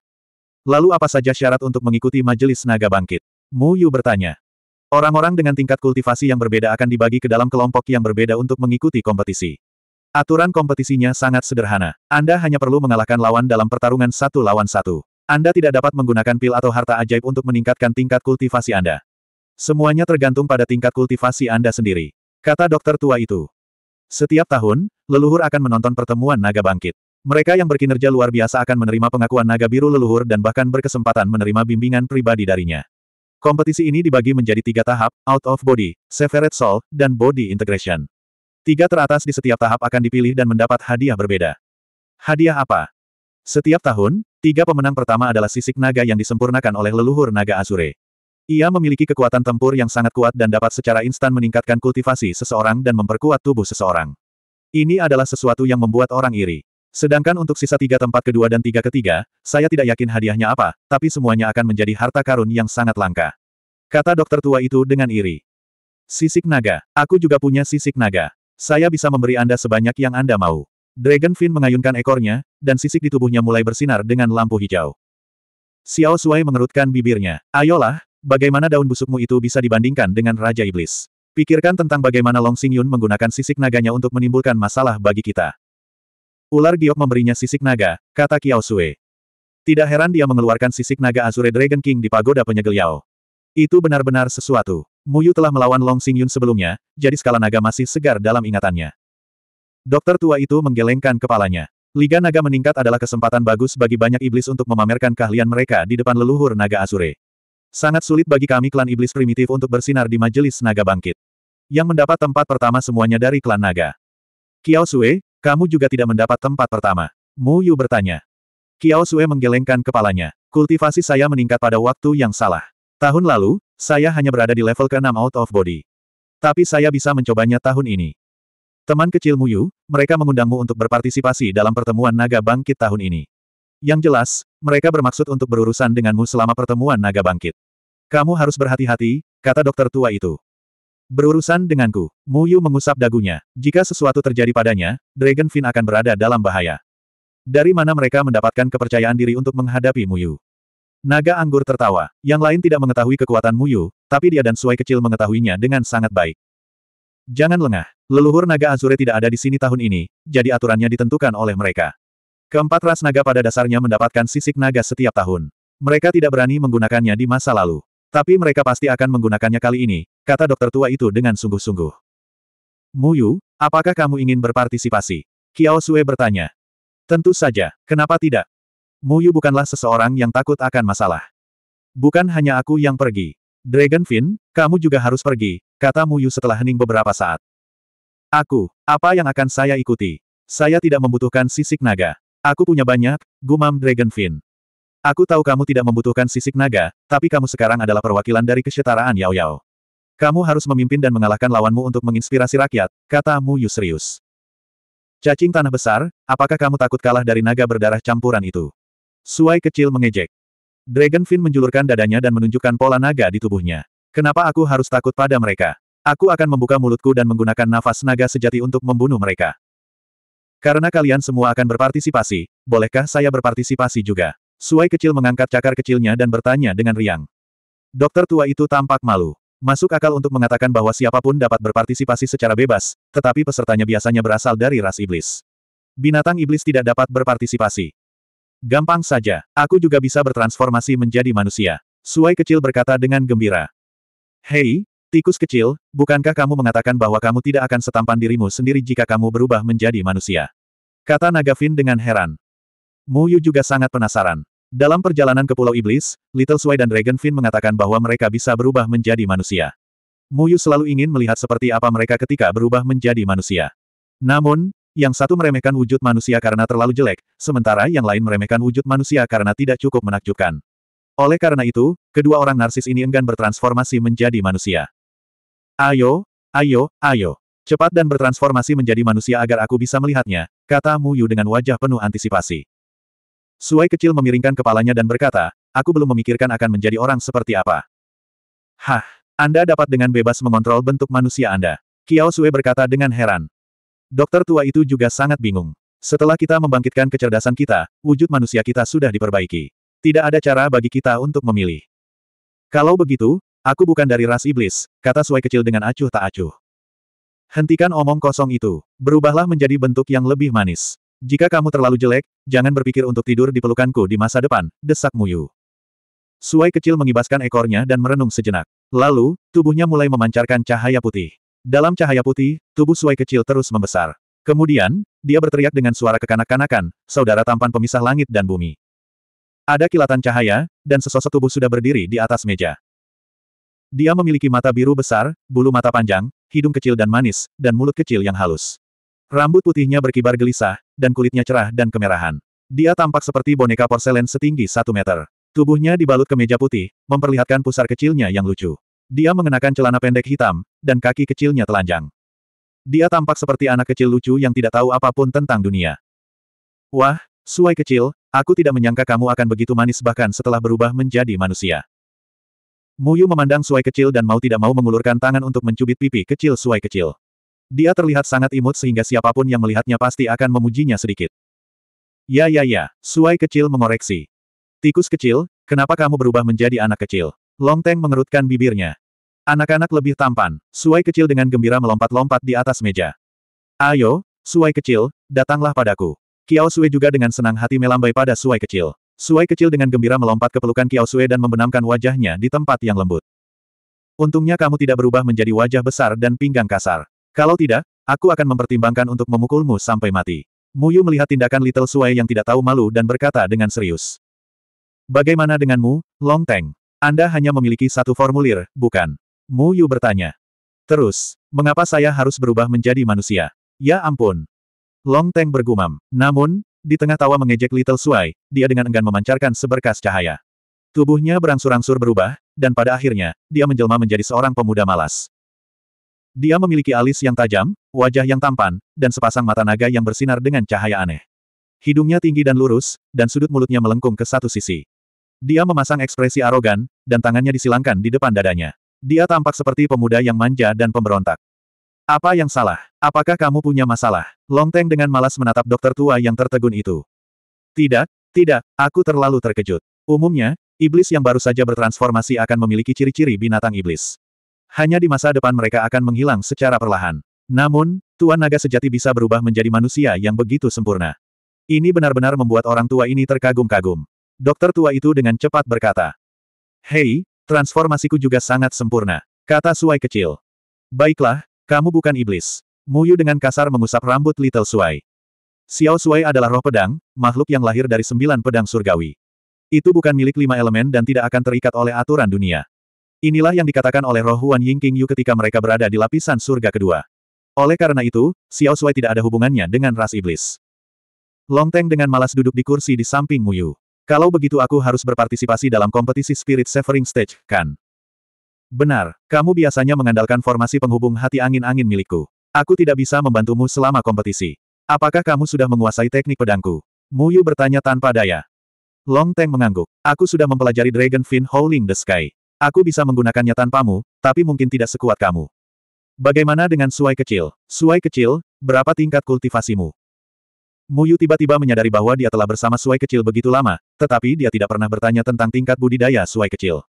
Lalu apa saja syarat untuk mengikuti majelis naga bangkit? Mu Yu bertanya. Orang-orang dengan tingkat kultivasi yang berbeda akan dibagi ke dalam kelompok yang berbeda untuk mengikuti kompetisi. Aturan kompetisinya sangat sederhana. Anda hanya perlu mengalahkan lawan dalam pertarungan satu lawan satu. Anda tidak dapat menggunakan pil atau harta ajaib untuk meningkatkan tingkat kultivasi Anda. Semuanya tergantung pada tingkat kultivasi Anda sendiri. Kata dokter tua itu. Setiap tahun, leluhur akan menonton pertemuan naga bangkit. Mereka yang berkinerja luar biasa akan menerima pengakuan naga biru leluhur dan bahkan berkesempatan menerima bimbingan pribadi darinya. Kompetisi ini dibagi menjadi tiga tahap, out of body, severed soul, dan body integration. Tiga teratas di setiap tahap akan dipilih dan mendapat hadiah berbeda. Hadiah apa? Setiap tahun, tiga pemenang pertama adalah sisik naga yang disempurnakan oleh leluhur naga Azure. Ia memiliki kekuatan tempur yang sangat kuat dan dapat secara instan meningkatkan kultivasi seseorang dan memperkuat tubuh seseorang. Ini adalah sesuatu yang membuat orang iri. Sedangkan untuk sisa tiga tempat kedua dan tiga ketiga, saya tidak yakin hadiahnya apa, tapi semuanya akan menjadi harta karun yang sangat langka. Kata dokter tua itu dengan iri. Sisik naga. Aku juga punya sisik naga. Saya bisa memberi Anda sebanyak yang Anda mau. dragon fin mengayunkan ekornya, dan sisik di tubuhnya mulai bersinar dengan lampu hijau. Xiao suai mengerutkan bibirnya. Ayolah, bagaimana daun busukmu itu bisa dibandingkan dengan Raja Iblis? Pikirkan tentang bagaimana Long xingyun menggunakan sisik naganya untuk menimbulkan masalah bagi kita. Ular giok memberinya sisik naga, kata Kiao Sui. Tidak heran dia mengeluarkan sisik naga Azure Dragon King di pagoda penyegel Yao. Itu benar-benar sesuatu. Muyu telah melawan Long Xing Yun sebelumnya, jadi skala naga masih segar dalam ingatannya. Dokter tua itu menggelengkan kepalanya. Liga naga meningkat adalah kesempatan bagus bagi banyak iblis untuk memamerkan keahlian mereka di depan leluhur naga Azure. Sangat sulit bagi kami klan iblis primitif untuk bersinar di majelis naga bangkit. Yang mendapat tempat pertama semuanya dari klan naga. Kiao Sui. Kamu juga tidak mendapat tempat pertama. Mu Yu bertanya. Kiao Sue menggelengkan kepalanya. Kultivasi saya meningkat pada waktu yang salah. Tahun lalu, saya hanya berada di level ke-6 out of body. Tapi saya bisa mencobanya tahun ini. Teman kecil Mu Yu, mereka mengundangmu untuk berpartisipasi dalam pertemuan naga bangkit tahun ini. Yang jelas, mereka bermaksud untuk berurusan denganmu selama pertemuan naga bangkit. Kamu harus berhati-hati, kata dokter tua itu. Berurusan denganku, Mu Yu mengusap dagunya. Jika sesuatu terjadi padanya, Dragonfin akan berada dalam bahaya. Dari mana mereka mendapatkan kepercayaan diri untuk menghadapi Mu Yu? Naga anggur tertawa. Yang lain tidak mengetahui kekuatan Mu Yu, tapi dia dan Suai kecil mengetahuinya dengan sangat baik. Jangan lengah. Leluhur naga Azure tidak ada di sini tahun ini, jadi aturannya ditentukan oleh mereka. Keempat ras naga pada dasarnya mendapatkan sisik naga setiap tahun. Mereka tidak berani menggunakannya di masa lalu. Tapi mereka pasti akan menggunakannya kali ini, kata dokter tua itu dengan sungguh-sungguh. Muyu, apakah kamu ingin berpartisipasi? Kiao Sue bertanya. Tentu saja, kenapa tidak? Muyu bukanlah seseorang yang takut akan masalah. Bukan hanya aku yang pergi. Dragonfin, kamu juga harus pergi, kata Muyu setelah hening beberapa saat. Aku, apa yang akan saya ikuti? Saya tidak membutuhkan sisik naga. Aku punya banyak, gumam Dragonfin. Aku tahu kamu tidak membutuhkan sisik naga, tapi kamu sekarang adalah perwakilan dari kesetaraan Yao Yao. Kamu harus memimpin dan mengalahkan lawanmu untuk menginspirasi rakyat, kata Mu Yusrius. Cacing tanah besar, apakah kamu takut kalah dari naga berdarah campuran itu? Suai kecil mengejek. Dragonfin menjulurkan dadanya dan menunjukkan pola naga di tubuhnya. Kenapa aku harus takut pada mereka? Aku akan membuka mulutku dan menggunakan nafas naga sejati untuk membunuh mereka. Karena kalian semua akan berpartisipasi, bolehkah saya berpartisipasi juga? Suai kecil mengangkat cakar kecilnya dan bertanya dengan riang. Dokter tua itu tampak malu. Masuk akal untuk mengatakan bahwa siapapun dapat berpartisipasi secara bebas, tetapi pesertanya biasanya berasal dari ras iblis. Binatang iblis tidak dapat berpartisipasi. Gampang saja, aku juga bisa bertransformasi menjadi manusia. Suai kecil berkata dengan gembira. Hei, tikus kecil, bukankah kamu mengatakan bahwa kamu tidak akan setampan dirimu sendiri jika kamu berubah menjadi manusia? Kata Nagavin dengan heran. Mu Yu juga sangat penasaran. Dalam perjalanan ke Pulau Iblis, Little Sui dan Dragonfin mengatakan bahwa mereka bisa berubah menjadi manusia. Mu Yu selalu ingin melihat seperti apa mereka ketika berubah menjadi manusia. Namun, yang satu meremehkan wujud manusia karena terlalu jelek, sementara yang lain meremehkan wujud manusia karena tidak cukup menakjubkan. Oleh karena itu, kedua orang narsis ini enggan bertransformasi menjadi manusia. Ayo, ayo, ayo. Cepat dan bertransformasi menjadi manusia agar aku bisa melihatnya, kata Mu Yu dengan wajah penuh antisipasi. Suai kecil memiringkan kepalanya dan berkata, aku belum memikirkan akan menjadi orang seperti apa. Hah, Anda dapat dengan bebas mengontrol bentuk manusia Anda. Kiao Sui berkata dengan heran. Dokter tua itu juga sangat bingung. Setelah kita membangkitkan kecerdasan kita, wujud manusia kita sudah diperbaiki. Tidak ada cara bagi kita untuk memilih. Kalau begitu, aku bukan dari ras iblis, kata Suai kecil dengan acuh tak acuh. Hentikan omong kosong itu, berubahlah menjadi bentuk yang lebih manis. Jika kamu terlalu jelek, jangan berpikir untuk tidur di pelukanku di masa depan, desak Muyu. Suai kecil mengibaskan ekornya dan merenung sejenak. Lalu, tubuhnya mulai memancarkan cahaya putih. Dalam cahaya putih, tubuh Suai kecil terus membesar. Kemudian, dia berteriak dengan suara kekanak-kanakan, saudara tampan pemisah langit dan bumi. Ada kilatan cahaya, dan sesosok tubuh sudah berdiri di atas meja. Dia memiliki mata biru besar, bulu mata panjang, hidung kecil dan manis, dan mulut kecil yang halus. Rambut putihnya berkibar gelisah, dan kulitnya cerah dan kemerahan. Dia tampak seperti boneka porselen setinggi satu meter. Tubuhnya dibalut kemeja putih, memperlihatkan pusar kecilnya yang lucu. Dia mengenakan celana pendek hitam, dan kaki kecilnya telanjang. Dia tampak seperti anak kecil lucu yang tidak tahu apapun tentang dunia. Wah, suai kecil, aku tidak menyangka kamu akan begitu manis bahkan setelah berubah menjadi manusia. Muyu memandang suai kecil dan mau tidak mau mengulurkan tangan untuk mencubit pipi kecil suai kecil. Dia terlihat sangat imut sehingga siapapun yang melihatnya pasti akan memujinya sedikit. Ya ya ya, Suai kecil mengoreksi. Tikus kecil, kenapa kamu berubah menjadi anak kecil? Long Teng mengerutkan bibirnya. Anak-anak lebih tampan, Suai kecil dengan gembira melompat-lompat di atas meja. Ayo, Suai kecil, datanglah padaku. Kiao Sui juga dengan senang hati melambai pada Suai kecil. Suai kecil dengan gembira melompat ke pelukan Kiao Sui dan membenamkan wajahnya di tempat yang lembut. Untungnya kamu tidak berubah menjadi wajah besar dan pinggang kasar. Kalau tidak, aku akan mempertimbangkan untuk memukulmu sampai mati. Muyu melihat tindakan Little Sui yang tidak tahu malu dan berkata dengan serius. Bagaimana denganmu, Long Teng? Anda hanya memiliki satu formulir, bukan? Muyu bertanya. Terus, mengapa saya harus berubah menjadi manusia? Ya ampun. Long Teng bergumam. Namun, di tengah tawa mengejek Little Sui, dia dengan enggan memancarkan seberkas cahaya. Tubuhnya berangsur-angsur berubah, dan pada akhirnya, dia menjelma menjadi seorang pemuda malas. Dia memiliki alis yang tajam, wajah yang tampan, dan sepasang mata naga yang bersinar dengan cahaya aneh. Hidungnya tinggi dan lurus, dan sudut mulutnya melengkung ke satu sisi. Dia memasang ekspresi arogan, dan tangannya disilangkan di depan dadanya. Dia tampak seperti pemuda yang manja dan pemberontak. Apa yang salah? Apakah kamu punya masalah? Longteng dengan malas menatap dokter tua yang tertegun itu. Tidak, tidak, aku terlalu terkejut. Umumnya, iblis yang baru saja bertransformasi akan memiliki ciri-ciri binatang iblis. Hanya di masa depan mereka akan menghilang secara perlahan. Namun, Tuan Naga sejati bisa berubah menjadi manusia yang begitu sempurna. Ini benar-benar membuat orang tua ini terkagum-kagum. Dokter tua itu dengan cepat berkata. Hei, transformasiku juga sangat sempurna. Kata Suai kecil. Baiklah, kamu bukan iblis. Muyu dengan kasar mengusap rambut Little Suai. Xiao Suai adalah roh pedang, makhluk yang lahir dari sembilan pedang surgawi. Itu bukan milik lima elemen dan tidak akan terikat oleh aturan dunia. Inilah yang dikatakan oleh roh Huan Ying King Yu ketika mereka berada di lapisan surga kedua. Oleh karena itu, Xiao Sui tidak ada hubungannya dengan ras iblis. Long Teng dengan malas duduk di kursi di samping Muyu. Kalau begitu aku harus berpartisipasi dalam kompetisi Spirit Severing Stage, kan? Benar, kamu biasanya mengandalkan formasi penghubung hati angin-angin milikku. Aku tidak bisa membantumu selama kompetisi. Apakah kamu sudah menguasai teknik pedangku? Mu Muyu bertanya tanpa daya. Long Teng mengangguk. Aku sudah mempelajari Dragon Fin Howling the Sky. Aku bisa menggunakannya tanpamu, tapi mungkin tidak sekuat kamu. Bagaimana dengan suai kecil? Suai kecil, berapa tingkat kultivasimu? Muyu tiba-tiba menyadari bahwa dia telah bersama suai kecil begitu lama, tetapi dia tidak pernah bertanya tentang tingkat budidaya suai kecil.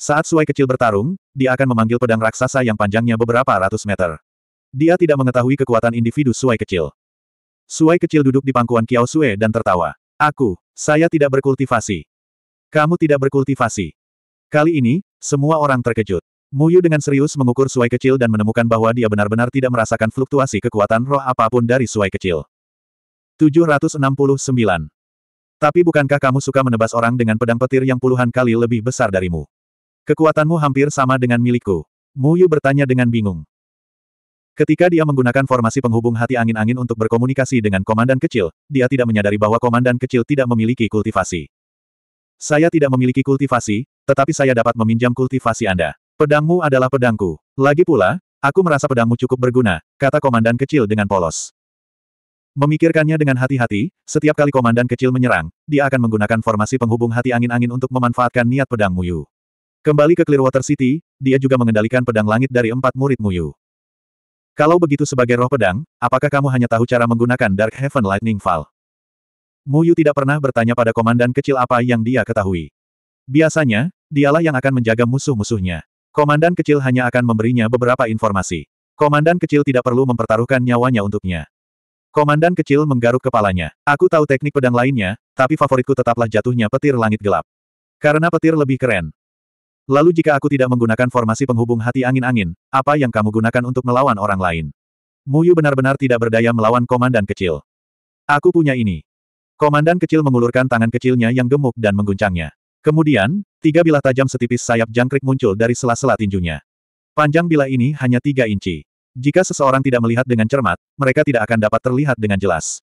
Saat suai kecil bertarung, dia akan memanggil pedang raksasa yang panjangnya beberapa ratus meter. Dia tidak mengetahui kekuatan individu suai kecil. Suai kecil duduk di pangkuan Kiao Sue dan tertawa. Aku, saya tidak berkultivasi. Kamu tidak berkultivasi. Kali ini, semua orang terkejut. Muyu dengan serius mengukur suai kecil dan menemukan bahwa dia benar-benar tidak merasakan fluktuasi kekuatan roh apapun dari suai kecil. 769. Tapi bukankah kamu suka menebas orang dengan pedang petir yang puluhan kali lebih besar darimu? Kekuatanmu hampir sama dengan milikku. Muyu bertanya dengan bingung. Ketika dia menggunakan formasi penghubung hati angin-angin untuk berkomunikasi dengan komandan kecil, dia tidak menyadari bahwa komandan kecil tidak memiliki kultivasi. Saya tidak memiliki kultivasi, tetapi saya dapat meminjam kultivasi Anda. Pedangmu adalah pedangku. Lagi pula, aku merasa pedangmu cukup berguna, kata komandan kecil dengan polos. Memikirkannya dengan hati-hati, setiap kali komandan kecil menyerang, dia akan menggunakan formasi penghubung hati angin-angin untuk memanfaatkan niat pedang Muyu. Kembali ke Clearwater City, dia juga mengendalikan pedang langit dari empat murid Muyu. Kalau begitu sebagai roh pedang, apakah kamu hanya tahu cara menggunakan Dark Heaven Lightning Fall? Muyu tidak pernah bertanya pada komandan kecil apa yang dia ketahui. Biasanya, dialah yang akan menjaga musuh-musuhnya. Komandan kecil hanya akan memberinya beberapa informasi. Komandan kecil tidak perlu mempertaruhkan nyawanya untuknya. Komandan kecil menggaruk kepalanya. Aku tahu teknik pedang lainnya, tapi favoritku tetaplah jatuhnya petir langit gelap. Karena petir lebih keren. Lalu jika aku tidak menggunakan formasi penghubung hati angin-angin, apa yang kamu gunakan untuk melawan orang lain? Muyu benar-benar tidak berdaya melawan komandan kecil. Aku punya ini. Komandan kecil mengulurkan tangan kecilnya yang gemuk dan mengguncangnya. Kemudian, tiga bilah tajam setipis sayap jangkrik muncul dari sela-sela tinjunya. Panjang bilah ini hanya tiga inci. Jika seseorang tidak melihat dengan cermat, mereka tidak akan dapat terlihat dengan jelas.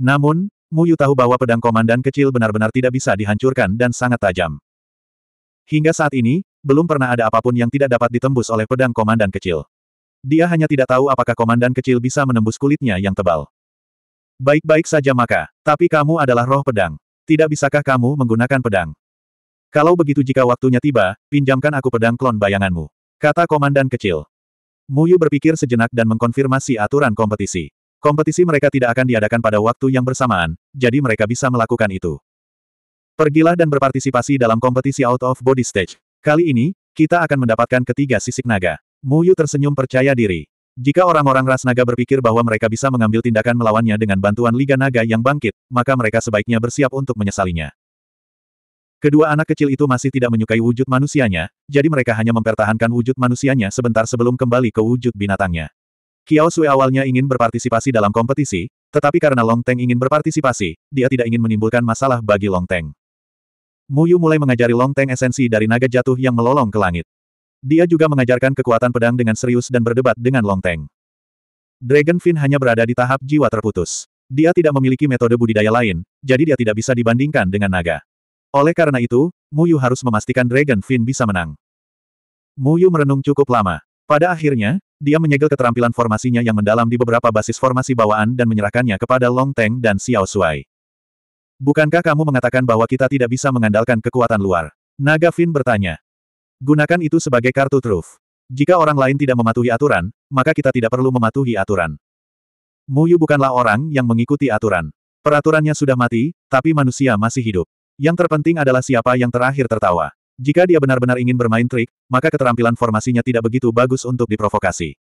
Namun, Muyu tahu bahwa pedang komandan kecil benar-benar tidak bisa dihancurkan dan sangat tajam. Hingga saat ini, belum pernah ada apapun yang tidak dapat ditembus oleh pedang komandan kecil. Dia hanya tidak tahu apakah komandan kecil bisa menembus kulitnya yang tebal. Baik-baik saja maka, tapi kamu adalah roh pedang. Tidak bisakah kamu menggunakan pedang? Kalau begitu jika waktunya tiba, pinjamkan aku pedang klon bayanganmu. Kata komandan kecil. Muyu berpikir sejenak dan mengkonfirmasi aturan kompetisi. Kompetisi mereka tidak akan diadakan pada waktu yang bersamaan, jadi mereka bisa melakukan itu. Pergilah dan berpartisipasi dalam kompetisi out of body stage. Kali ini, kita akan mendapatkan ketiga sisik naga. Muyu tersenyum percaya diri. Jika orang-orang ras naga berpikir bahwa mereka bisa mengambil tindakan melawannya dengan bantuan Liga Naga yang bangkit, maka mereka sebaiknya bersiap untuk menyesalinya. Kedua anak kecil itu masih tidak menyukai wujud manusianya, jadi mereka hanya mempertahankan wujud manusianya sebentar sebelum kembali ke wujud binatangnya. Kiao Sui awalnya ingin berpartisipasi dalam kompetisi, tetapi karena Long Teng ingin berpartisipasi, dia tidak ingin menimbulkan masalah bagi Long Teng. Muyu mulai mengajari Long Teng esensi dari naga jatuh yang melolong ke langit. Dia juga mengajarkan kekuatan pedang dengan serius dan berdebat dengan Long Teng. Dragon Fin hanya berada di tahap jiwa terputus. Dia tidak memiliki metode budidaya lain, jadi dia tidak bisa dibandingkan dengan naga. Oleh karena itu, Muyu harus memastikan Dragon Fin bisa menang. Muyu merenung cukup lama. Pada akhirnya, dia menyegel keterampilan formasinya yang mendalam di beberapa basis formasi bawaan dan menyerahkannya kepada Long Tang dan Xiao Shuai. Bukankah kamu mengatakan bahwa kita tidak bisa mengandalkan kekuatan luar? Naga Fin bertanya. Gunakan itu sebagai kartu truf. Jika orang lain tidak mematuhi aturan, maka kita tidak perlu mematuhi aturan. Muyu bukanlah orang yang mengikuti aturan. Peraturannya sudah mati, tapi manusia masih hidup. Yang terpenting adalah siapa yang terakhir tertawa. Jika dia benar-benar ingin bermain trik, maka keterampilan formasinya tidak begitu bagus untuk diprovokasi.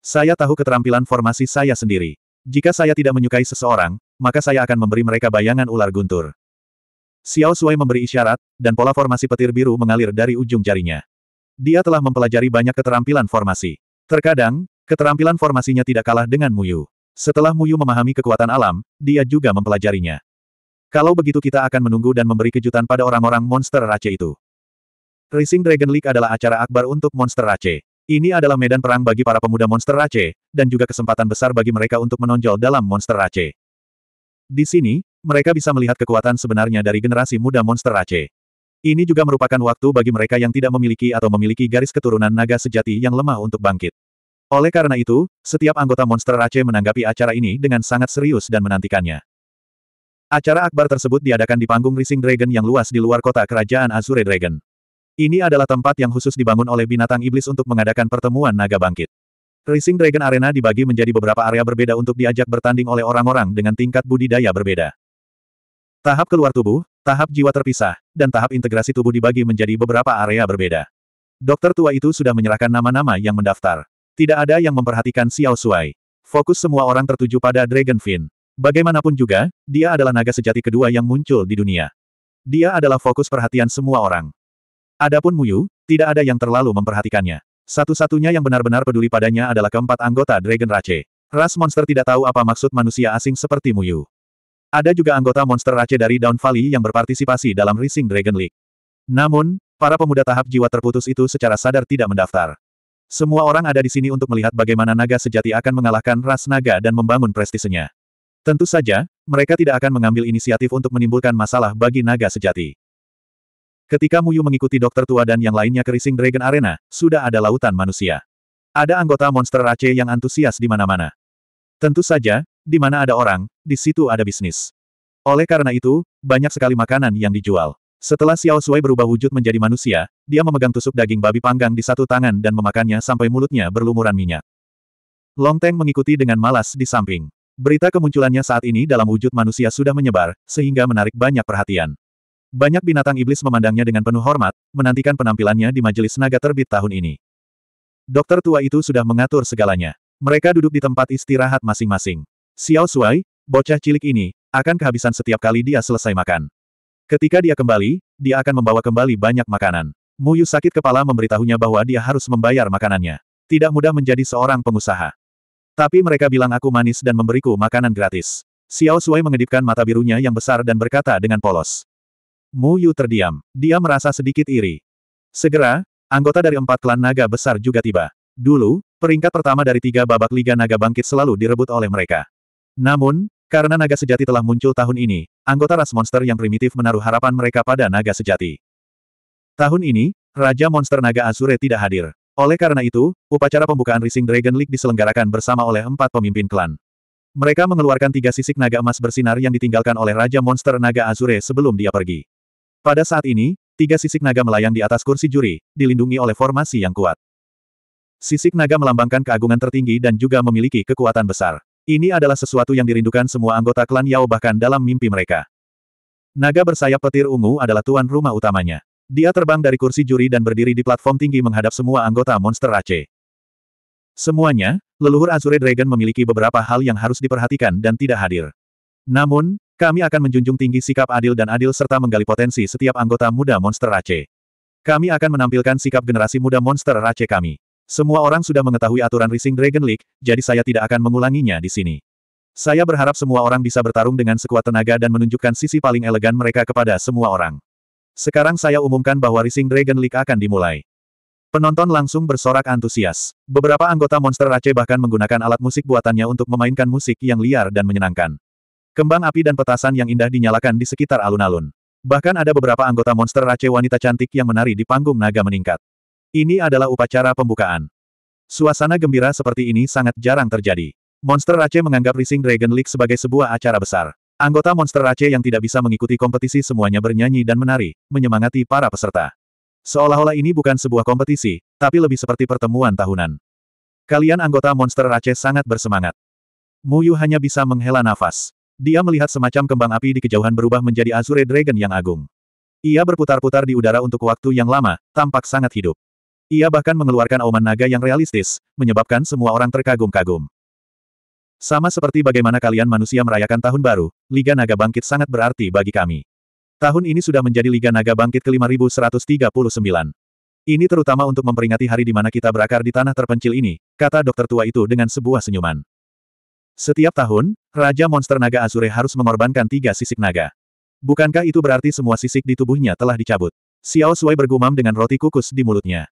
Saya tahu keterampilan formasi saya sendiri. Jika saya tidak menyukai seseorang, maka saya akan memberi mereka bayangan ular guntur. Xiao Sui memberi isyarat, dan pola formasi petir biru mengalir dari ujung jarinya. Dia telah mempelajari banyak keterampilan formasi. Terkadang, keterampilan formasinya tidak kalah dengan Muyu. Setelah Muyu memahami kekuatan alam, dia juga mempelajarinya. Kalau begitu kita akan menunggu dan memberi kejutan pada orang-orang monster Race itu. Racing Dragon League adalah acara akbar untuk monster Race. Ini adalah medan perang bagi para pemuda monster Race, dan juga kesempatan besar bagi mereka untuk menonjol dalam monster Race. Di sini, mereka bisa melihat kekuatan sebenarnya dari generasi muda monster Race. Ini juga merupakan waktu bagi mereka yang tidak memiliki atau memiliki garis keturunan naga sejati yang lemah untuk bangkit. Oleh karena itu, setiap anggota monster Race menanggapi acara ini dengan sangat serius dan menantikannya. Acara akbar tersebut diadakan di panggung Rising Dragon yang luas di luar kota kerajaan Azure Dragon. Ini adalah tempat yang khusus dibangun oleh binatang iblis untuk mengadakan pertemuan naga bangkit. Rising Dragon Arena dibagi menjadi beberapa area berbeda untuk diajak bertanding oleh orang-orang dengan tingkat budidaya berbeda. Tahap keluar tubuh, tahap jiwa terpisah, dan tahap integrasi tubuh dibagi menjadi beberapa area berbeda. Dokter tua itu sudah menyerahkan nama-nama yang mendaftar. Tidak ada yang memperhatikan Xiao Suai. Fokus semua orang tertuju pada Dragon Fin. Bagaimanapun juga, dia adalah naga sejati kedua yang muncul di dunia. Dia adalah fokus perhatian semua orang. Adapun Muyu, tidak ada yang terlalu memperhatikannya. Satu-satunya yang benar-benar peduli padanya adalah keempat anggota Dragon Race. Ras monster tidak tahu apa maksud manusia asing seperti Muyu. Ada juga anggota monster race dari Down Valley yang berpartisipasi dalam Rising Dragon League. Namun, para pemuda tahap jiwa terputus itu secara sadar tidak mendaftar. Semua orang ada di sini untuk melihat bagaimana naga sejati akan mengalahkan ras naga dan membangun prestisenya. Tentu saja, mereka tidak akan mengambil inisiatif untuk menimbulkan masalah bagi naga sejati. Ketika Muyu mengikuti dokter tua dan yang lainnya ke Rising Dragon Arena, sudah ada lautan manusia. Ada anggota monster Aceh yang antusias di mana-mana. Tentu saja, di mana ada orang, di situ ada bisnis. Oleh karena itu, banyak sekali makanan yang dijual. Setelah Xiao Sui berubah wujud menjadi manusia, dia memegang tusuk daging babi panggang di satu tangan dan memakannya sampai mulutnya berlumuran minyak. Long Teng mengikuti dengan malas di samping. Berita kemunculannya saat ini dalam wujud manusia sudah menyebar, sehingga menarik banyak perhatian. Banyak binatang iblis memandangnya dengan penuh hormat, menantikan penampilannya di majelis naga terbit tahun ini. Dokter tua itu sudah mengatur segalanya. Mereka duduk di tempat istirahat masing-masing. Xiao Suai, bocah cilik ini, akan kehabisan setiap kali dia selesai makan. Ketika dia kembali, dia akan membawa kembali banyak makanan. Muyu sakit kepala memberitahunya bahwa dia harus membayar makanannya. Tidak mudah menjadi seorang pengusaha. Tapi mereka bilang aku manis dan memberiku makanan gratis. Xiao Sui mengedipkan mata birunya yang besar dan berkata dengan polos. Mu Yu terdiam. Dia merasa sedikit iri. Segera, anggota dari empat klan naga besar juga tiba. Dulu, peringkat pertama dari tiga babak Liga Naga Bangkit selalu direbut oleh mereka. Namun, karena naga sejati telah muncul tahun ini, anggota ras monster yang primitif menaruh harapan mereka pada naga sejati. Tahun ini, Raja Monster Naga Azure tidak hadir. Oleh karena itu, upacara pembukaan Rising Dragon League diselenggarakan bersama oleh empat pemimpin klan. Mereka mengeluarkan tiga sisik naga emas bersinar yang ditinggalkan oleh Raja Monster Naga Azure sebelum dia pergi. Pada saat ini, tiga sisik naga melayang di atas kursi juri, dilindungi oleh formasi yang kuat. Sisik naga melambangkan keagungan tertinggi dan juga memiliki kekuatan besar. Ini adalah sesuatu yang dirindukan semua anggota klan Yao bahkan dalam mimpi mereka. Naga bersayap petir ungu adalah tuan rumah utamanya. Dia terbang dari kursi juri dan berdiri di platform tinggi menghadap semua anggota Monster Ace. Semuanya, leluhur Azure Dragon memiliki beberapa hal yang harus diperhatikan dan tidak hadir. Namun, kami akan menjunjung tinggi sikap adil dan adil serta menggali potensi setiap anggota muda Monster Ace. Kami akan menampilkan sikap generasi muda Monster Ace kami. Semua orang sudah mengetahui aturan Rising Dragon League, jadi saya tidak akan mengulanginya di sini. Saya berharap semua orang bisa bertarung dengan sekuat tenaga dan menunjukkan sisi paling elegan mereka kepada semua orang. Sekarang saya umumkan bahwa Rising Dragon League akan dimulai. Penonton langsung bersorak antusias. Beberapa anggota Monster Aceh bahkan menggunakan alat musik buatannya untuk memainkan musik yang liar dan menyenangkan. Kembang api dan petasan yang indah dinyalakan di sekitar alun-alun. Bahkan ada beberapa anggota Monster Aceh wanita cantik yang menari di panggung naga meningkat. Ini adalah upacara pembukaan. Suasana gembira seperti ini sangat jarang terjadi. Monster Aceh menganggap Rising Dragon League sebagai sebuah acara besar. Anggota Monster Ace yang tidak bisa mengikuti kompetisi semuanya bernyanyi dan menari, menyemangati para peserta. Seolah-olah ini bukan sebuah kompetisi, tapi lebih seperti pertemuan tahunan. Kalian anggota Monster Ace sangat bersemangat. Muyu hanya bisa menghela nafas. Dia melihat semacam kembang api di kejauhan berubah menjadi Azure Dragon yang agung. Ia berputar-putar di udara untuk waktu yang lama, tampak sangat hidup. Ia bahkan mengeluarkan auman naga yang realistis, menyebabkan semua orang terkagum-kagum. Sama seperti bagaimana kalian manusia merayakan tahun baru, Liga Naga Bangkit sangat berarti bagi kami. Tahun ini sudah menjadi Liga Naga Bangkit ke-5139. Ini terutama untuk memperingati hari di mana kita berakar di tanah terpencil ini, kata dokter tua itu dengan sebuah senyuman. Setiap tahun, Raja Monster Naga Azure harus mengorbankan tiga sisik naga. Bukankah itu berarti semua sisik di tubuhnya telah dicabut? Xiao Sui bergumam dengan roti kukus di mulutnya.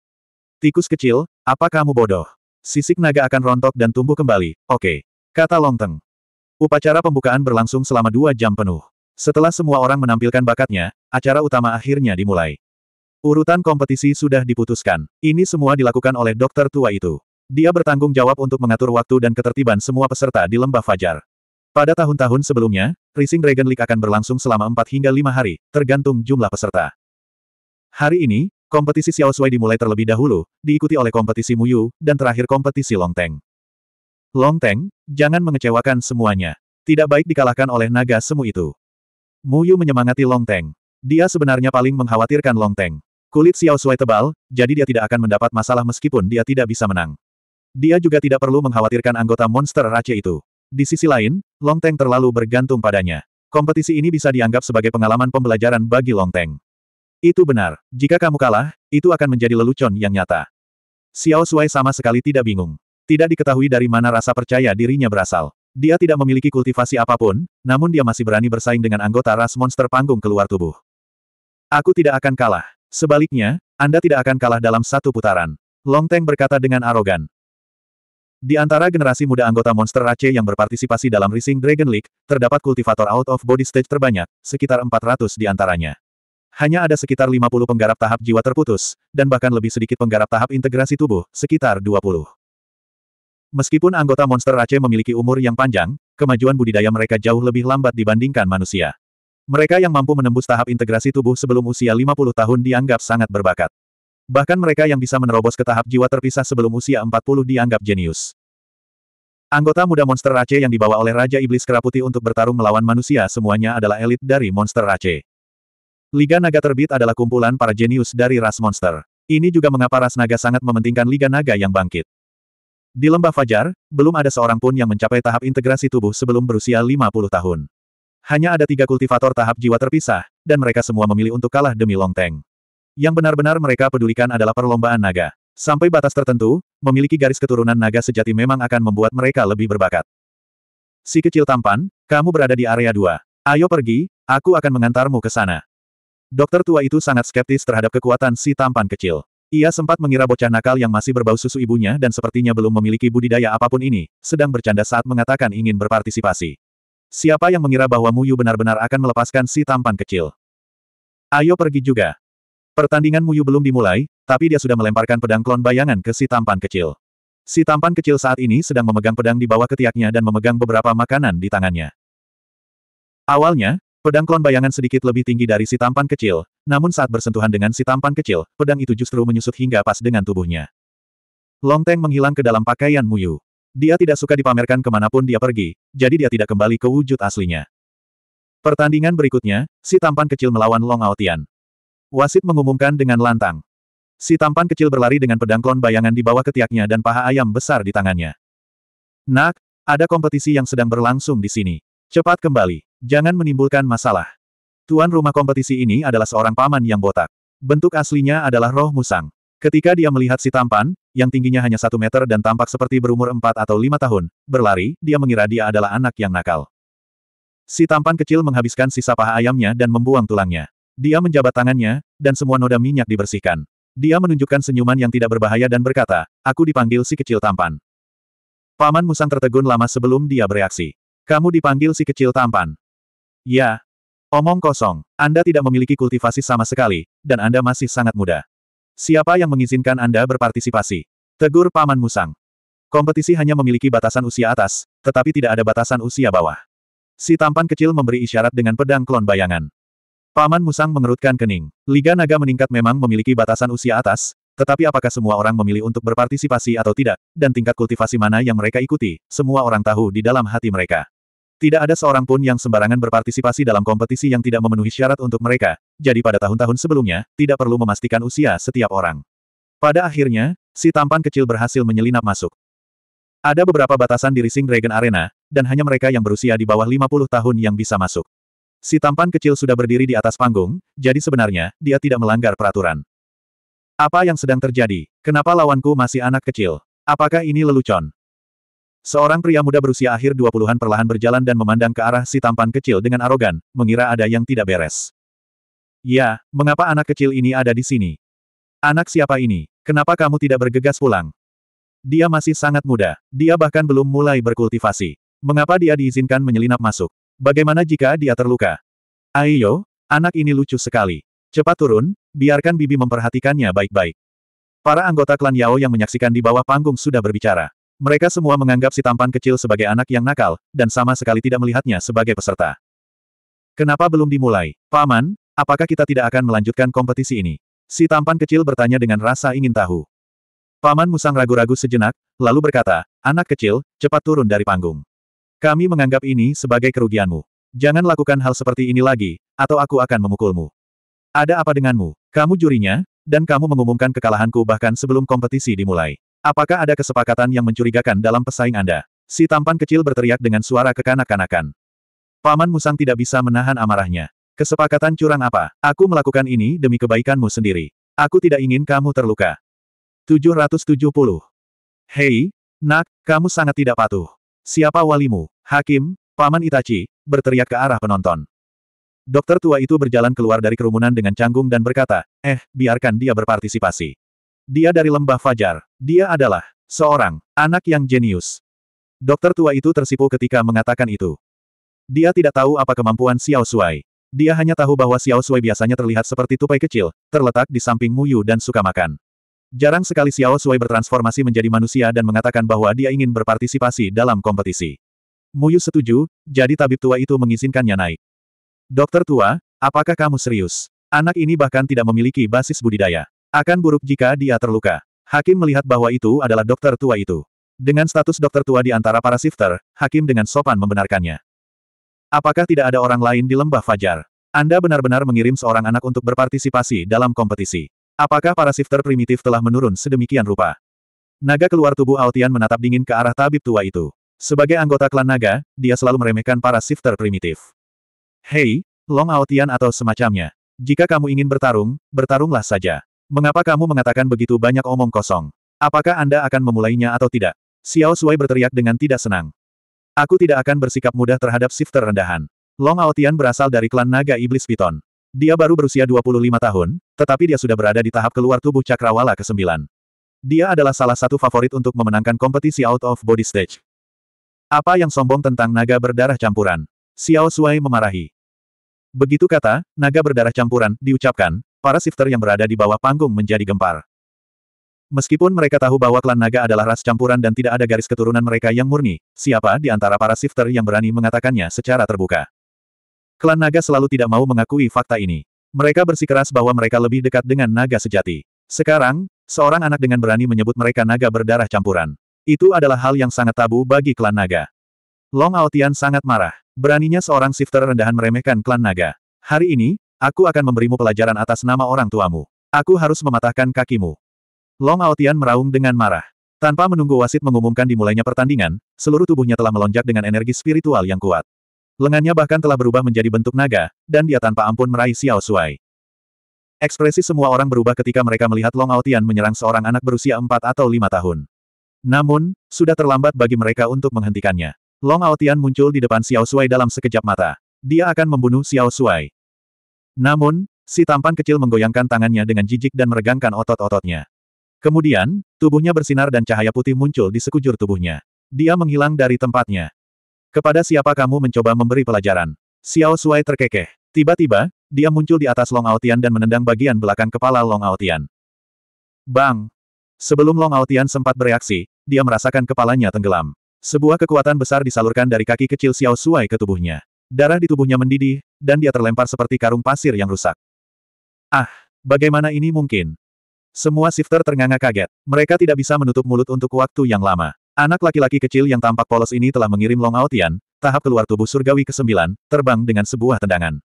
Tikus kecil, apa kamu bodoh? Sisik naga akan rontok dan tumbuh kembali, oke. Okay. Kata Longteng. Upacara pembukaan berlangsung selama dua jam penuh. Setelah semua orang menampilkan bakatnya, acara utama akhirnya dimulai. Urutan kompetisi sudah diputuskan. Ini semua dilakukan oleh dokter tua itu. Dia bertanggung jawab untuk mengatur waktu dan ketertiban semua peserta di Lembah Fajar. Pada tahun-tahun sebelumnya, Rising Dragon League akan berlangsung selama 4 hingga 5 hari, tergantung jumlah peserta. Hari ini, kompetisi Xiao Sui dimulai terlebih dahulu, diikuti oleh kompetisi Muyu, dan terakhir kompetisi Longteng. Long Teng, jangan mengecewakan semuanya. Tidak baik dikalahkan oleh naga semu itu. Mu Yu menyemangati Long Teng. Dia sebenarnya paling mengkhawatirkan Long Teng. Kulit Xiao Sui tebal, jadi dia tidak akan mendapat masalah meskipun dia tidak bisa menang. Dia juga tidak perlu mengkhawatirkan anggota monster raja itu. Di sisi lain, Long Teng terlalu bergantung padanya. Kompetisi ini bisa dianggap sebagai pengalaman pembelajaran bagi Long Teng. Itu benar. Jika kamu kalah, itu akan menjadi lelucon yang nyata. Xiao Sui sama sekali tidak bingung. Tidak diketahui dari mana rasa percaya dirinya berasal. Dia tidak memiliki kultivasi apapun, namun dia masih berani bersaing dengan anggota ras monster panggung keluar tubuh. Aku tidak akan kalah. Sebaliknya, Anda tidak akan kalah dalam satu putaran. Long Teng berkata dengan arogan. Di antara generasi muda anggota monster Rache yang berpartisipasi dalam Rising Dragon League, terdapat kultivator out of body stage terbanyak, sekitar 400 di antaranya. Hanya ada sekitar 50 penggarap tahap jiwa terputus, dan bahkan lebih sedikit penggarap tahap integrasi tubuh, sekitar 20. Meskipun anggota monster Aceh memiliki umur yang panjang, kemajuan budidaya mereka jauh lebih lambat dibandingkan manusia. Mereka yang mampu menembus tahap integrasi tubuh sebelum usia 50 tahun dianggap sangat berbakat. Bahkan mereka yang bisa menerobos ke tahap jiwa terpisah sebelum usia 40 dianggap jenius. Anggota muda monster Aceh yang dibawa oleh Raja Iblis Keraputi untuk bertarung melawan manusia semuanya adalah elit dari monster Aceh. Liga Naga Terbit adalah kumpulan para jenius dari ras monster. Ini juga mengapa ras naga sangat mementingkan Liga Naga yang bangkit. Di lembah Fajar, belum ada seorang pun yang mencapai tahap integrasi tubuh sebelum berusia 50 tahun. Hanya ada tiga kultivator tahap jiwa terpisah, dan mereka semua memilih untuk kalah demi Longteng. Yang benar-benar mereka pedulikan adalah perlombaan naga. Sampai batas tertentu, memiliki garis keturunan naga sejati memang akan membuat mereka lebih berbakat. Si kecil tampan, kamu berada di area dua. Ayo pergi, aku akan mengantarmu ke sana. Dokter tua itu sangat skeptis terhadap kekuatan si tampan kecil. Ia sempat mengira bocah nakal yang masih berbau susu ibunya dan sepertinya belum memiliki budidaya apapun ini, sedang bercanda saat mengatakan ingin berpartisipasi. Siapa yang mengira bahwa Muyu benar-benar akan melepaskan si tampan kecil? Ayo pergi juga. Pertandingan Muyu belum dimulai, tapi dia sudah melemparkan pedang klon bayangan ke si tampan kecil. Si tampan kecil saat ini sedang memegang pedang di bawah ketiaknya dan memegang beberapa makanan di tangannya. Awalnya, Pedang klon bayangan sedikit lebih tinggi dari si tampan kecil, namun saat bersentuhan dengan si tampan kecil, pedang itu justru menyusut hingga pas dengan tubuhnya. Long Teng menghilang ke dalam pakaian Muyu. Dia tidak suka dipamerkan kemanapun dia pergi, jadi dia tidak kembali ke wujud aslinya. Pertandingan berikutnya, si tampan kecil melawan Long Aotian. Wasit mengumumkan dengan lantang. Si tampan kecil berlari dengan pedang klon bayangan di bawah ketiaknya dan paha ayam besar di tangannya. Nak, ada kompetisi yang sedang berlangsung di sini. Cepat kembali. Jangan menimbulkan masalah. Tuan rumah kompetisi ini adalah seorang paman yang botak. Bentuk aslinya adalah roh musang. Ketika dia melihat si tampan, yang tingginya hanya satu meter dan tampak seperti berumur empat atau lima tahun, berlari, dia mengira dia adalah anak yang nakal. Si tampan kecil menghabiskan sisa paha ayamnya dan membuang tulangnya. Dia menjabat tangannya, dan semua noda minyak dibersihkan. Dia menunjukkan senyuman yang tidak berbahaya dan berkata, aku dipanggil si kecil tampan. Paman Musang tertegun lama sebelum dia bereaksi. Kamu dipanggil si kecil tampan. Ya. Omong kosong, Anda tidak memiliki kultivasi sama sekali, dan Anda masih sangat muda. Siapa yang mengizinkan Anda berpartisipasi? Tegur Paman Musang. Kompetisi hanya memiliki batasan usia atas, tetapi tidak ada batasan usia bawah. Si tampan kecil memberi isyarat dengan pedang klon bayangan. Paman Musang mengerutkan kening. Liga Naga meningkat memang memiliki batasan usia atas, tetapi apakah semua orang memilih untuk berpartisipasi atau tidak, dan tingkat kultivasi mana yang mereka ikuti, semua orang tahu di dalam hati mereka. Tidak ada seorang pun yang sembarangan berpartisipasi dalam kompetisi yang tidak memenuhi syarat untuk mereka, jadi pada tahun-tahun sebelumnya, tidak perlu memastikan usia setiap orang. Pada akhirnya, si tampan kecil berhasil menyelinap masuk. Ada beberapa batasan di Rising Dragon Arena, dan hanya mereka yang berusia di bawah 50 tahun yang bisa masuk. Si tampan kecil sudah berdiri di atas panggung, jadi sebenarnya, dia tidak melanggar peraturan. Apa yang sedang terjadi? Kenapa lawanku masih anak kecil? Apakah ini lelucon? Seorang pria muda berusia akhir 20-an perlahan berjalan dan memandang ke arah si tampan kecil dengan arogan, mengira ada yang tidak beres. Ya, mengapa anak kecil ini ada di sini? Anak siapa ini? Kenapa kamu tidak bergegas pulang? Dia masih sangat muda. Dia bahkan belum mulai berkultivasi. Mengapa dia diizinkan menyelinap masuk? Bagaimana jika dia terluka? Ayo, anak ini lucu sekali. Cepat turun, biarkan Bibi memperhatikannya baik-baik. Para anggota klan Yao yang menyaksikan di bawah panggung sudah berbicara. Mereka semua menganggap si tampan kecil sebagai anak yang nakal, dan sama sekali tidak melihatnya sebagai peserta. Kenapa belum dimulai? Paman, apakah kita tidak akan melanjutkan kompetisi ini? Si tampan kecil bertanya dengan rasa ingin tahu. Paman Musang ragu-ragu sejenak, lalu berkata, anak kecil, cepat turun dari panggung. Kami menganggap ini sebagai kerugianmu. Jangan lakukan hal seperti ini lagi, atau aku akan memukulmu. Ada apa denganmu? Kamu jurinya, dan kamu mengumumkan kekalahanku bahkan sebelum kompetisi dimulai. Apakah ada kesepakatan yang mencurigakan dalam pesaing Anda? Si tampan kecil berteriak dengan suara kekanak-kanakan. Paman Musang tidak bisa menahan amarahnya. Kesepakatan curang apa? Aku melakukan ini demi kebaikanmu sendiri. Aku tidak ingin kamu terluka. 770. Hei, nak, kamu sangat tidak patuh. Siapa walimu? Hakim, Paman Itachi, berteriak ke arah penonton. Dokter tua itu berjalan keluar dari kerumunan dengan canggung dan berkata, eh, biarkan dia berpartisipasi. Dia dari lembah Fajar. Dia adalah seorang anak yang jenius. Dokter tua itu tersipu ketika mengatakan itu. Dia tidak tahu apa kemampuan Xiao Shuai. Dia hanya tahu bahwa Xiao Shuai biasanya terlihat seperti tupai kecil, terletak di samping Muyu dan suka makan. Jarang sekali Xiao Shuai bertransformasi menjadi manusia dan mengatakan bahwa dia ingin berpartisipasi dalam kompetisi. Muyu setuju, jadi tabib tua itu mengizinkannya naik. Dokter tua, apakah kamu serius? Anak ini bahkan tidak memiliki basis budidaya. Akan buruk jika dia terluka. Hakim melihat bahwa itu adalah dokter tua itu. Dengan status dokter tua di antara para shifter, Hakim dengan sopan membenarkannya. Apakah tidak ada orang lain di lembah Fajar? Anda benar-benar mengirim seorang anak untuk berpartisipasi dalam kompetisi. Apakah para shifter primitif telah menurun sedemikian rupa? Naga keluar tubuh Aotian menatap dingin ke arah tabib tua itu. Sebagai anggota klan naga, dia selalu meremehkan para shifter primitif. Hei, Long Aotian atau semacamnya. Jika kamu ingin bertarung, bertarunglah saja. Mengapa kamu mengatakan begitu banyak omong kosong? Apakah Anda akan memulainya atau tidak? Xiao Shuai berteriak dengan tidak senang. Aku tidak akan bersikap mudah terhadap shifter rendahan. Long Aotian berasal dari klan naga iblis piton. Dia baru berusia 25 tahun, tetapi dia sudah berada di tahap keluar tubuh cakrawala ke-9. Dia adalah salah satu favorit untuk memenangkan kompetisi out of body stage. Apa yang sombong tentang naga berdarah campuran? Xiao Shuai memarahi. Begitu kata, naga berdarah campuran, diucapkan, para shifter yang berada di bawah panggung menjadi gempar. Meskipun mereka tahu bahwa klan naga adalah ras campuran dan tidak ada garis keturunan mereka yang murni, siapa di antara para shifter yang berani mengatakannya secara terbuka? Klan naga selalu tidak mau mengakui fakta ini. Mereka bersikeras bahwa mereka lebih dekat dengan naga sejati. Sekarang, seorang anak dengan berani menyebut mereka naga berdarah campuran. Itu adalah hal yang sangat tabu bagi klan naga. Long Aotian sangat marah. Beraninya seorang shifter rendahan meremehkan klan naga. Hari ini, Aku akan memberimu pelajaran atas nama orang tuamu. Aku harus mematahkan kakimu. Long Aotian meraung dengan marah. Tanpa menunggu wasit mengumumkan dimulainya pertandingan, seluruh tubuhnya telah melonjak dengan energi spiritual yang kuat. Lengannya bahkan telah berubah menjadi bentuk naga, dan dia tanpa ampun meraih Xiao Shuai. Ekspresi semua orang berubah ketika mereka melihat Long Aotian menyerang seorang anak berusia 4 atau 5 tahun. Namun, sudah terlambat bagi mereka untuk menghentikannya. Long Aotian muncul di depan Xiao Shuai dalam sekejap mata. Dia akan membunuh Xiao Shuai. Namun, si tampan kecil menggoyangkan tangannya dengan jijik dan meregangkan otot-ototnya. Kemudian, tubuhnya bersinar dan cahaya putih muncul di sekujur tubuhnya. Dia menghilang dari tempatnya. Kepada siapa kamu mencoba memberi pelajaran? Xiao Suai terkekeh. Tiba-tiba, dia muncul di atas Long Aotian dan menendang bagian belakang kepala Long Aotian. Bang! Sebelum Long Aotian sempat bereaksi, dia merasakan kepalanya tenggelam. Sebuah kekuatan besar disalurkan dari kaki kecil Xiao Suai ke tubuhnya. Darah di tubuhnya mendidih, dan dia terlempar seperti karung pasir yang rusak. Ah, bagaimana ini mungkin? Semua shifter ternganga kaget. Mereka tidak bisa menutup mulut untuk waktu yang lama. Anak laki-laki kecil yang tampak polos ini telah mengirim Long Aotian, tahap keluar tubuh surgawi ke-9, terbang dengan sebuah tendangan.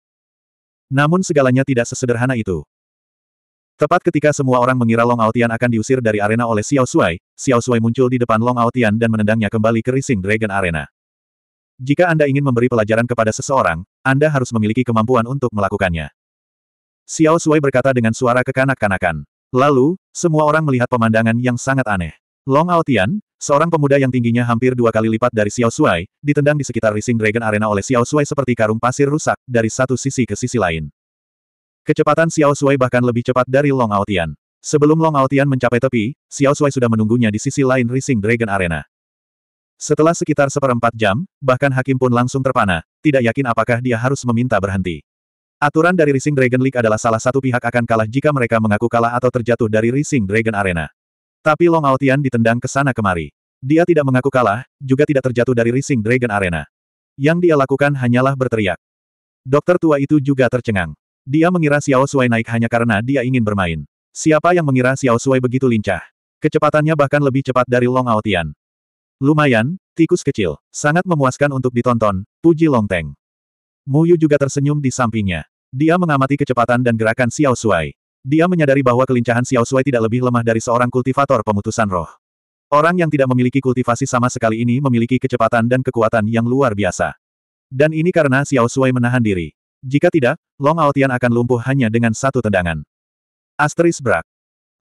Namun segalanya tidak sesederhana itu. Tepat ketika semua orang mengira Long Aotian akan diusir dari arena oleh Xiao Suai, Xiao Suai muncul di depan Long Aotian dan menendangnya kembali ke Rising Dragon Arena. Jika Anda ingin memberi pelajaran kepada seseorang, Anda harus memiliki kemampuan untuk melakukannya. Xiao Sui berkata dengan suara kekanak-kanakan. Lalu, semua orang melihat pemandangan yang sangat aneh. Long Aotian, seorang pemuda yang tingginya hampir dua kali lipat dari Xiao Sui, ditendang di sekitar Rising Dragon Arena oleh Xiao Sui seperti karung pasir rusak, dari satu sisi ke sisi lain. Kecepatan Xiao Sui bahkan lebih cepat dari Long Aotian. Sebelum Long Aotian mencapai tepi, Xiao Sui sudah menunggunya di sisi lain Rising Dragon Arena. Setelah sekitar seperempat jam, bahkan hakim pun langsung terpana, tidak yakin apakah dia harus meminta berhenti. Aturan dari Rising Dragon League adalah salah satu pihak akan kalah jika mereka mengaku kalah atau terjatuh dari Rising Dragon Arena. Tapi Long Aotian ditendang ke sana kemari. Dia tidak mengaku kalah, juga tidak terjatuh dari Rising Dragon Arena. Yang dia lakukan hanyalah berteriak. Dokter tua itu juga tercengang. Dia mengira Xiao Sui naik hanya karena dia ingin bermain. Siapa yang mengira Xiao Sui begitu lincah? Kecepatannya bahkan lebih cepat dari Long Aotian. Lumayan, tikus kecil. Sangat memuaskan untuk ditonton, puji Longteng. Yu juga tersenyum di sampingnya. Dia mengamati kecepatan dan gerakan Xiao Shuai. Dia menyadari bahwa kelincahan Xiao Shuai tidak lebih lemah dari seorang kultivator pemutusan roh. Orang yang tidak memiliki kultivasi sama sekali ini memiliki kecepatan dan kekuatan yang luar biasa. Dan ini karena Xiao Shuai menahan diri. Jika tidak, Long Aotian akan lumpuh hanya dengan satu tendangan. Asteris Brak.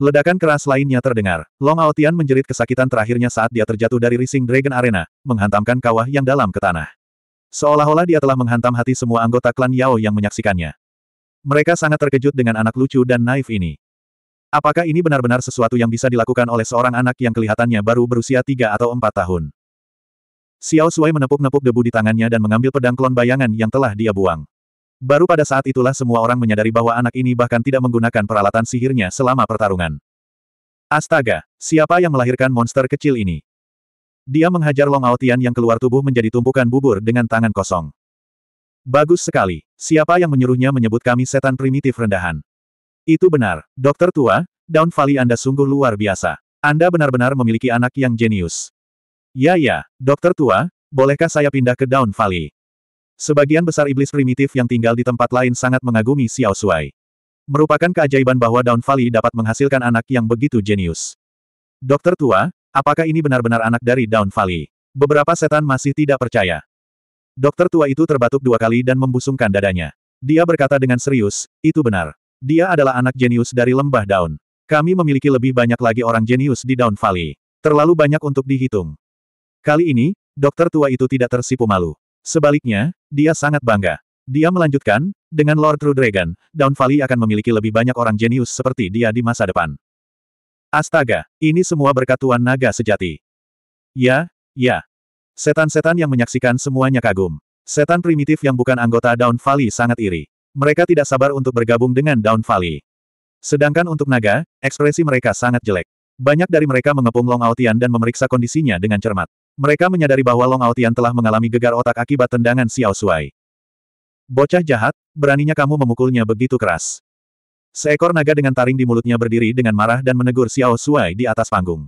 Ledakan keras lainnya terdengar. Long Aotian menjerit kesakitan terakhirnya saat dia terjatuh dari Rising Dragon Arena, menghantamkan kawah yang dalam ke tanah. Seolah-olah dia telah menghantam hati semua anggota klan Yao yang menyaksikannya. Mereka sangat terkejut dengan anak lucu dan naif ini. Apakah ini benar-benar sesuatu yang bisa dilakukan oleh seorang anak yang kelihatannya baru berusia tiga atau empat tahun? Xiao Sui menepuk-nepuk debu di tangannya dan mengambil pedang klon bayangan yang telah dia buang. Baru pada saat itulah semua orang menyadari bahwa anak ini bahkan tidak menggunakan peralatan sihirnya selama pertarungan. Astaga, siapa yang melahirkan monster kecil ini? Dia menghajar Long Aotian yang keluar tubuh menjadi tumpukan bubur dengan tangan kosong. Bagus sekali. Siapa yang menyuruhnya menyebut kami setan primitif rendahan? Itu benar, dokter tua, Down Valley Anda sungguh luar biasa. Anda benar-benar memiliki anak yang jenius. Ya ya, dokter tua, bolehkah saya pindah ke Down Valley? Sebagian besar iblis primitif yang tinggal di tempat lain sangat mengagumi Xiao Shuai. Merupakan keajaiban bahwa Down Valley dapat menghasilkan anak yang begitu jenius. Dokter tua, apakah ini benar-benar anak dari Down Valley? Beberapa setan masih tidak percaya. Dokter tua itu terbatuk dua kali dan membusungkan dadanya. Dia berkata dengan serius, itu benar. Dia adalah anak jenius dari lembah daun. Kami memiliki lebih banyak lagi orang jenius di Down Valley. Terlalu banyak untuk dihitung. Kali ini, dokter tua itu tidak tersipu malu. Sebaliknya, dia sangat bangga. Dia melanjutkan, dengan Lord True Dragon, Down Valley akan memiliki lebih banyak orang jenius seperti dia di masa depan. Astaga, ini semua berkat Tuan Naga sejati. Ya, ya. Setan-setan yang menyaksikan semuanya kagum. Setan primitif yang bukan anggota Down Valley sangat iri. Mereka tidak sabar untuk bergabung dengan Down Valley. Sedangkan untuk naga, ekspresi mereka sangat jelek. Banyak dari mereka mengepung Long Aotian dan memeriksa kondisinya dengan cermat. Mereka menyadari bahwa Long Aotian telah mengalami gegar otak akibat tendangan Xiao Shuai. Bocah jahat, beraninya kamu memukulnya begitu keras. Seekor naga dengan taring di mulutnya berdiri dengan marah dan menegur Xiao Shuai di atas panggung.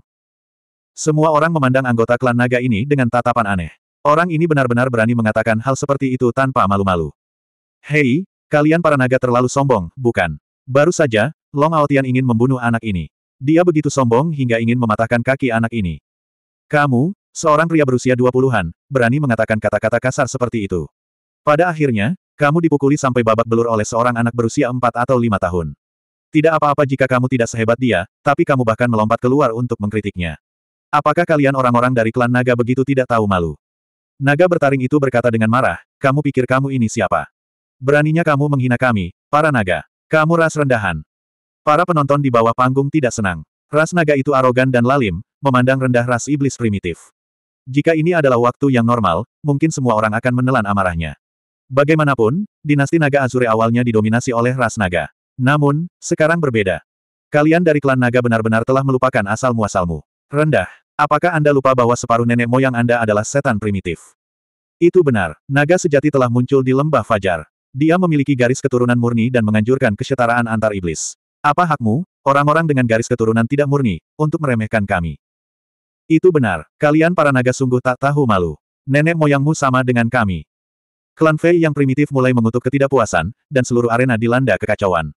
Semua orang memandang anggota klan naga ini dengan tatapan aneh. Orang ini benar-benar berani mengatakan hal seperti itu tanpa malu-malu. Hei, kalian para naga terlalu sombong, bukan? Baru saja, Long Aotian ingin membunuh anak ini. Dia begitu sombong hingga ingin mematahkan kaki anak ini. Kamu, Seorang pria berusia 20-an, berani mengatakan kata-kata kasar seperti itu. Pada akhirnya, kamu dipukuli sampai babak belur oleh seorang anak berusia 4 atau 5 tahun. Tidak apa-apa jika kamu tidak sehebat dia, tapi kamu bahkan melompat keluar untuk mengkritiknya. Apakah kalian orang-orang dari klan naga begitu tidak tahu malu? Naga bertaring itu berkata dengan marah, kamu pikir kamu ini siapa? Beraninya kamu menghina kami, para naga. Kamu ras rendahan. Para penonton di bawah panggung tidak senang. Ras naga itu arogan dan lalim, memandang rendah ras iblis primitif. Jika ini adalah waktu yang normal, mungkin semua orang akan menelan amarahnya. Bagaimanapun, dinasti naga Azure awalnya didominasi oleh ras naga. Namun, sekarang berbeda. Kalian dari klan naga benar-benar telah melupakan asal-muasalmu. Rendah. Apakah Anda lupa bahwa separuh nenek moyang Anda adalah setan primitif? Itu benar, naga sejati telah muncul di lembah Fajar. Dia memiliki garis keturunan murni dan menganjurkan kesetaraan antar iblis. Apa hakmu, orang-orang dengan garis keturunan tidak murni, untuk meremehkan kami? Itu benar, kalian para naga sungguh tak tahu malu. Nenek moyangmu sama dengan kami. Klan Fei yang primitif mulai mengutuk ketidakpuasan, dan seluruh arena dilanda kekacauan.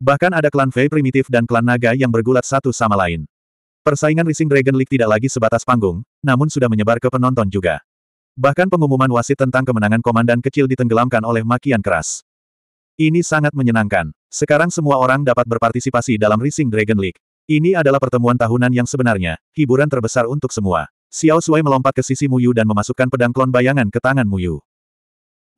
Bahkan ada klan Fei primitif dan klan naga yang bergulat satu sama lain. Persaingan Rising Dragon League tidak lagi sebatas panggung, namun sudah menyebar ke penonton juga. Bahkan pengumuman wasit tentang kemenangan komandan kecil ditenggelamkan oleh makian keras. Ini sangat menyenangkan. Sekarang semua orang dapat berpartisipasi dalam Rising Dragon League. Ini adalah pertemuan tahunan yang sebenarnya, hiburan terbesar untuk semua. Xiao Sui melompat ke sisi Muyu dan memasukkan pedang klon bayangan ke tangan Muyu.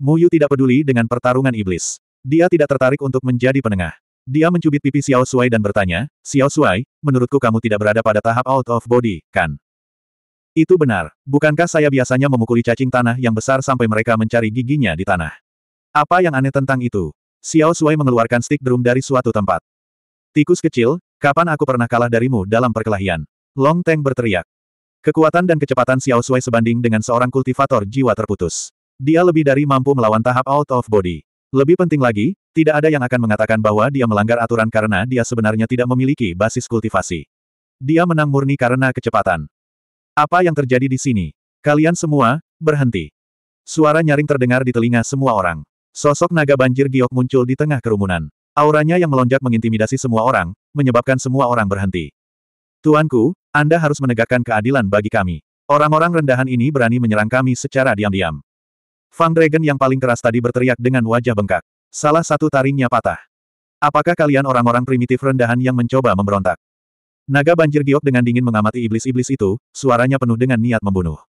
Muyu tidak peduli dengan pertarungan iblis. Dia tidak tertarik untuk menjadi penengah. Dia mencubit pipi Xiao Sui dan bertanya, Xiao Sui, menurutku kamu tidak berada pada tahap out of body, kan? Itu benar. Bukankah saya biasanya memukuli cacing tanah yang besar sampai mereka mencari giginya di tanah? Apa yang aneh tentang itu? Xiao Sui mengeluarkan stick drum dari suatu tempat. Tikus kecil, Kapan aku pernah kalah darimu dalam perkelahian? Long Teng berteriak. Kekuatan dan kecepatan Xiao Sui sebanding dengan seorang kultivator jiwa terputus. Dia lebih dari mampu melawan tahap out of body. Lebih penting lagi, tidak ada yang akan mengatakan bahwa dia melanggar aturan karena dia sebenarnya tidak memiliki basis kultivasi. Dia menang murni karena kecepatan. Apa yang terjadi di sini? Kalian semua, berhenti. Suara nyaring terdengar di telinga semua orang. Sosok naga banjir giok muncul di tengah kerumunan. Auranya yang melonjak mengintimidasi semua orang, menyebabkan semua orang berhenti. Tuanku, Anda harus menegakkan keadilan bagi kami. Orang-orang rendahan ini berani menyerang kami secara diam-diam. Fang Dragon yang paling keras tadi berteriak dengan wajah bengkak. Salah satu taringnya patah. Apakah kalian orang-orang primitif rendahan yang mencoba memberontak? Naga banjir giok dengan dingin mengamati iblis-iblis itu, suaranya penuh dengan niat membunuh.